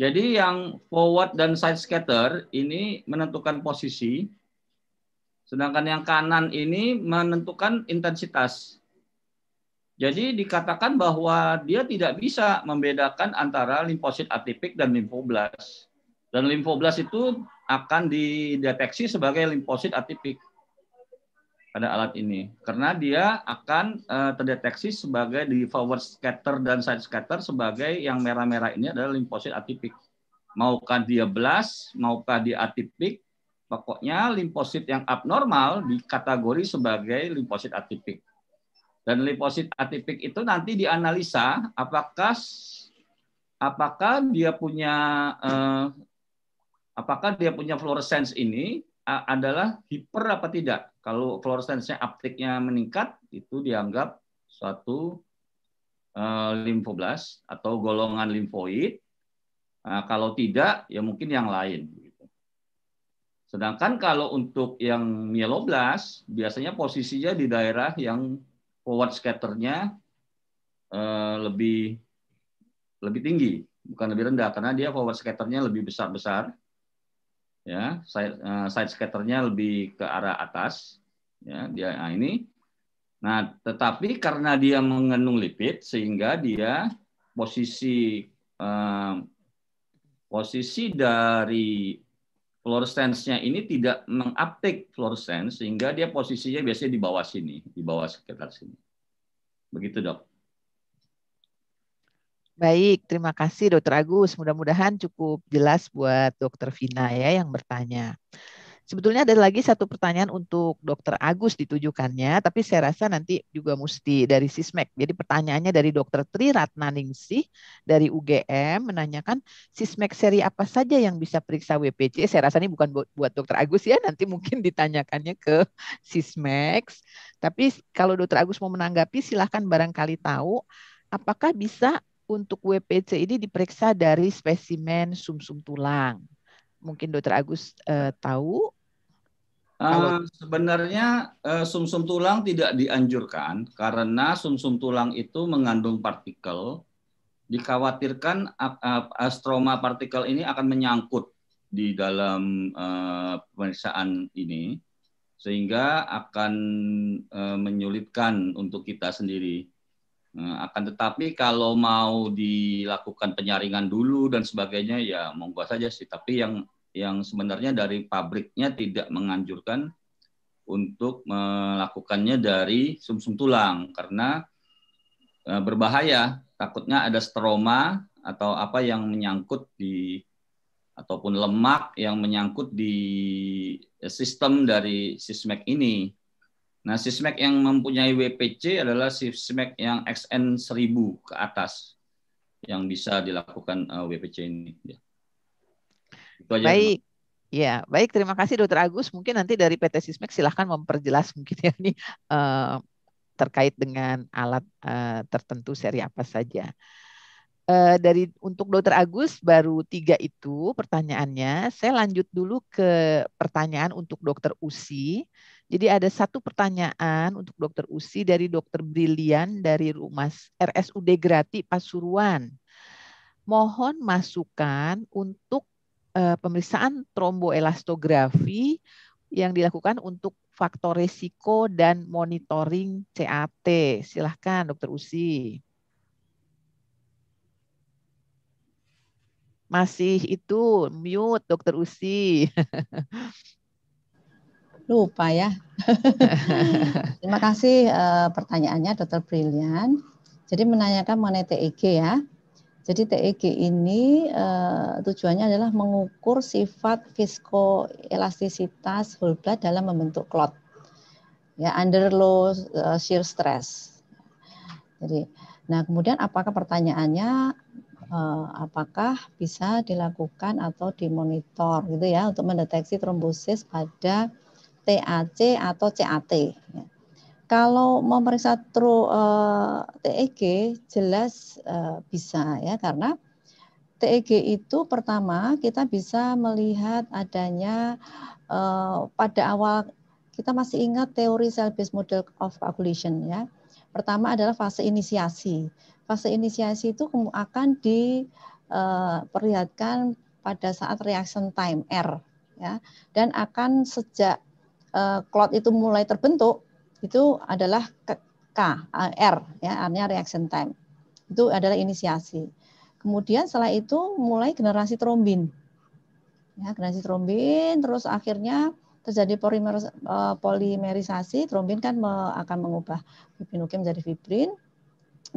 Jadi yang forward dan side scatter ini menentukan posisi, sedangkan yang kanan ini menentukan intensitas. Jadi dikatakan bahwa dia tidak bisa membedakan antara limfosit atipik dan limfoblast. Dan limfoblast itu akan dideteksi sebagai limfosit atipik pada alat ini karena dia akan uh, terdeteksi sebagai di forward scatter dan side scatter sebagai yang merah-merah ini adalah limfosit atipik. Maukah dia blast, maukah dia atipik, pokoknya limfosit yang abnormal dikategori sebagai limfosit atipik. Dan limfosit atipik itu nanti dianalisa apakah apakah dia punya uh, apakah dia punya fluorescence ini adalah hiper apa tidak kalau uptake-nya meningkat, itu dianggap suatu uh, eh, limfoblast atau golongan limfoid. Nah, kalau tidak, ya mungkin yang lain. Gitu. Sedangkan kalau untuk yang mieloblas biasanya posisinya di daerah yang forward scatternya uh, lebih lebih tinggi, bukan lebih rendah, karena dia forward scatternya lebih besar-besar ya side, uh, side scatternya lebih ke arah atas ya dia nah ini nah tetapi karena dia mengenung lipid sehingga dia posisi uh, posisi dari fluorescence-nya ini tidak menguptake fluorescence, sehingga dia posisinya biasanya di bawah sini, di bawah sekitar sini. Begitu, Dok. Baik, terima kasih Dokter Agus. Mudah-mudahan cukup jelas buat Dokter Vina ya yang bertanya. Sebetulnya ada lagi satu pertanyaan untuk Dokter Agus ditujukannya, tapi saya rasa nanti juga mesti dari Sismek. Jadi pertanyaannya dari Dokter Tri Ratnaningsih dari UGM menanyakan Sismek seri apa saja yang bisa periksa WPC. Saya rasa ini bukan buat, Dokter Agus ya, nanti mungkin ditanyakannya ke Sismek. Tapi kalau Dokter Agus mau menanggapi, silahkan barangkali tahu apakah bisa untuk WPC ini diperiksa dari spesimen sumsum tulang. Mungkin Dokter Agus eh, tahu. Uh, sebenarnya uh, sumsum tulang tidak dianjurkan karena sumsum tulang itu mengandung partikel. Dikhawatirkan uh, stroma partikel ini akan menyangkut di dalam uh, pemeriksaan ini sehingga akan uh, menyulitkan untuk kita sendiri Nah, akan tetapi kalau mau dilakukan penyaringan dulu dan sebagainya ya monggo saja sih tapi yang yang sebenarnya dari pabriknya tidak menganjurkan untuk melakukannya dari sumsum -sum tulang karena e, berbahaya takutnya ada stroma atau apa yang menyangkut di ataupun lemak yang menyangkut di e, sistem dari sismek ini Nah, sismek yang mempunyai WPC adalah sismek yang XN 1000 ke atas yang bisa dilakukan eh, WPC ini. Ya. Itu aja. Baik. Ya, baik. Terima kasih Dokter Agus. Mungkin nanti dari PT Sismek silahkan memperjelas mungkin ya ini uh, terkait dengan alat uh, tertentu seri apa saja. Uh, dari untuk Dokter Agus baru tiga itu pertanyaannya. Saya lanjut dulu ke pertanyaan untuk Dokter Usi. Jadi ada satu pertanyaan untuk Dokter Usi dari Dokter Brilian dari Rumas RSUD Grati Pasuruan. Mohon masukan untuk uh, pemeriksaan tromboelastografi yang dilakukan untuk faktor resiko dan monitoring CAT. Silahkan Dokter Usi. Masih itu mute Dokter Usi. lupa ya. Terima kasih uh, pertanyaannya Dokter Brilian. Jadi menanyakan mengenai TEG ya. Jadi TEG ini uh, tujuannya adalah mengukur sifat viskoelastisitas whole blood dalam membentuk clot. Ya, under low uh, shear stress. Jadi, nah kemudian apakah pertanyaannya apakah bisa dilakukan atau dimonitor gitu ya untuk mendeteksi trombosis pada TAC atau CAT. Ya. Kalau memeriksa true uh, TEG jelas uh, bisa ya karena TEG itu pertama kita bisa melihat adanya uh, pada awal kita masih ingat teori cell based model of coagulation ya. Pertama adalah fase inisiasi. Fase inisiasi itu akan diperlihatkan eh, pada saat reaction time R ya dan akan sejak uh, itu mulai terbentuk itu adalah K, eh, R, ya, artinya reaction time. Itu adalah inisiasi. Kemudian setelah itu mulai generasi trombin. Ya, generasi trombin, terus akhirnya terjadi eh, polimerisasi, trombin kan akan mengubah fibrinogen menjadi fibrin.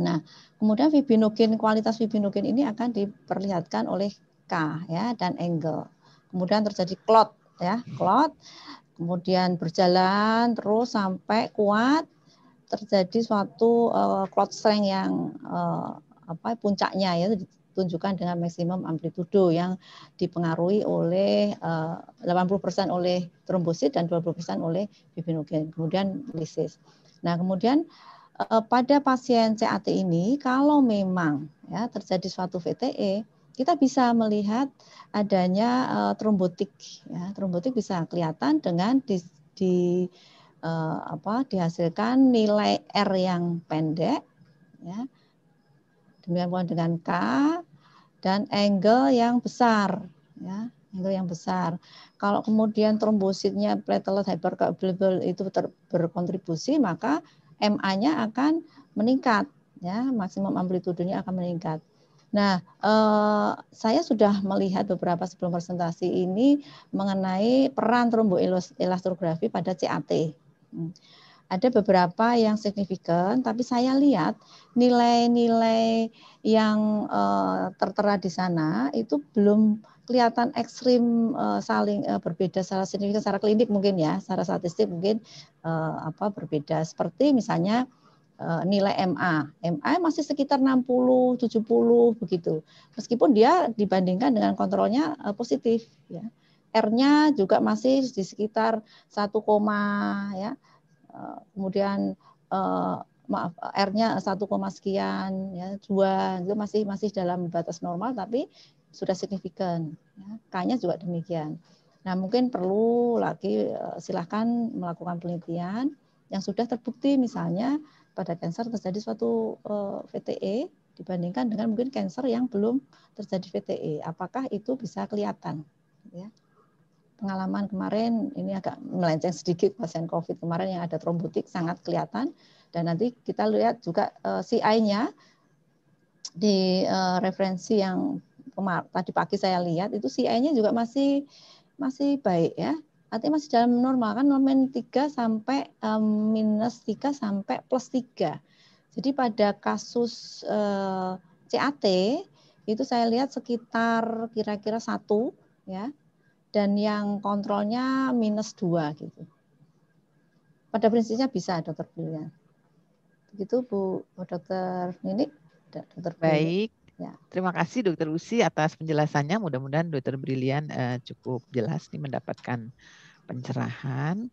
Nah, kemudian fibrinogen kualitas fibrinogen ini akan diperlihatkan oleh K ya dan angle. Kemudian terjadi clot ya, clot. Kemudian berjalan terus sampai kuat terjadi suatu uh, cloud strength yang uh, apa puncaknya ya ditunjukkan dengan maksimum amplitudo yang dipengaruhi oleh eh, uh, 80% oleh trombosit dan 20% oleh fibrinogen kemudian lisis. Nah, kemudian uh, pada pasien CAT ini kalau memang ya terjadi suatu VTE kita bisa melihat adanya uh, trombotik ya trombotik bisa kelihatan dengan di, di uh, apa dihasilkan nilai R yang pendek ya demikian dengan K dan angle yang besar ya angle yang besar kalau kemudian trombositnya platelet hypercoagulable itu ter, berkontribusi maka MA-nya akan meningkat ya maksimum amplitudenya akan meningkat Nah, eh, saya sudah melihat beberapa sebelum presentasi ini mengenai peran tromboelastografi pada CAT. Hmm. Ada beberapa yang signifikan, tapi saya lihat nilai-nilai yang eh, tertera di sana itu belum kelihatan ekstrim eh, saling eh, berbeda secara signifikan secara klinik mungkin ya secara statistik mungkin eh, apa berbeda seperti misalnya Eh, nilai MA. MA masih sekitar 60, 70 begitu. Meskipun dia dibandingkan dengan kontrolnya eh, positif ya. R-nya juga masih di sekitar 1, ya. Eh, kemudian maaf R-nya 1, sekian ya, 2 itu masih masih dalam batas normal tapi sudah signifikan. Ya. K-nya juga demikian. Nah, mungkin perlu lagi silahkan melakukan penelitian yang sudah terbukti misalnya pada kanker terjadi suatu eh, VTE dibandingkan dengan mungkin kanker yang belum terjadi VTE. Apakah itu bisa kelihatan? Ya. Pengalaman kemarin ini agak melenceng sedikit pasien COVID kemarin yang ada trombotik sangat kelihatan dan nanti kita lihat juga uh, eh, CI-nya di uh, referensi yang kemar tadi pagi saya lihat itu CI-nya juga masih masih baik ya Artinya masih dalam normal kan normal 3 sampai um, minus 3 sampai plus 3. Jadi pada kasus uh, eh, CAT itu saya lihat sekitar kira-kira satu ya dan yang kontrolnya minus dua gitu. Pada prinsipnya bisa dokter Pilihan. Begitu Bu, Dokter Nini, Dokter Baik. Ya. Terima kasih Dokter Usi atas penjelasannya. Mudah-mudahan Dokter Brilian uh, eh, cukup jelas nih mendapatkan pencerahan.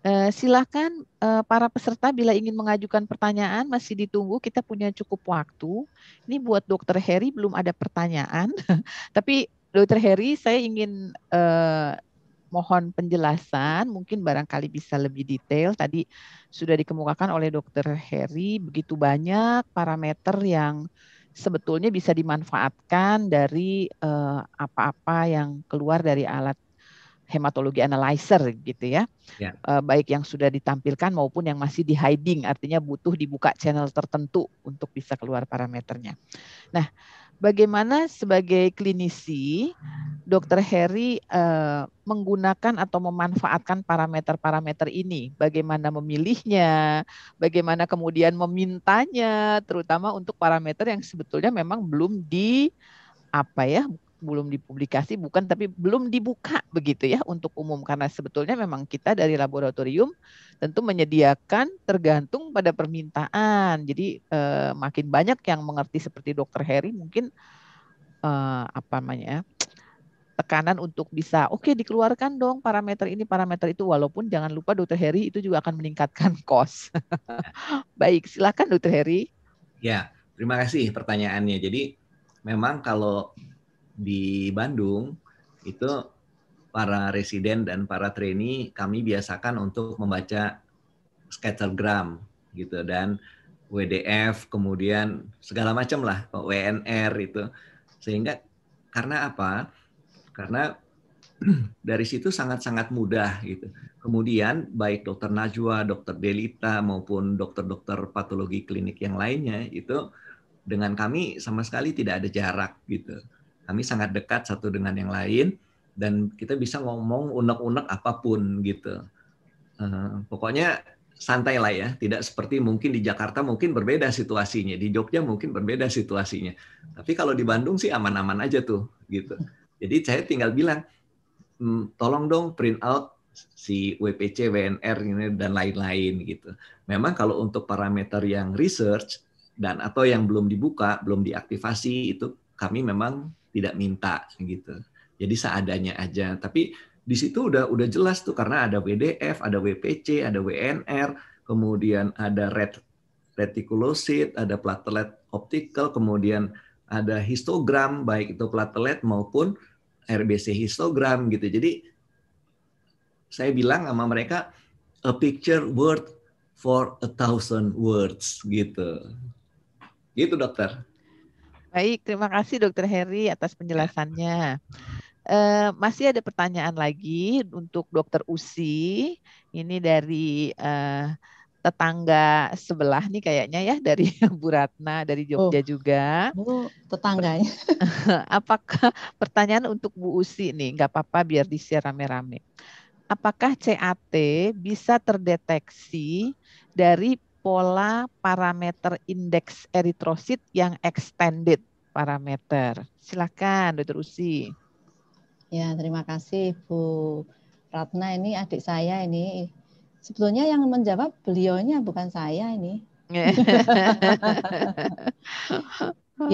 Eh, silakan eh, para peserta bila ingin mengajukan pertanyaan masih ditunggu. Kita punya cukup waktu. Ini buat Dokter Heri belum ada pertanyaan, tapi Dokter Heri saya ingin eh, mohon penjelasan. Mungkin barangkali bisa lebih detail. Tadi sudah dikemukakan oleh Dokter Heri begitu banyak parameter yang sebetulnya bisa dimanfaatkan dari eh, apa-apa yang keluar dari alat hematologi analyzer gitu ya. ya. Uh, baik yang sudah ditampilkan maupun yang masih di hiding artinya butuh dibuka channel tertentu untuk bisa keluar parameternya. Nah, bagaimana sebagai klinisi Dokter Harry uh, menggunakan atau memanfaatkan parameter-parameter ini, bagaimana memilihnya, bagaimana kemudian memintanya, terutama untuk parameter yang sebetulnya memang belum di apa ya belum dipublikasi bukan tapi belum dibuka begitu ya untuk umum karena sebetulnya memang kita dari laboratorium tentu menyediakan tergantung pada permintaan. Jadi eh, makin banyak yang mengerti seperti Dokter Harry mungkin eh, apa namanya ya, tekanan untuk bisa oke okay, dikeluarkan dong parameter ini parameter itu walaupun jangan lupa dokter Harry itu juga akan meningkatkan kos. Baik, silakan dokter Harry Ya, terima kasih pertanyaannya. Jadi memang kalau di Bandung itu para residen dan para trainee kami biasakan untuk membaca scattergram gitu dan WDF kemudian segala macam lah WNR itu sehingga karena apa karena dari situ sangat-sangat mudah gitu. Kemudian baik dokter Najwa, dokter Delita maupun dokter-dokter patologi klinik yang lainnya itu dengan kami sama sekali tidak ada jarak gitu kami sangat dekat satu dengan yang lain dan kita bisa ngomong unek-unek apapun gitu. Uh, pokoknya santai lah ya, tidak seperti mungkin di Jakarta mungkin berbeda situasinya, di Jogja mungkin berbeda situasinya. Tapi kalau di Bandung sih aman-aman aja tuh gitu. Jadi saya tinggal bilang, tolong dong print out si WPC, WNR ini dan lain-lain gitu. Memang kalau untuk parameter yang research dan atau yang belum dibuka, belum diaktifasi itu kami memang tidak minta gitu. Jadi seadanya aja. Tapi di situ udah udah jelas tuh karena ada WDF, ada WPC, ada WNR, kemudian ada red retikulosit, ada platelet optikal, kemudian ada histogram baik itu platelet maupun RBC histogram gitu. Jadi saya bilang sama mereka a picture worth for a thousand words gitu. Gitu dokter. Baik, terima kasih Dokter Heri atas penjelasannya. Uh, masih ada pertanyaan lagi untuk Dokter Usi. Ini dari uh, tetangga sebelah nih kayaknya ya dari Bu Ratna dari Jogja oh, juga. Oh, tetangganya. Apakah pertanyaan untuk Bu Usi nih, Gak apa-apa biar di-share rame-rame. Apakah CAT bisa terdeteksi dari pola parameter indeks eritrosit yang extended parameter. Silakan Dr. Usi. Ya, terima kasih Bu Ratna ini adik saya ini. Sebetulnya yang menjawab beliaunya bukan saya ini.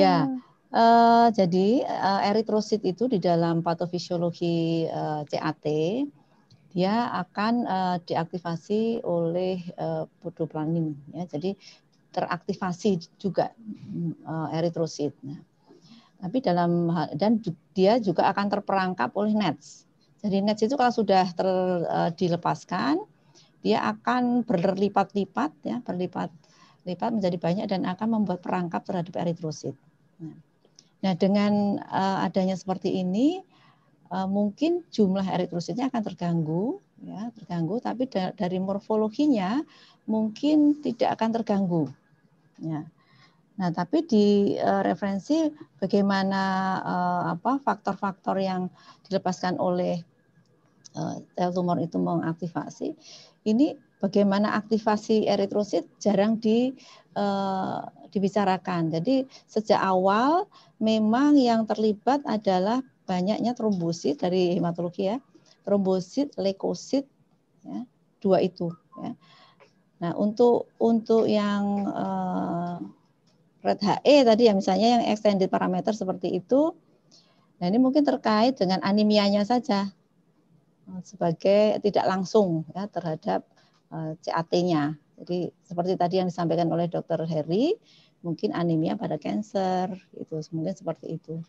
ya, Uh, jadi uh, eritrosit itu di dalam patofisiologi uh, eh, CAT dia akan uh, diaktifasi oleh uh, eh, podoplanin ya. Jadi teraktivasi juga uh, eritrosit. Nah. tapi dalam dan dia juga akan terperangkap oleh nets. Jadi nets itu kalau sudah ter, uh, dilepaskan dia akan berlipat-lipat ya, berlipat-lipat menjadi banyak dan akan membuat perangkap terhadap eritrosit. Nah, nah dengan adanya seperti ini Eh, mungkin jumlah eritrositnya akan terganggu ya terganggu tapi dari morfologinya mungkin tidak akan terganggu ya nah tapi di uh, referensi bagaimana uh, apa faktor-faktor yang dilepaskan oleh uh, tumor itu mengaktifasi ini bagaimana aktivasi eritrosit jarang di dibicarakan jadi sejak awal memang yang terlibat adalah banyaknya trombosit dari hematologi ya, trombosit, leukosit, ya, dua itu. Ya. Nah untuk untuk yang uh, red HE tadi ya misalnya yang extended parameter seperti itu, nah ini mungkin terkait dengan anemianya saja eh, sebagai tidak langsung ya terhadap uh, eh, CAT-nya. Jadi seperti tadi yang disampaikan oleh dokter Heri, mungkin anemia pada cancer itu mungkin seperti itu.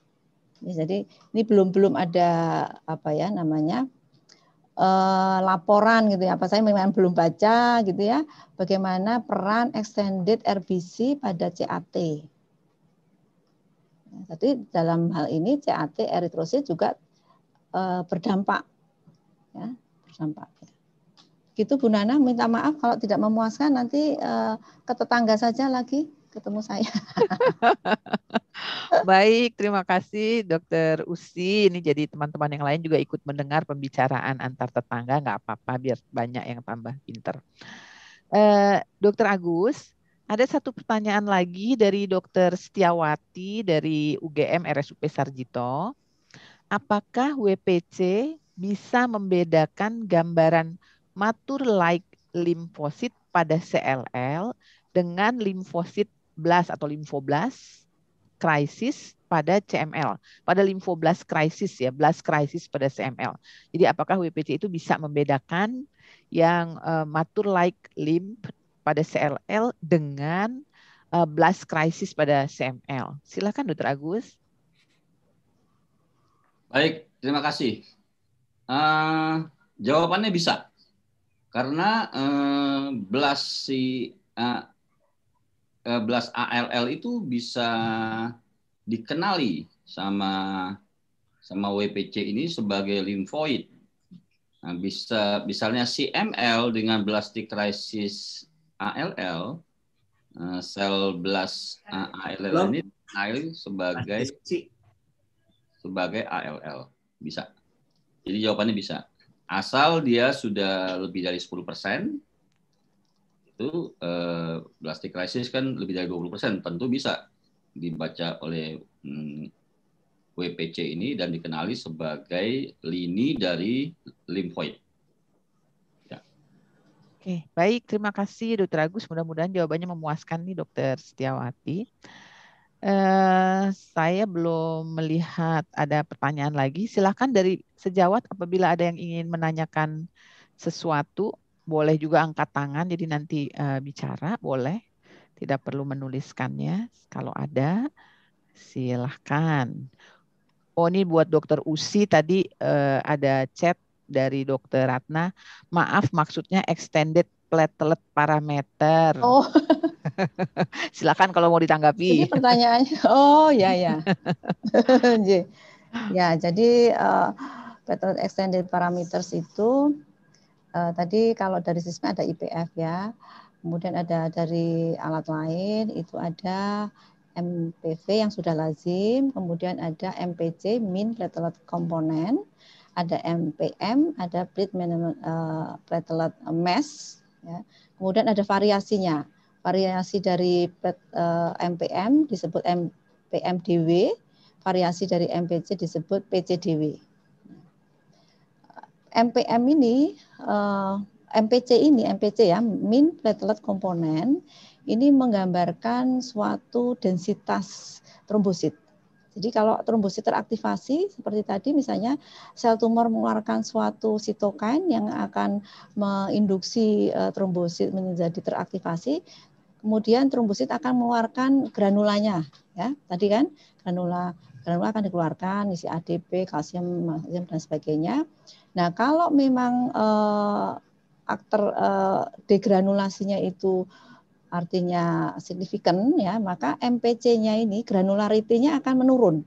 Ya, jadi ini belum belum ada apa ya namanya eh, laporan gitu ya. Apa saya memang belum baca gitu ya. Bagaimana peran extended RBC pada CAT? Nah, tapi jadi dalam hal ini CAT eritrosit juga eh, berdampak, ya, berdampak. Gitu Bu Nana, minta maaf kalau tidak memuaskan nanti eh, ke tetangga saja lagi ketemu saya. Baik, terima kasih Dokter Usi. Ini jadi teman-teman yang lain juga ikut mendengar pembicaraan antar tetangga, nggak apa-apa biar banyak yang tambah pinter. Eh, Dokter Agus, ada satu pertanyaan lagi dari Dokter Setiawati dari UGM RSUP Sarjito. Apakah WPC bisa membedakan gambaran matur like limfosit pada CLL dengan limfosit blast atau limfoblast krisis pada CML, pada limfoblast krisis ya, blast krisis pada CML. Jadi apakah WPC itu bisa membedakan yang uh, matur like limp pada CLL dengan uh, blast krisis pada CML? Silakan Dokter Agus. Baik, terima kasih. Uh, jawabannya bisa, karena uh, blast si uh, Eh, belas ALL itu bisa dikenali sama sama WPC ini sebagai limfoid. Nah, bisa misalnya CML dengan blastic crisis ALL eh, sel blast ALL ini dikenali sebagai sebagai ALL. Bisa. Jadi jawabannya bisa. Asal dia sudah lebih dari 10% itu eh, plastik crisis kan lebih dari 20%, tentu bisa dibaca oleh hmm, WPC ini dan dikenali sebagai lini dari limfoid. Ya. Oke, baik. Terima kasih Dokter Agus. Mudah-mudahan jawabannya memuaskan nih Dokter Setiawati. Eh, saya belum melihat ada pertanyaan lagi. Silahkan dari sejawat apabila ada yang ingin menanyakan sesuatu boleh juga angkat tangan jadi nanti uh, bicara boleh tidak perlu menuliskannya kalau ada silahkan oh ini buat dokter usi tadi uh, ada chat dari dokter Ratna maaf maksudnya extended platelet parameter oh silakan kalau mau ditanggapi ini pertanyaannya oh ya ya ya jadi uh, platelet extended parameters itu uh, tadi kalau dari sistem ada IPF ya, kemudian ada dari alat lain itu ada MPV yang sudah lazim, kemudian ada MPC min platelet komponen, ada MPM, ada plate uh, platelet mass, ya. kemudian ada variasinya, variasi dari plat, uh, eh, MPM disebut MPMDW, variasi dari MPC disebut PCDW. MPM ini uh, eh, MPC ini, MPC ya, mean platelet komponen ini menggambarkan suatu densitas trombosit. Jadi kalau trombosit teraktivasi seperti tadi misalnya sel tumor mengeluarkan suatu sitokain yang akan menginduksi eh, trombosit menjadi teraktivasi, kemudian trombosit akan mengeluarkan granulanya ya. Tadi kan granula granula akan dikeluarkan isi ADP, kalsium, magnesium dan sebagainya. Nah, kalau memang uh, aktor uh, degranulasinya itu artinya signifikan ya, maka MPC-nya ini granularitinya akan menurun.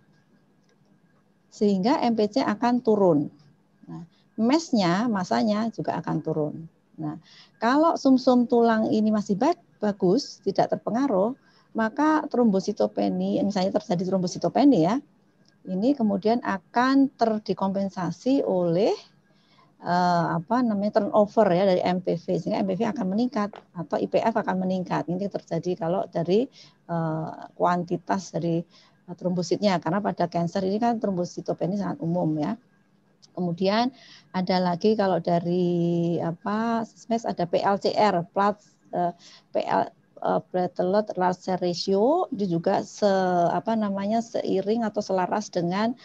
Sehingga MPC akan turun. Nah, mesnya, masanya juga akan turun. Nah, kalau sumsum -sum tulang ini masih baik bagus, tidak terpengaruh, maka trombositopeni, misalnya terjadi trombositopeni ya, ini kemudian akan terdikompensasi oleh uh, apa namanya turnover ya dari MPV sehingga MPV akan meningkat atau IPF akan meningkat ini terjadi kalau dari uh, kuantitas dari uh, eh, trombositnya karena pada kanker ini kan trombositopenia sangat umum ya kemudian ada lagi kalau dari apa SMES ada PLCR plat uh, PL platelet large ratio itu juga se apa namanya seiring atau selaras dengan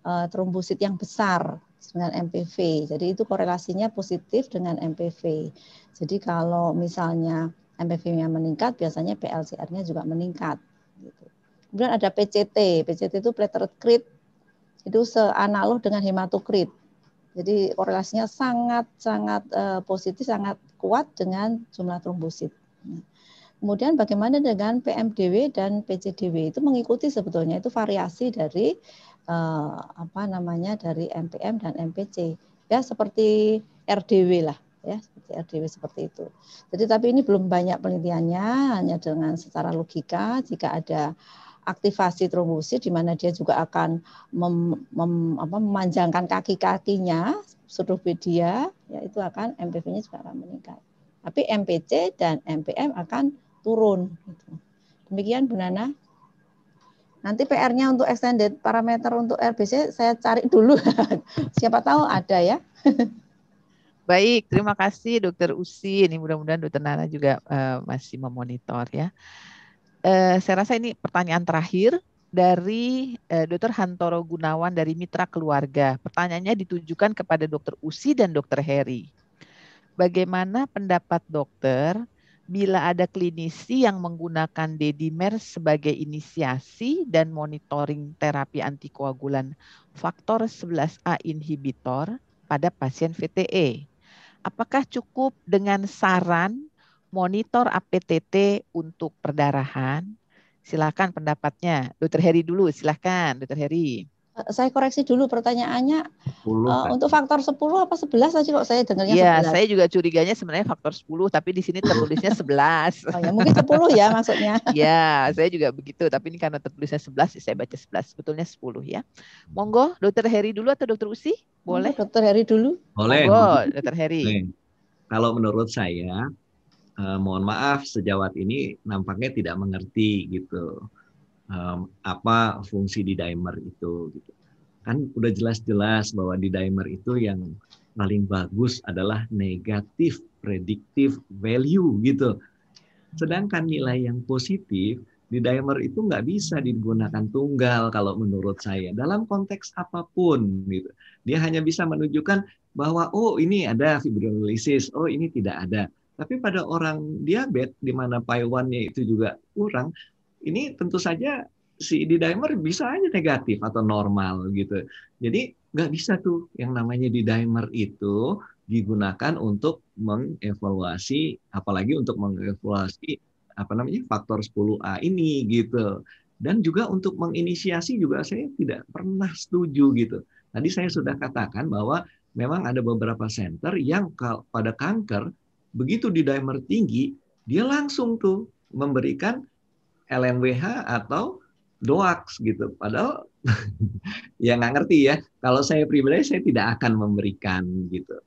uh, trombosit yang besar dengan MPV. Jadi itu korelasinya positif dengan MPV. Jadi kalau misalnya MPV-nya meningkat, biasanya PLCR-nya juga meningkat. Gitu. Kemudian ada PCT. PCT itu platelet crit. Itu seanalog dengan hematokrit. Jadi korelasinya sangat-sangat eh, positif, sangat kuat dengan jumlah trombosit. Nah, kemudian bagaimana dengan PMDW dan PCDW itu mengikuti sebetulnya itu variasi dari eh, apa namanya dari MPM dan MPC ya seperti RDW lah ya seperti RDW seperti itu. Jadi tapi ini belum banyak penelitiannya hanya dengan secara logika jika ada aktivasi trombosit di mana dia juga akan mem, mem, apa, memanjangkan kaki-kakinya sudopedia ya itu akan MPV-nya juga akan meningkat. Tapi MPC dan MPM akan turun gitu. Demikian Bu Nana. Nanti PR-nya untuk extended parameter untuk RBC saya cari dulu. Siapa tahu ada ya. Baik, terima kasih Dokter Usi. Ini mudah-mudahan Dokter Nana juga uh, masih memonitor ya. Uh, saya rasa ini pertanyaan terakhir dari uh, Dokter Hantoro Gunawan dari Mitra Keluarga. Pertanyaannya ditujukan kepada Dokter Usi dan Dokter Heri. Bagaimana pendapat dokter? bila ada klinisi yang menggunakan dedimer sebagai inisiasi dan monitoring terapi antikoagulan faktor 11A inhibitor pada pasien VTE. Apakah cukup dengan saran monitor APTT untuk perdarahan? Silakan pendapatnya. Dokter Heri dulu, silakan Dokter Heri. Eh, saya koreksi dulu pertanyaannya 10, uh, kan? untuk faktor 10 apa 11 aja kok saya dengarnya Iya, saya juga curiganya sebenarnya faktor 10 tapi di sini tertulisnya 11. oh ya, mungkin 10 ya maksudnya. Iya, saya juga begitu tapi ini karena tertulisnya 11 saya baca 11, sebetulnya 10 ya. Monggo Dokter Heri dulu atau Dokter Usi? Boleh? Dokter Heri dulu. Boleh. Monggo Dokter Heri. Kalau menurut saya eh, mohon maaf sejawat ini nampaknya tidak mengerti gitu um, apa fungsi di dimer itu gitu. Kan udah jelas-jelas bahwa di dimer itu yang paling bagus adalah negatif predictive value gitu. Sedangkan nilai yang positif di dimer itu nggak bisa digunakan tunggal kalau menurut saya dalam konteks apapun gitu. Dia hanya bisa menunjukkan bahwa oh ini ada fibrinolisis, oh ini tidak ada. Tapi pada orang diabetes di mana payuannya itu juga kurang, ini tentu saja si di dimer bisa aja negatif atau normal gitu. Jadi nggak bisa tuh yang namanya di dimer itu digunakan untuk mengevaluasi apalagi untuk mengevaluasi apa namanya faktor 10A ini gitu. Dan juga untuk menginisiasi juga saya tidak pernah setuju gitu. Tadi saya sudah katakan bahwa memang ada beberapa center yang pada kanker begitu di dimer tinggi dia langsung tuh memberikan LNWH atau doax gitu. Padahal ya nggak ngerti ya. Kalau saya pribadi saya tidak akan memberikan gitu.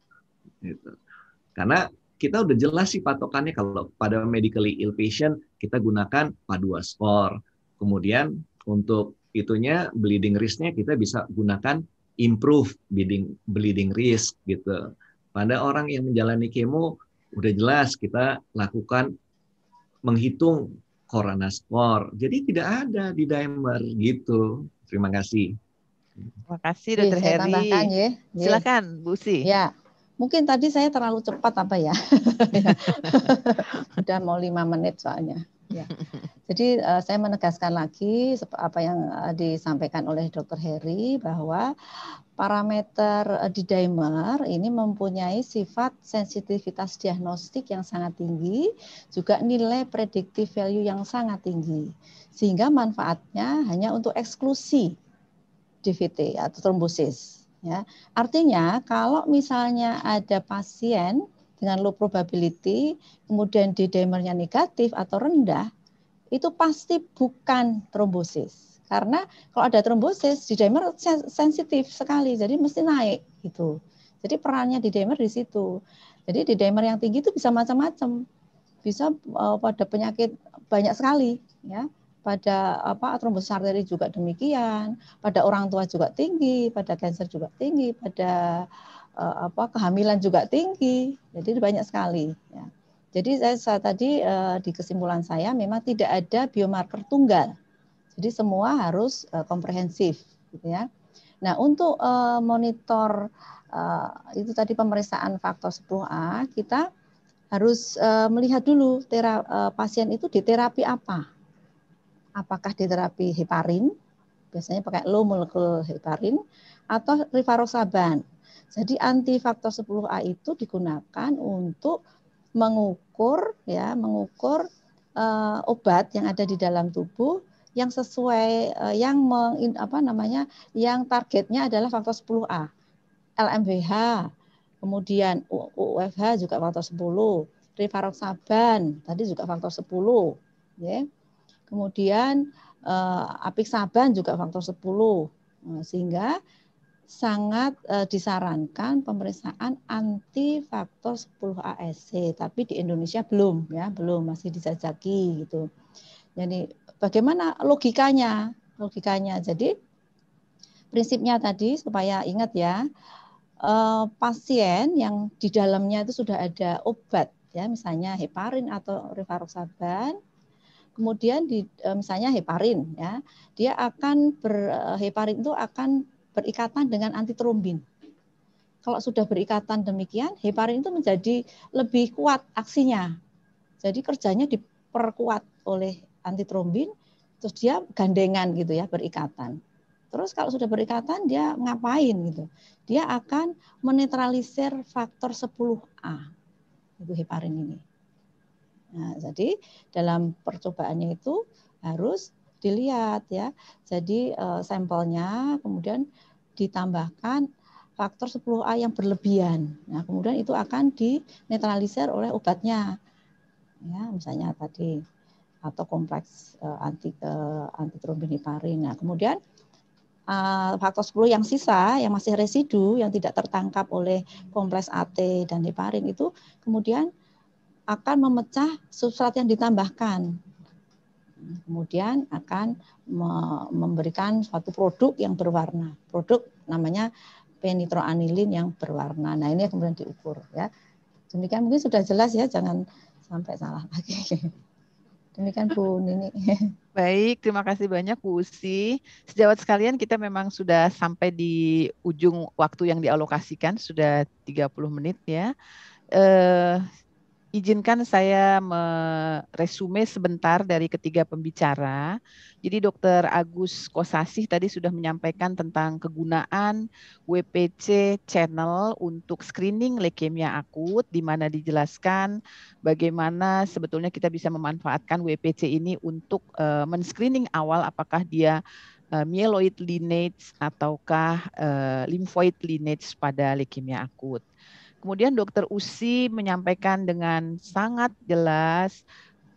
gitu. Karena kita udah jelas sih patokannya kalau pada medically ill patient kita gunakan padua Score, Kemudian untuk itunya bleeding risknya kita bisa gunakan improve bleeding bleeding risk gitu. Pada orang yang menjalani kemo udah jelas kita lakukan menghitung Corona Sport. Jadi tidak ada di dimer gitu. Terima kasih. Terima kasih Dokter Heri. Tambahkan, ya. Silakan Bu Si. Ya. Mungkin tadi saya terlalu cepat apa ya? ya. Udah mau lima menit soalnya. Ya. Jadi uh, saya menegaskan lagi apa yang eh, disampaikan oleh Dr. Heri bahwa parameter eh, di dimer ini mempunyai sifat sensitivitas diagnostik yang sangat tinggi, juga nilai predictive value yang sangat tinggi. Sehingga manfaatnya hanya untuk eksklusi DVT atau trombosis. Ya, artinya kalau misalnya ada pasien dengan low probability, kemudian D dimernya negatif atau rendah, itu pasti bukan trombosis. Karena kalau ada trombosis, D dimer sensitif sekali, jadi mesti naik gitu. Jadi perannya D dimer di situ. Jadi D dimer yang tinggi itu bisa macam-macam. Bisa uh, pada penyakit banyak sekali ya pada apa trombosis arteri juga demikian, pada orang tua juga tinggi, pada kanker juga tinggi, pada uh, apa kehamilan juga tinggi. Jadi banyak sekali. Ya. Jadi saya, saya tadi uh, di kesimpulan saya memang tidak ada biomarker tunggal. Jadi semua harus uh, komprehensif, gitu ya. Nah untuk uh, monitor uh, itu tadi pemeriksaan faktor 10A kita harus uh, melihat dulu tera, uh, pasien itu di terapi apa. Apakah di terapi heparin, biasanya pakai low molecule heparin, atau rivaroxaban jadi anti faktor 10A itu digunakan untuk mengukur ya, mengukur uh, obat yang ada di dalam tubuh yang sesuai uh, yang meng, apa namanya yang targetnya adalah faktor 10A. LMBH, kemudian UFH juga faktor 10, rivaroxaban tadi juga faktor 10, ya. Kemudian uh, eh, apiksaban juga faktor 10. Nah, sehingga sangat uh, disarankan pemeriksaan anti faktor 10 ASC, tapi di Indonesia belum ya, belum masih dijajaki gitu. Jadi bagaimana logikanya? Logikanya. Jadi prinsipnya tadi supaya ingat ya, uh, pasien yang di dalamnya itu sudah ada obat ya, misalnya heparin atau rivaroxaban, kemudian di eh, misalnya heparin ya dia akan ber, heparin itu akan berikatan dengan antitrombin. Kalau sudah berikatan demikian, heparin itu menjadi lebih kuat aksinya. Jadi kerjanya diperkuat oleh antitrombin, terus dia gandengan gitu ya, berikatan. Terus kalau sudah berikatan dia ngapain gitu? Dia akan menetralisir faktor 10A itu heparin ini. Nah, jadi dalam percobaannya itu harus dilihat ya. Jadi uh, sampelnya kemudian ditambahkan faktor 10A yang berlebihan. Nah, kemudian itu akan dinetralisir oleh obatnya. Ya, misalnya tadi atau kompleks uh, anti uh, eh, antitrombiniparin. Nah, kemudian uh, faktor 10 yang sisa yang masih residu yang tidak tertangkap oleh kompleks AT dan heparin itu kemudian akan memecah substrat yang ditambahkan kemudian akan memberikan suatu produk yang berwarna. Produk namanya penitroanilin yang berwarna. Nah, ini kemudian diukur ya. Demikian mungkin sudah jelas ya, jangan sampai salah lagi. Demikian Bu Nini. Baik, terima kasih banyak Bu Usi. Sejawat sekalian kita memang sudah sampai di ujung waktu yang dialokasikan, sudah 30 menit ya. Eh, izinkan saya meresume sebentar dari ketiga pembicara. Jadi Dr. Agus Kosasih tadi sudah menyampaikan tentang kegunaan WPC channel untuk screening leukemia akut di mana dijelaskan bagaimana sebetulnya kita bisa memanfaatkan WPC ini untuk uh, men-screening awal apakah dia uh, myeloid lineage ataukah uh, lymphoid lineage pada leukemia akut. Kemudian dokter Usi menyampaikan dengan sangat jelas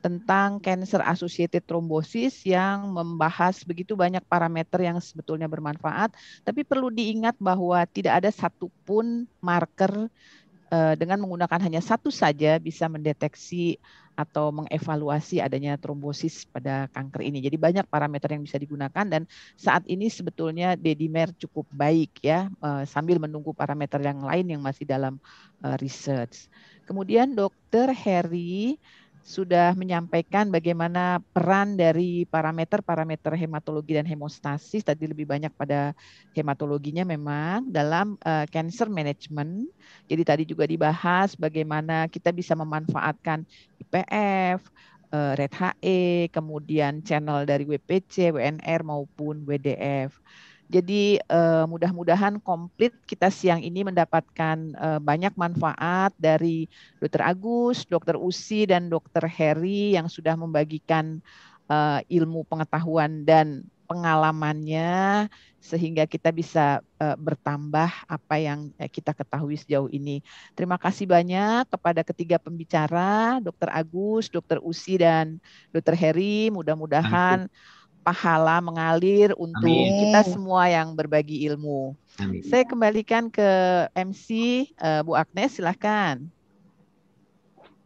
tentang cancer associated thrombosis yang membahas begitu banyak parameter yang sebetulnya bermanfaat, tapi perlu diingat bahwa tidak ada satupun marker Eh, dengan menggunakan hanya satu saja bisa mendeteksi atau mengevaluasi adanya trombosis pada kanker ini. Jadi banyak parameter yang bisa digunakan dan saat ini sebetulnya Dedimer cukup baik ya eh, sambil menunggu parameter yang lain yang masih dalam eh, research. Kemudian Dokter Harry sudah menyampaikan bagaimana peran dari parameter-parameter hematologi dan hemostasis tadi lebih banyak pada hematologinya memang dalam uh, cancer management. Jadi tadi juga dibahas bagaimana kita bisa memanfaatkan IPF, uh, eh, RED HE, kemudian channel dari WPC, WNR maupun WDF. Jadi uh, mudah-mudahan komplit kita siang ini mendapatkan uh, banyak manfaat dari Dr Agus, Dr Usi, dan Dr Heri yang sudah membagikan uh, ilmu pengetahuan dan pengalamannya sehingga kita bisa uh, bertambah apa yang kita ketahui sejauh ini. Terima kasih banyak kepada ketiga pembicara, Dr. Agus, Dr. Usi dan Dr. Heri. Mudah-mudahan pahala mengalir untuk Amin. kita semua yang berbagi ilmu. Amin. Saya kembalikan ke MC uh, eh, Bu Agnes, silahkan.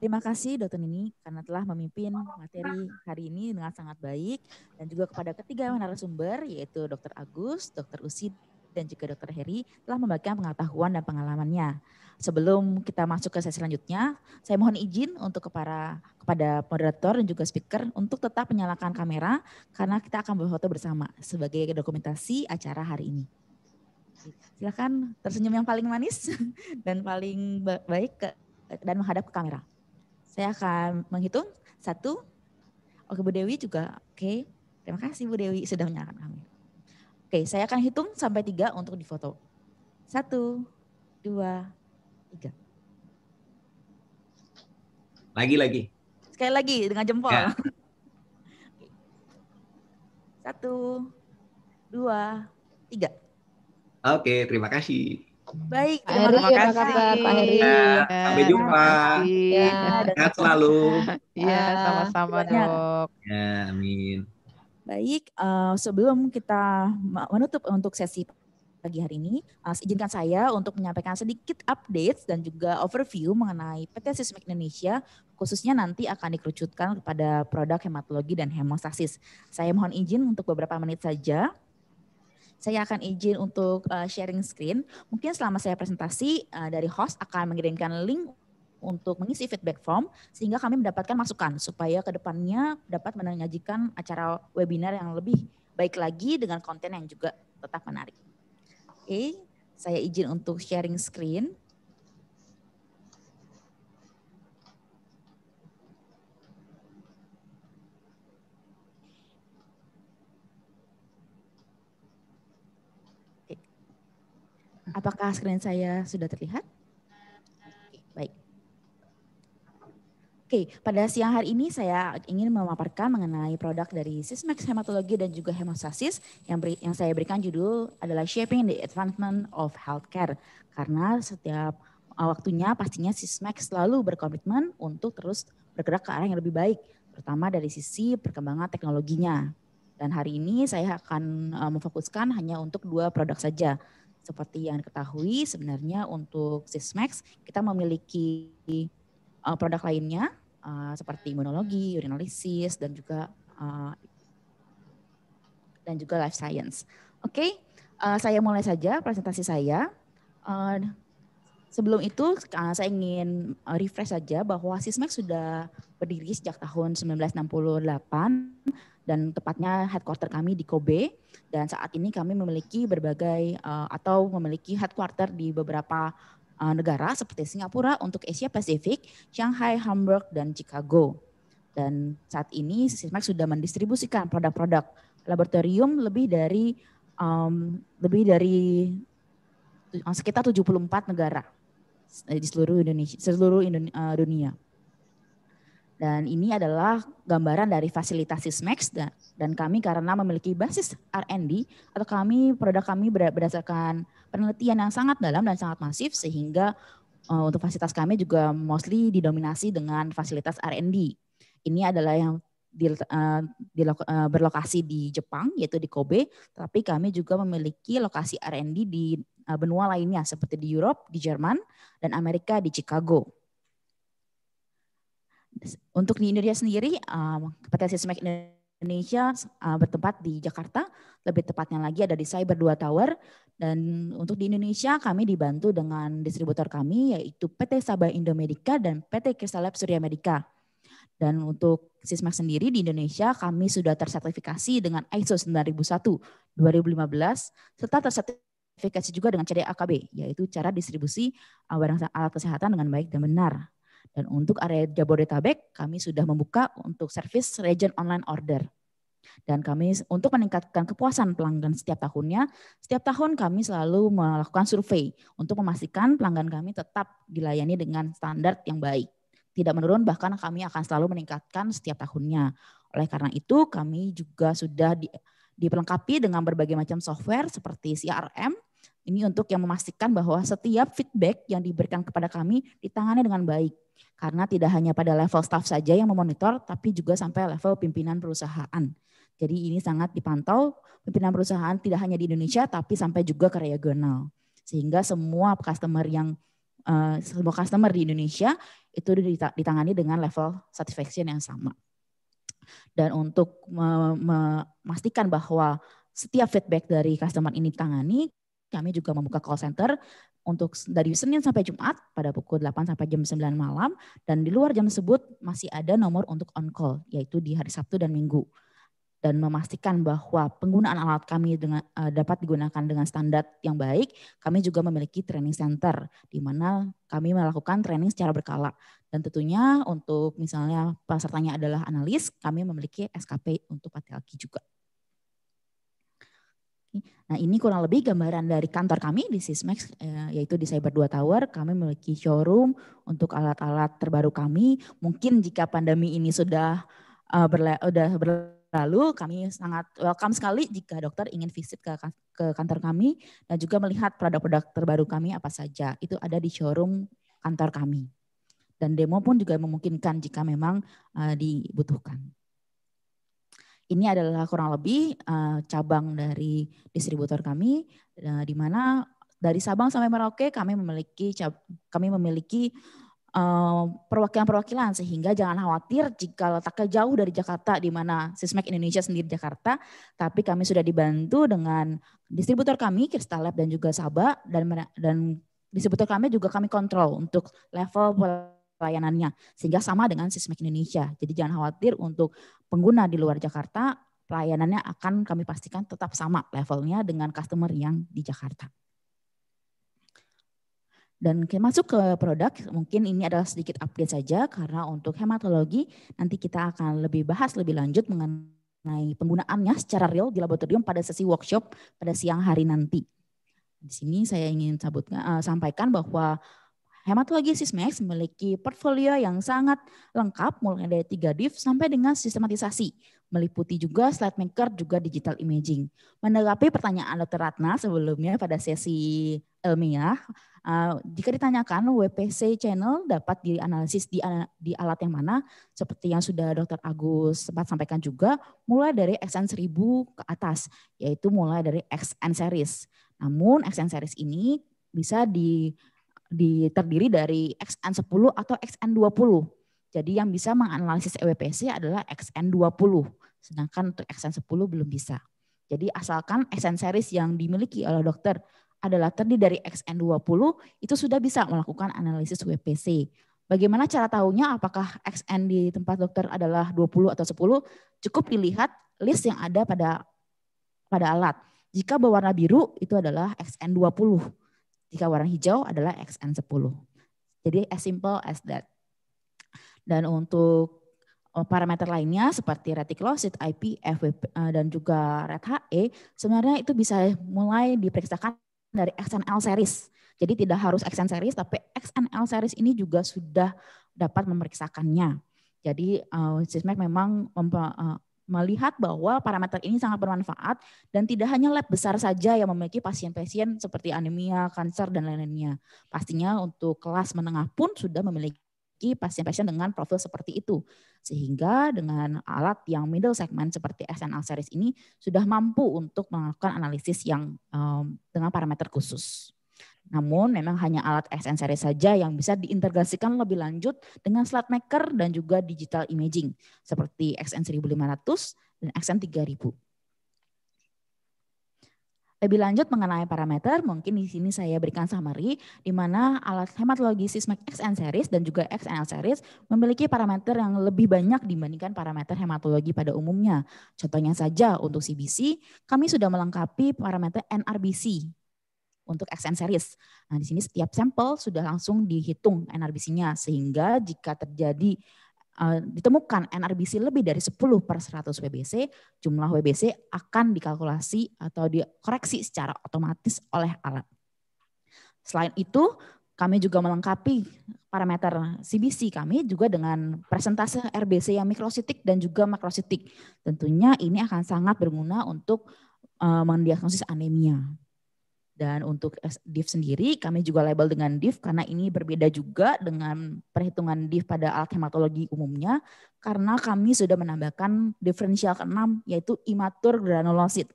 Terima kasih Dokter Nini karena telah memimpin materi hari ini dengan sangat baik dan juga kepada ketiga narasumber yaitu Dokter Agus, Dokter Usid dan juga Dokter Heri telah membagikan pengetahuan dan pengalamannya. Sebelum kita masuk ke sesi selanjutnya, saya mohon izin untuk kepada kepada moderator dan juga speaker untuk tetap menyalakan kamera karena kita akan berfoto bersama sebagai dokumentasi acara hari ini. Silakan tersenyum yang paling manis dan paling baik ke, dan menghadap ke kamera. Saya akan menghitung satu. Oke Bu Dewi juga. Oke, terima kasih Bu Dewi sudah menyalakan kamera. Oke, saya akan hitung sampai tiga untuk difoto. Satu, dua, Tiga. Lagi lagi. Sekali lagi dengan jempol. Ya. Satu, dua, tiga. Oke, terima kasih. Baik, terima, Heri, terima kasih. Pak Heri? Ya, ya sampai jumpa. Ya, ya selalu. Iya, sama-sama dok. Ya, amin. Baik, uh, sebelum kita menutup untuk sesi pagi hari ini. Uh, izinkan saya untuk menyampaikan sedikit update dan juga overview mengenai PT Sismik Indonesia, khususnya nanti akan dikerucutkan kepada produk hematologi dan hemostasis. Saya mohon izin untuk beberapa menit saja. Saya akan izin untuk uh, sharing screen. Mungkin selama saya presentasi uh, dari host akan mengirimkan link untuk mengisi feedback form sehingga kami mendapatkan masukan supaya kedepannya dapat menyajikan acara webinar yang lebih baik lagi dengan konten yang juga tetap menarik. Oke, saya izin untuk sharing screen. Apakah screen saya sudah terlihat? Oke, pada siang hari ini saya ingin memaparkan mengenai produk dari Sismex Hematologi dan juga Hemostasis yang beri, yang saya berikan judul adalah Shaping the Advancement of Healthcare. Karena setiap uh, waktunya pastinya Sismex selalu berkomitmen untuk terus bergerak ke arah yang lebih baik, terutama dari sisi perkembangan teknologinya. Dan hari ini saya akan uh, memfokuskan hanya untuk dua produk saja, seperti yang diketahui sebenarnya untuk Sysmax kita memiliki uh, produk lainnya Eh, seperti imunologi, urinalisis, dan juga uh, dan juga life science. Oke, okay? uh, eh, saya mulai saja presentasi saya. Uh, sebelum itu saya ingin refresh saja bahwa Sismex sudah berdiri sejak tahun 1968 dan tepatnya headquarter kami di Kobe dan saat ini kami memiliki berbagai atau memiliki headquarter di beberapa uh, negara seperti Singapura untuk Asia Pasifik, Shanghai, Hamburg, dan Chicago. Dan saat ini Sismax sudah mendistribusikan produk-produk laboratorium lebih dari um, lebih dari eh, sekitar 74 negara eh, di seluruh Indonesia, seluruh Indonesia, dunia. Dan ini adalah gambaran dari fasilitas Sismex dan, dan kami karena memiliki basis R&D atau kami produk kami berdasarkan penelitian yang sangat dalam dan sangat masif sehingga uh, untuk fasilitas kami juga mostly didominasi dengan fasilitas R&D. Ini adalah yang di, uh, eh, di, uh, eh, berlokasi di Jepang yaitu di Kobe, tapi kami juga memiliki lokasi R&D di uh, benua lainnya seperti di Eropa di Jerman dan Amerika di Chicago untuk di Indonesia sendiri, PT um, Sismek Indonesia uh, bertempat di Jakarta, lebih tepatnya lagi ada di Cyber 2 Tower. Dan untuk di Indonesia kami dibantu dengan distributor kami yaitu PT Sabah Indomedika dan PT Kristalab Surya Medika. Dan untuk Sismak sendiri di Indonesia kami sudah tersertifikasi dengan ISO 9001 2015 serta tersertifikasi juga dengan CDAKB yaitu cara distribusi uh, barang alat kesehatan dengan baik dan benar. Dan untuk area Jabodetabek, kami sudah membuka untuk service region online order. Dan kami untuk meningkatkan kepuasan pelanggan setiap tahunnya, setiap tahun kami selalu melakukan survei untuk memastikan pelanggan kami tetap dilayani dengan standar yang baik. Tidak menurun, bahkan kami akan selalu meningkatkan setiap tahunnya. Oleh karena itu, kami juga sudah di, diperlengkapi dengan berbagai macam software seperti CRM, ini untuk yang memastikan bahwa setiap feedback yang diberikan kepada kami ditangani dengan baik. Karena tidak hanya pada level staff saja yang memonitor, tapi juga sampai level pimpinan perusahaan. Jadi ini sangat dipantau pimpinan perusahaan tidak hanya di Indonesia, tapi sampai juga ke regional. Sehingga semua customer yang Uh, semua customer di Indonesia itu ditangani dengan level satisfaction yang sama. Dan untuk memastikan bahwa setiap feedback dari customer ini ditangani, kami juga membuka call center untuk dari Senin sampai Jumat pada pukul 8 sampai jam 9 malam dan di luar jam tersebut masih ada nomor untuk on call yaitu di hari Sabtu dan Minggu dan memastikan bahwa penggunaan alat kami dengan, eh, dapat digunakan dengan standar yang baik, kami juga memiliki training center di mana kami melakukan training secara berkala. Dan tentunya untuk misalnya pesertanya adalah analis, kami memiliki SKP untuk Patelki juga. Nah ini kurang lebih gambaran dari kantor kami di SISMAX eh, yaitu di Cyber 2 Tower. Kami memiliki showroom untuk alat-alat terbaru kami. Mungkin jika pandemi ini sudah eh, berlalu, kami sangat welcome sekali jika dokter ingin visit kan-, ke, kantor kami dan juga melihat produk-produk terbaru kami apa saja. Itu ada di showroom kantor kami. Dan demo pun juga memungkinkan jika memang eh, dibutuhkan ini adalah kurang lebih uh, cabang dari distributor kami, uh, di mana dari Sabang sampai Merauke kami memiliki kami memiliki eh, perwakilan-perwakilan sehingga jangan khawatir jika letaknya jauh dari Jakarta di mana Sismek Indonesia sendiri Jakarta tapi kami sudah dibantu dengan distributor kami Crystal Lab dan juga Sabah dan dan distributor kami juga kami kontrol untuk level pelayanannya sehingga sama dengan Sismik Indonesia. Jadi jangan khawatir untuk pengguna di luar Jakarta pelayanannya akan kami pastikan tetap sama levelnya dengan customer yang di Jakarta. Dan masuk ke produk, mungkin ini adalah sedikit update saja karena untuk hematologi nanti kita akan lebih bahas lebih lanjut mengenai penggunaannya secara real di laboratorium pada sesi workshop pada siang hari nanti. Di sini saya ingin sabutkan, uh, eh, sampaikan bahwa Hematologi Sismex memiliki portfolio yang sangat lengkap mulai dari 3 div sampai dengan sistematisasi, meliputi juga slide maker juga digital imaging. Menanggapi pertanyaan Dr. Ratna sebelumnya pada sesi ilmiah, eh, jika ditanyakan WPC channel dapat dianalisis di, di alat yang mana, seperti yang sudah Dr. Agus sempat sampaikan juga, mulai dari XN 1000 ke atas, yaitu mulai dari XN series. Namun XN series ini bisa di di, terdiri dari XN10 atau XN20. Jadi yang bisa menganalisis EWPC adalah XN20, sedangkan untuk XN10 belum bisa. Jadi asalkan XN series yang dimiliki oleh dokter adalah terdiri dari XN20, itu sudah bisa melakukan analisis e WPC. Bagaimana cara tahunya apakah XN di tempat dokter adalah 20 atau 10? Cukup dilihat list yang ada pada pada alat. Jika berwarna biru itu adalah XN20. Jika warna hijau adalah XN10. Jadi as simple as that. Dan untuk eh, parameter lainnya seperti reticulocyte IP, FWP, eh, dan juga RET-HE, sebenarnya itu bisa mulai diperiksakan dari XNL series. Jadi tidak harus XN series, tapi XNL series ini juga sudah dapat memeriksakannya. Jadi uh, eh, SISMAC memang mempa, uh, melihat bahwa parameter ini sangat bermanfaat dan tidak hanya lab besar saja yang memiliki pasien-pasien seperti anemia, kanker, dan lain-lainnya. Pastinya untuk kelas menengah pun sudah memiliki pasien-pasien dengan profil seperti itu. Sehingga dengan alat yang middle segment seperti SNL series ini sudah mampu untuk melakukan analisis yang um, dengan parameter khusus. Namun memang hanya alat XN series saja yang bisa diintegrasikan lebih lanjut dengan slide maker dan juga digital imaging seperti XN1500 dan XN3000. Lebih lanjut mengenai parameter, mungkin di sini saya berikan summary di mana alat hematologi Sismic XN series dan juga XNL series memiliki parameter yang lebih banyak dibandingkan parameter hematologi pada umumnya. Contohnya saja untuk CBC, kami sudah melengkapi parameter NRBC untuk XN series. Nah, di sini setiap sampel sudah langsung dihitung NRBC-nya sehingga jika terjadi uh, ditemukan NRBC lebih dari 10 per 100 WBC, jumlah WBC akan dikalkulasi atau dikoreksi secara otomatis oleh alat. Selain itu, kami juga melengkapi parameter CBC kami juga dengan presentase RBC yang mikrositik dan juga makrositik. Tentunya ini akan sangat berguna untuk eh, mendiagnosis anemia. Dan untuk div sendiri kami juga label dengan div karena ini berbeda juga dengan perhitungan div pada alat hematologi umumnya karena kami sudah menambahkan diferensial keenam yaitu imatur granulosit.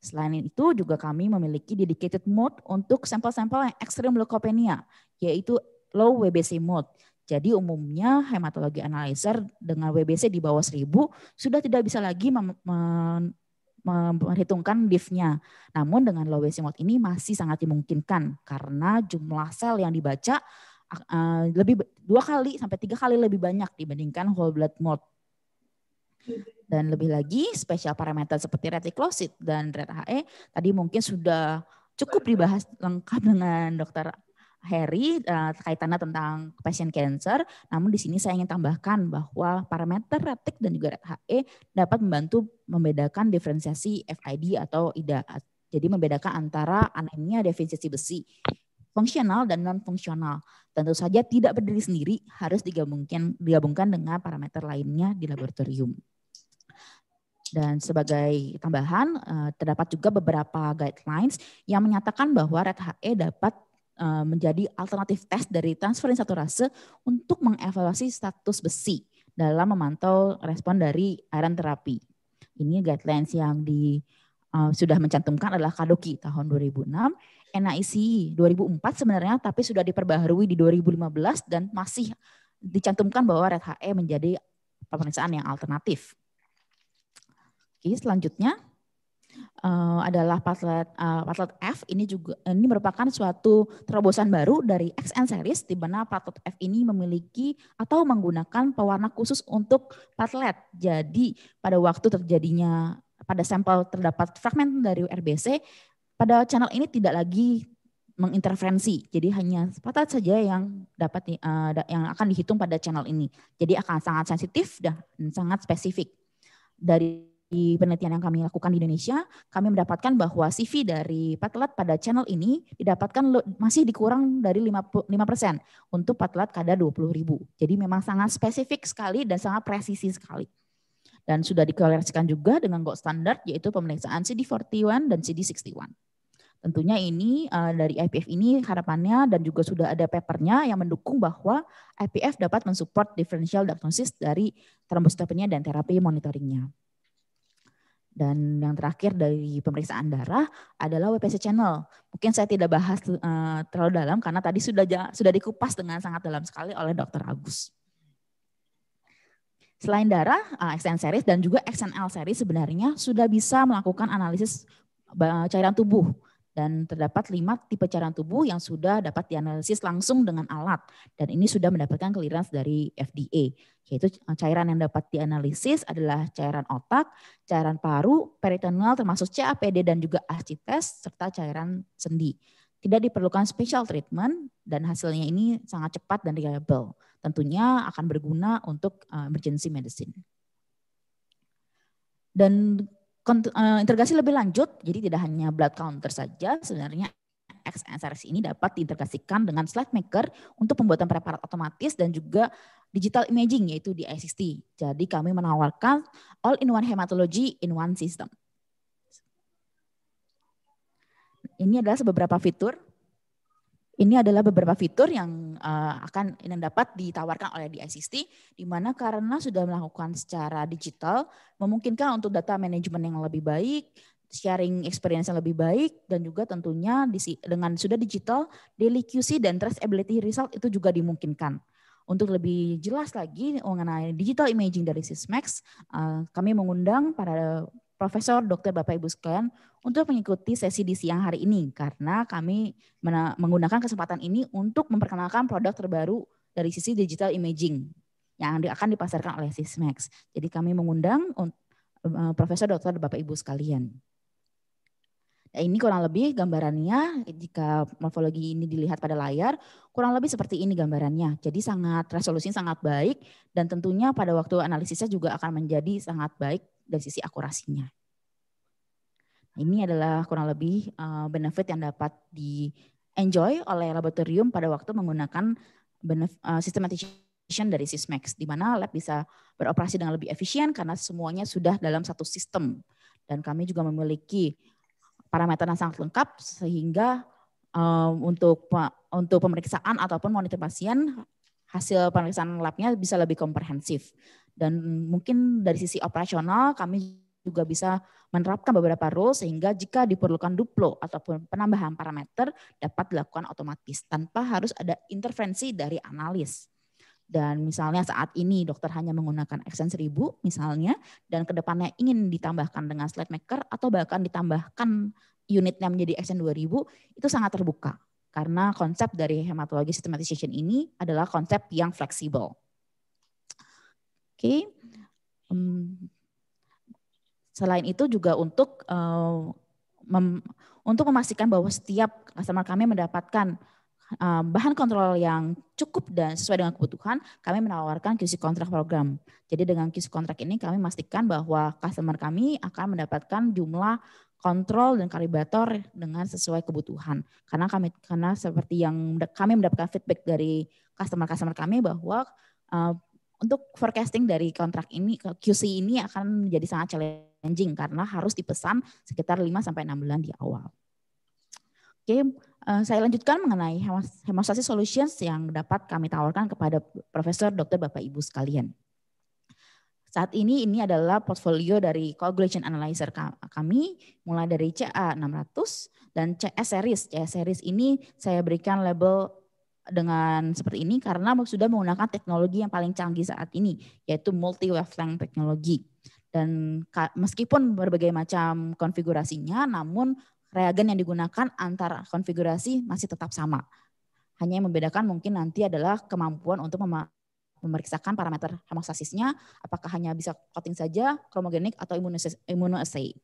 Selain itu juga kami memiliki dedicated mode untuk sampel-sampel yang ekstrem leukopenia yaitu low WBC mode. Jadi umumnya hematologi analyzer dengan WBC di bawah 1000 sudah tidak bisa lagi memperhitungkan diff-nya. Namun dengan low basic mode ini masih sangat dimungkinkan karena jumlah sel yang dibaca eh, lebih dua kali sampai tiga kali lebih banyak dibandingkan whole blood mode. Dan lebih lagi spesial parameter seperti reticulocyte dan red HE tadi mungkin sudah cukup dibahas lengkap dengan dokter Harry uh, kaitannya tentang pasien cancer. Namun di sini saya ingin tambahkan bahwa parameter retik dan juga HE dapat membantu membedakan diferensiasi FID atau IDA. Jadi membedakan antara anemia defisiensi besi fungsional dan non fungsional. Tentu saja tidak berdiri sendiri, harus digabungkan digabungkan dengan parameter lainnya di laboratorium. Dan sebagai tambahan, eh, terdapat juga beberapa guidelines yang menyatakan bahwa red HE dapat Eh, menjadi alternatif tes dari transferin rasa untuk mengevaluasi status besi dalam memantau respon dari iron terapi. Ini guidelines yang di uh, sudah mencantumkan adalah Kadoki tahun 2006, NICE 2004 sebenarnya tapi sudah diperbaharui di 2015 dan masih dicantumkan bahwa red HE menjadi pemeriksaan yang alternatif. Oke, selanjutnya uh, adalah partlet uh, eh, F ini juga ini merupakan suatu terobosan baru dari XN series di mana partlet F ini memiliki atau menggunakan pewarna khusus untuk partlet. Jadi pada waktu terjadinya pada sampel terdapat fragmen dari RBC pada channel ini tidak lagi mengintervensi. Jadi hanya sepatat saja yang dapat uh, yang akan dihitung pada channel ini. Jadi akan sangat sensitif dan sangat spesifik. Dari di penelitian yang kami lakukan di Indonesia, kami mendapatkan bahwa CV dari patelat pada channel ini didapatkan masih dikurang dari 5 untuk patelat kadar 20 ribu. Jadi memang sangat spesifik sekali dan sangat presisi sekali. Dan sudah dikoleksikan juga dengan gold standard yaitu pemeriksaan CD41 dan CD61. Tentunya ini eh, dari IPF ini harapannya dan juga sudah ada papernya yang mendukung bahwa IPF dapat mensupport differential diagnosis dari trombositopenia dan terapi monitoringnya. Dan yang terakhir dari pemeriksaan darah adalah WPC channel. Mungkin saya tidak bahas eh, terlalu dalam karena tadi sudah sudah dikupas dengan sangat dalam sekali oleh Dr. Agus. Selain darah, eh, XN series dan juga XNL series sebenarnya sudah bisa melakukan analisis eh, cairan tubuh dan terdapat lima tipe cairan tubuh yang sudah dapat dianalisis langsung dengan alat dan ini sudah mendapatkan clearance dari FDA yaitu eh, cairan yang dapat dianalisis adalah cairan otak, cairan paru, peritoneal termasuk CAPD dan juga ascites serta cairan sendi. Tidak diperlukan special treatment dan hasilnya ini sangat cepat dan reliable. Tentunya akan berguna untuk eh, emergency medicine. Dan Eh, integrasi lebih lanjut, jadi tidak hanya blood counter saja, sebenarnya XSRS ini dapat diintegrasikan dengan slide maker untuk pembuatan preparat otomatis dan juga digital imaging yaitu di ICT. Jadi kami menawarkan all in one hematology in one system. Ini adalah beberapa fitur ini adalah beberapa fitur yang uh, akan yang dapat ditawarkan oleh DICST, di mana karena sudah melakukan secara digital, memungkinkan untuk data manajemen yang lebih baik, sharing experience yang lebih baik, dan juga tentunya dengan sudah digital, daily QC dan traceability result itu juga dimungkinkan. Untuk lebih jelas lagi mengenai digital imaging dari uh, kami mengundang para Profesor Dokter, Bapak Ibu sekalian untuk mengikuti sesi di siang hari ini karena kami menggunakan kesempatan ini untuk memperkenalkan produk terbaru dari sisi digital imaging yang akan dipasarkan oleh Sismax. Jadi kami mengundang eh, Profesor Dr. Bapak Ibu sekalian. Eh, ini kurang lebih gambarannya jika morfologi ini dilihat pada layar, kurang lebih seperti ini gambarannya. Jadi sangat resolusinya sangat baik dan tentunya pada waktu analisisnya juga akan menjadi sangat baik dari sisi akurasinya. Ini adalah kurang lebih eh, benefit yang dapat di enjoy oleh laboratorium pada waktu menggunakan eh, systematization dari SysMax, di mana lab bisa beroperasi dengan lebih efisien karena semuanya sudah dalam satu sistem. Dan kami juga memiliki parameter yang sangat lengkap sehingga um, untuk untuk pemeriksaan ataupun monitor pasien hasil pemeriksaan labnya bisa lebih komprehensif dan mungkin dari sisi operasional kami juga bisa menerapkan beberapa rule sehingga jika diperlukan duplo ataupun penambahan parameter dapat dilakukan otomatis tanpa harus ada intervensi dari analis dan misalnya saat ini dokter hanya menggunakan aksen 1000 misalnya dan kedepannya ingin ditambahkan dengan slide maker atau bahkan ditambahkan unitnya menjadi aksen 2000 itu sangat terbuka karena konsep dari hematologi systematization ini adalah konsep yang fleksibel. Oke, okay. selain itu juga untuk uh, mem, untuk memastikan bahwa setiap customer kami mendapatkan Eh, bahan kontrol yang cukup dan sesuai dengan kebutuhan, kami menawarkan QC kontrak program. Jadi dengan QC kontrak ini kami memastikan bahwa customer kami akan mendapatkan jumlah kontrol dan kalibrator dengan sesuai kebutuhan. Karena kami karena seperti yang kami mendapatkan feedback dari customer-customer kami bahwa uh, untuk forecasting dari kontrak ini QC ini akan menjadi sangat challenging karena harus dipesan sekitar 5 sampai 6 bulan di awal. Oke, okay Eh, saya lanjutkan mengenai hemostasis solutions yang dapat kami tawarkan kepada Profesor Dr. Bapak Ibu sekalian. Saat ini ini adalah portfolio dari coagulation analyzer kami mulai dari CA 600 dan CS series. CS series ini saya berikan label dengan seperti ini karena sudah menggunakan teknologi yang paling canggih saat ini yaitu multi wavelength teknologi dan meskipun berbagai macam konfigurasinya namun reagen yang digunakan antara konfigurasi masih tetap sama. Hanya yang membedakan mungkin nanti adalah kemampuan untuk memeriksakan parameter hemostasisnya, apakah hanya bisa coating saja, kromogenik, atau immunoassay.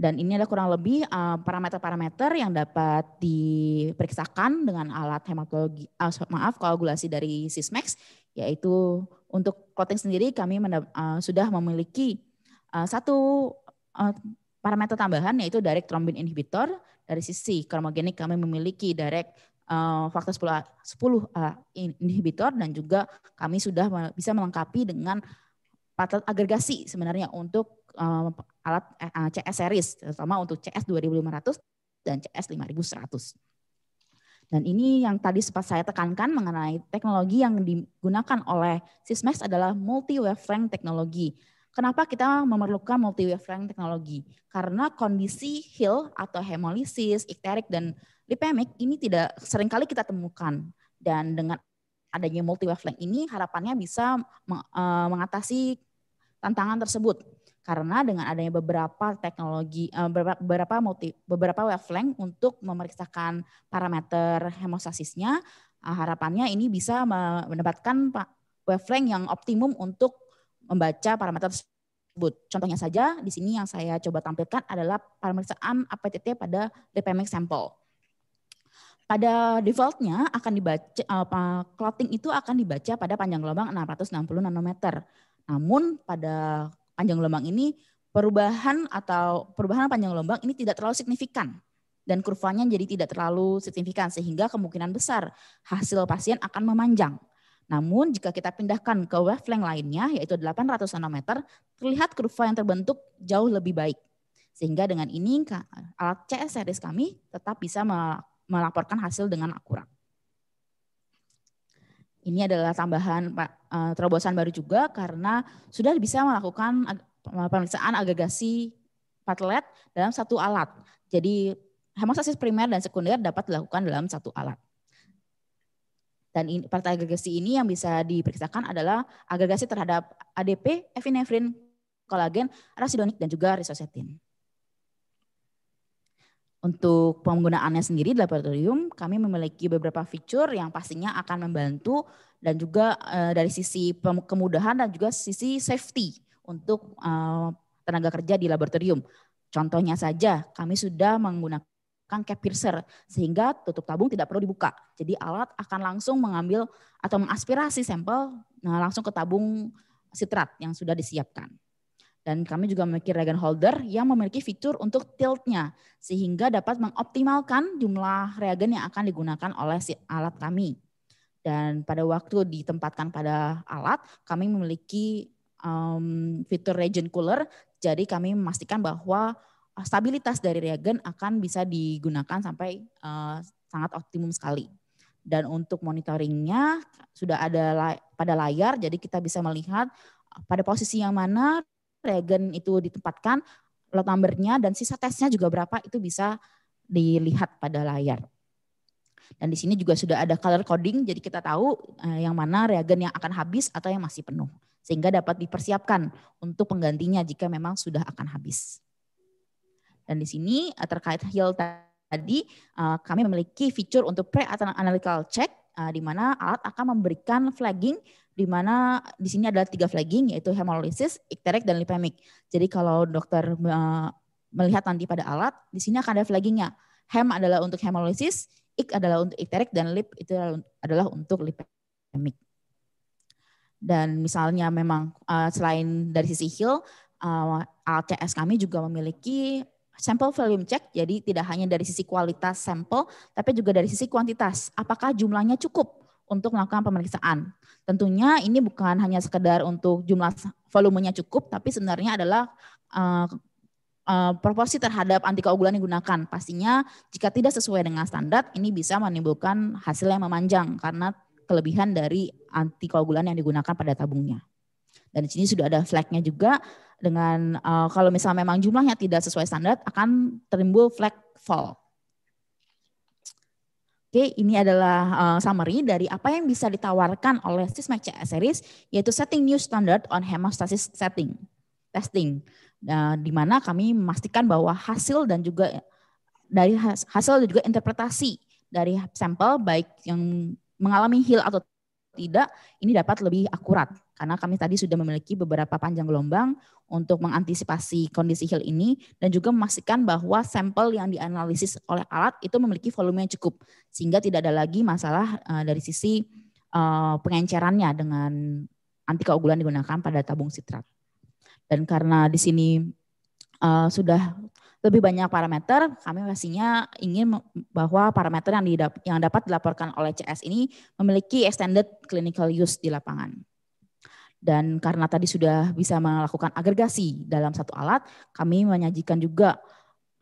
Dan ini adalah kurang lebih eh, parameter-parameter yang dapat diperiksakan dengan alat hematologi, eh, maaf, koagulasi dari Sysmex, yaitu untuk coating sendiri kami eh, sudah memiliki satu Parameter tambahan yaitu direct thrombin inhibitor. Dari sisi kromogenik kami memiliki direct uh, faktor 10 10A inhibitor dan juga kami sudah bisa melengkapi dengan patut agregasi sebenarnya untuk uh, alat uh, eh, CS series terutama untuk CS 2500 dan CS 5100. Dan ini yang tadi sempat saya tekankan mengenai teknologi yang digunakan oleh Sysmex adalah multi wavelength teknologi. Kenapa kita memerlukan multi wavelength teknologi? Karena kondisi heal atau hemolisis, ikterik dan lipemik ini tidak seringkali kita temukan dan dengan adanya multi wavelength ini harapannya bisa eh, mengatasi tantangan tersebut karena dengan adanya beberapa teknologi eh, beberapa multi, beberapa wavelength untuk memeriksakan parameter hemostasisnya eh, harapannya ini bisa mendapatkan wavelength yang optimum untuk membaca parameter tersebut. Contohnya saja di sini yang saya coba tampilkan adalah pemeriksaan APTT pada DPMX sample. Pada defaultnya akan dibaca uh, clotting itu akan dibaca pada panjang gelombang 660 nanometer. Namun pada panjang gelombang ini perubahan atau perubahan panjang gelombang ini tidak terlalu signifikan dan kurvanya jadi tidak terlalu signifikan sehingga kemungkinan besar hasil pasien akan memanjang. Namun jika kita pindahkan ke wavelength lainnya yaitu 800 nanometer, terlihat kurva yang terbentuk jauh lebih baik. Sehingga dengan ini alat CS series kami tetap bisa melaporkan hasil dengan akurat. Ini adalah tambahan e, terobosan baru juga karena sudah bisa melakukan e, pemeriksaan agregasi platelet dalam satu alat. Jadi hemostasis primer dan sekunder dapat dilakukan dalam satu alat. Dan ini, partai agregasi ini yang bisa diperiksakan adalah agregasi terhadap ADP, epinefrin, kolagen, rasidonik, dan juga risosetin. Untuk penggunaannya sendiri di laboratorium, kami memiliki beberapa fitur yang pastinya akan membantu dan juga eh, dari sisi kemudahan dan juga sisi safety untuk eh, tenaga kerja di laboratorium. Contohnya saja, kami sudah menggunakan cap piercer sehingga tutup tabung tidak perlu dibuka. Jadi alat akan langsung mengambil atau mengaspirasi sampel nah langsung ke tabung sitrat yang sudah disiapkan. Dan kami juga memiliki reagen holder yang memiliki fitur untuk tiltnya sehingga dapat mengoptimalkan jumlah reagen yang akan digunakan oleh si alat kami. Dan pada waktu ditempatkan pada alat, kami memiliki um, fitur reagen cooler. Jadi kami memastikan bahwa Eh, stabilitas dari reagen akan bisa digunakan sampai uh, sangat optimum sekali. Dan untuk monitoringnya sudah ada la pada layar, jadi kita bisa melihat eh, pada posisi yang mana reagen itu ditempatkan, lot numbernya dan sisa tesnya juga berapa itu bisa dilihat pada layar. Dan di sini juga sudah ada color coding, jadi kita tahu yang mana reagen yang akan habis atau yang masih penuh. Sehingga dapat dipersiapkan untuk penggantinya jika memang sudah akan habis. Dan di sini eh, terkait heal tadi, eh, kami memiliki fitur untuk pre-analytical check, eh, di mana alat akan memberikan flagging di mana di sini adalah tiga flagging yaitu hemolysis, ikterik, dan lipemic. Jadi kalau dokter melihat nanti pada alat, di sini akan ada flaggingnya. Hem adalah untuk hemolysis, ik adalah untuk ikterik dan lip itu adalah untuk lipemic. Dan misalnya memang selain dari sisi heal, ALTs kami juga memiliki Sampel volume check, jadi tidak hanya dari sisi kualitas sampel, tapi juga dari sisi kuantitas. Apakah jumlahnya cukup untuk melakukan pemeriksaan? Tentunya ini bukan hanya sekedar untuk jumlah volumenya cukup, tapi sebenarnya adalah uh, proporsi terhadap antikoagulan yang digunakan. Pastinya jika tidak sesuai dengan standar, ini bisa menimbulkan hasil yang memanjang karena kelebihan dari antikoagulan yang digunakan pada tabungnya. Dan di sini sudah ada flagnya juga dengan uh, kalau misalnya memang jumlahnya tidak sesuai standar akan terimbul flag fall. Oke, ini adalah uh, summary dari apa yang bisa ditawarkan oleh Sysmac CS series yaitu setting new standard on hemostasis setting testing. Nah, di mana kami memastikan bahwa hasil dan juga dari hasil dan juga interpretasi dari sampel baik yang mengalami heal atau tidak ini dapat lebih akurat karena kami tadi sudah memiliki beberapa panjang gelombang untuk mengantisipasi kondisi hill ini dan juga memastikan bahwa sampel yang dianalisis oleh alat itu memiliki volume yang cukup sehingga tidak ada lagi masalah eh, dari sisi eh, pengencerannya dengan antikoagulan digunakan pada tabung sitrat. Dan karena di sini eh, sudah lebih banyak parameter, kami pastinya ingin bahwa parameter yang, didap yang dapat dilaporkan oleh CS ini memiliki extended clinical use di lapangan. Dan karena tadi sudah bisa melakukan agregasi dalam satu alat, kami menyajikan juga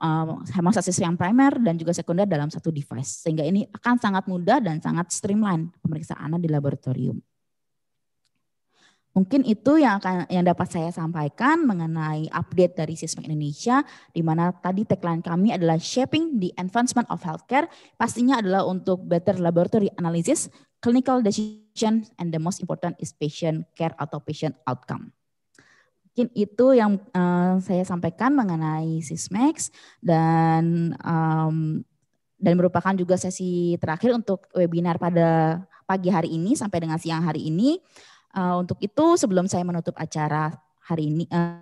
um, hemostasis yang primer dan juga sekunder dalam satu device. Sehingga ini akan sangat mudah dan sangat streamline pemeriksaan di laboratorium. Mungkin itu yang akan yang dapat saya sampaikan mengenai update dari Sismek Indonesia di mana tadi tagline kami adalah shaping the advancement of healthcare pastinya adalah untuk better laboratory analysis, clinical decision and the most important is patient care atau patient outcome. Mungkin itu yang uh, saya sampaikan mengenai Sismex dan um, dan merupakan juga sesi terakhir untuk webinar pada pagi hari ini sampai dengan siang hari ini. Uh, untuk itu sebelum saya menutup acara hari ini uh,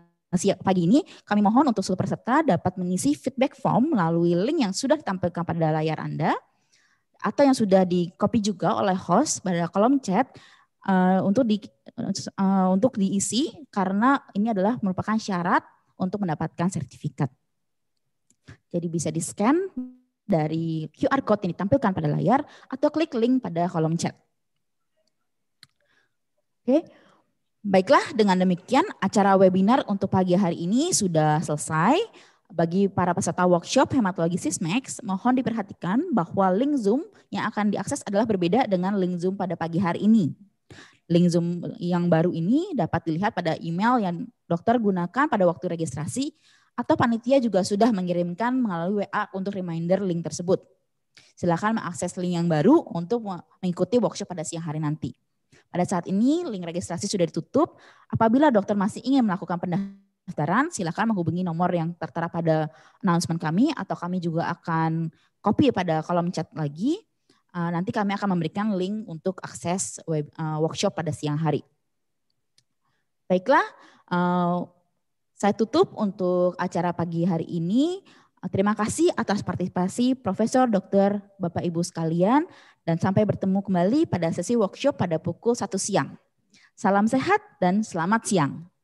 pagi ini kami mohon untuk seluruh peserta dapat mengisi feedback form melalui link yang sudah ditampilkan pada layar Anda atau yang sudah di copy juga oleh host pada kolom chat uh, untuk di uh, untuk diisi karena ini adalah merupakan syarat untuk mendapatkan sertifikat. Jadi bisa di scan dari QR code yang ditampilkan pada layar atau klik link pada kolom chat. Oke. Baiklah, dengan demikian acara webinar untuk pagi hari ini sudah selesai. Bagi para peserta workshop hematologi Sismex, mohon diperhatikan bahwa link Zoom yang akan diakses adalah berbeda dengan link Zoom pada pagi hari ini. Link Zoom yang baru ini dapat dilihat pada email yang dokter gunakan pada waktu registrasi atau panitia juga sudah mengirimkan melalui WA untuk reminder link tersebut. Silakan mengakses link yang baru untuk mengikuti workshop pada siang hari nanti. Pada saat ini, link registrasi sudah ditutup. Apabila dokter masih ingin melakukan pendaftaran, silakan menghubungi nomor yang tertera pada announcement kami, atau kami juga akan copy pada kolom chat lagi. Eh, nanti kami akan memberikan link untuk akses web, eh, workshop pada siang hari. Baiklah, eh, saya tutup untuk acara pagi hari ini. Terima kasih atas partisipasi Profesor, Dokter, Bapak Ibu sekalian dan sampai bertemu kembali pada sesi workshop pada pukul satu siang. Salam sehat dan selamat siang.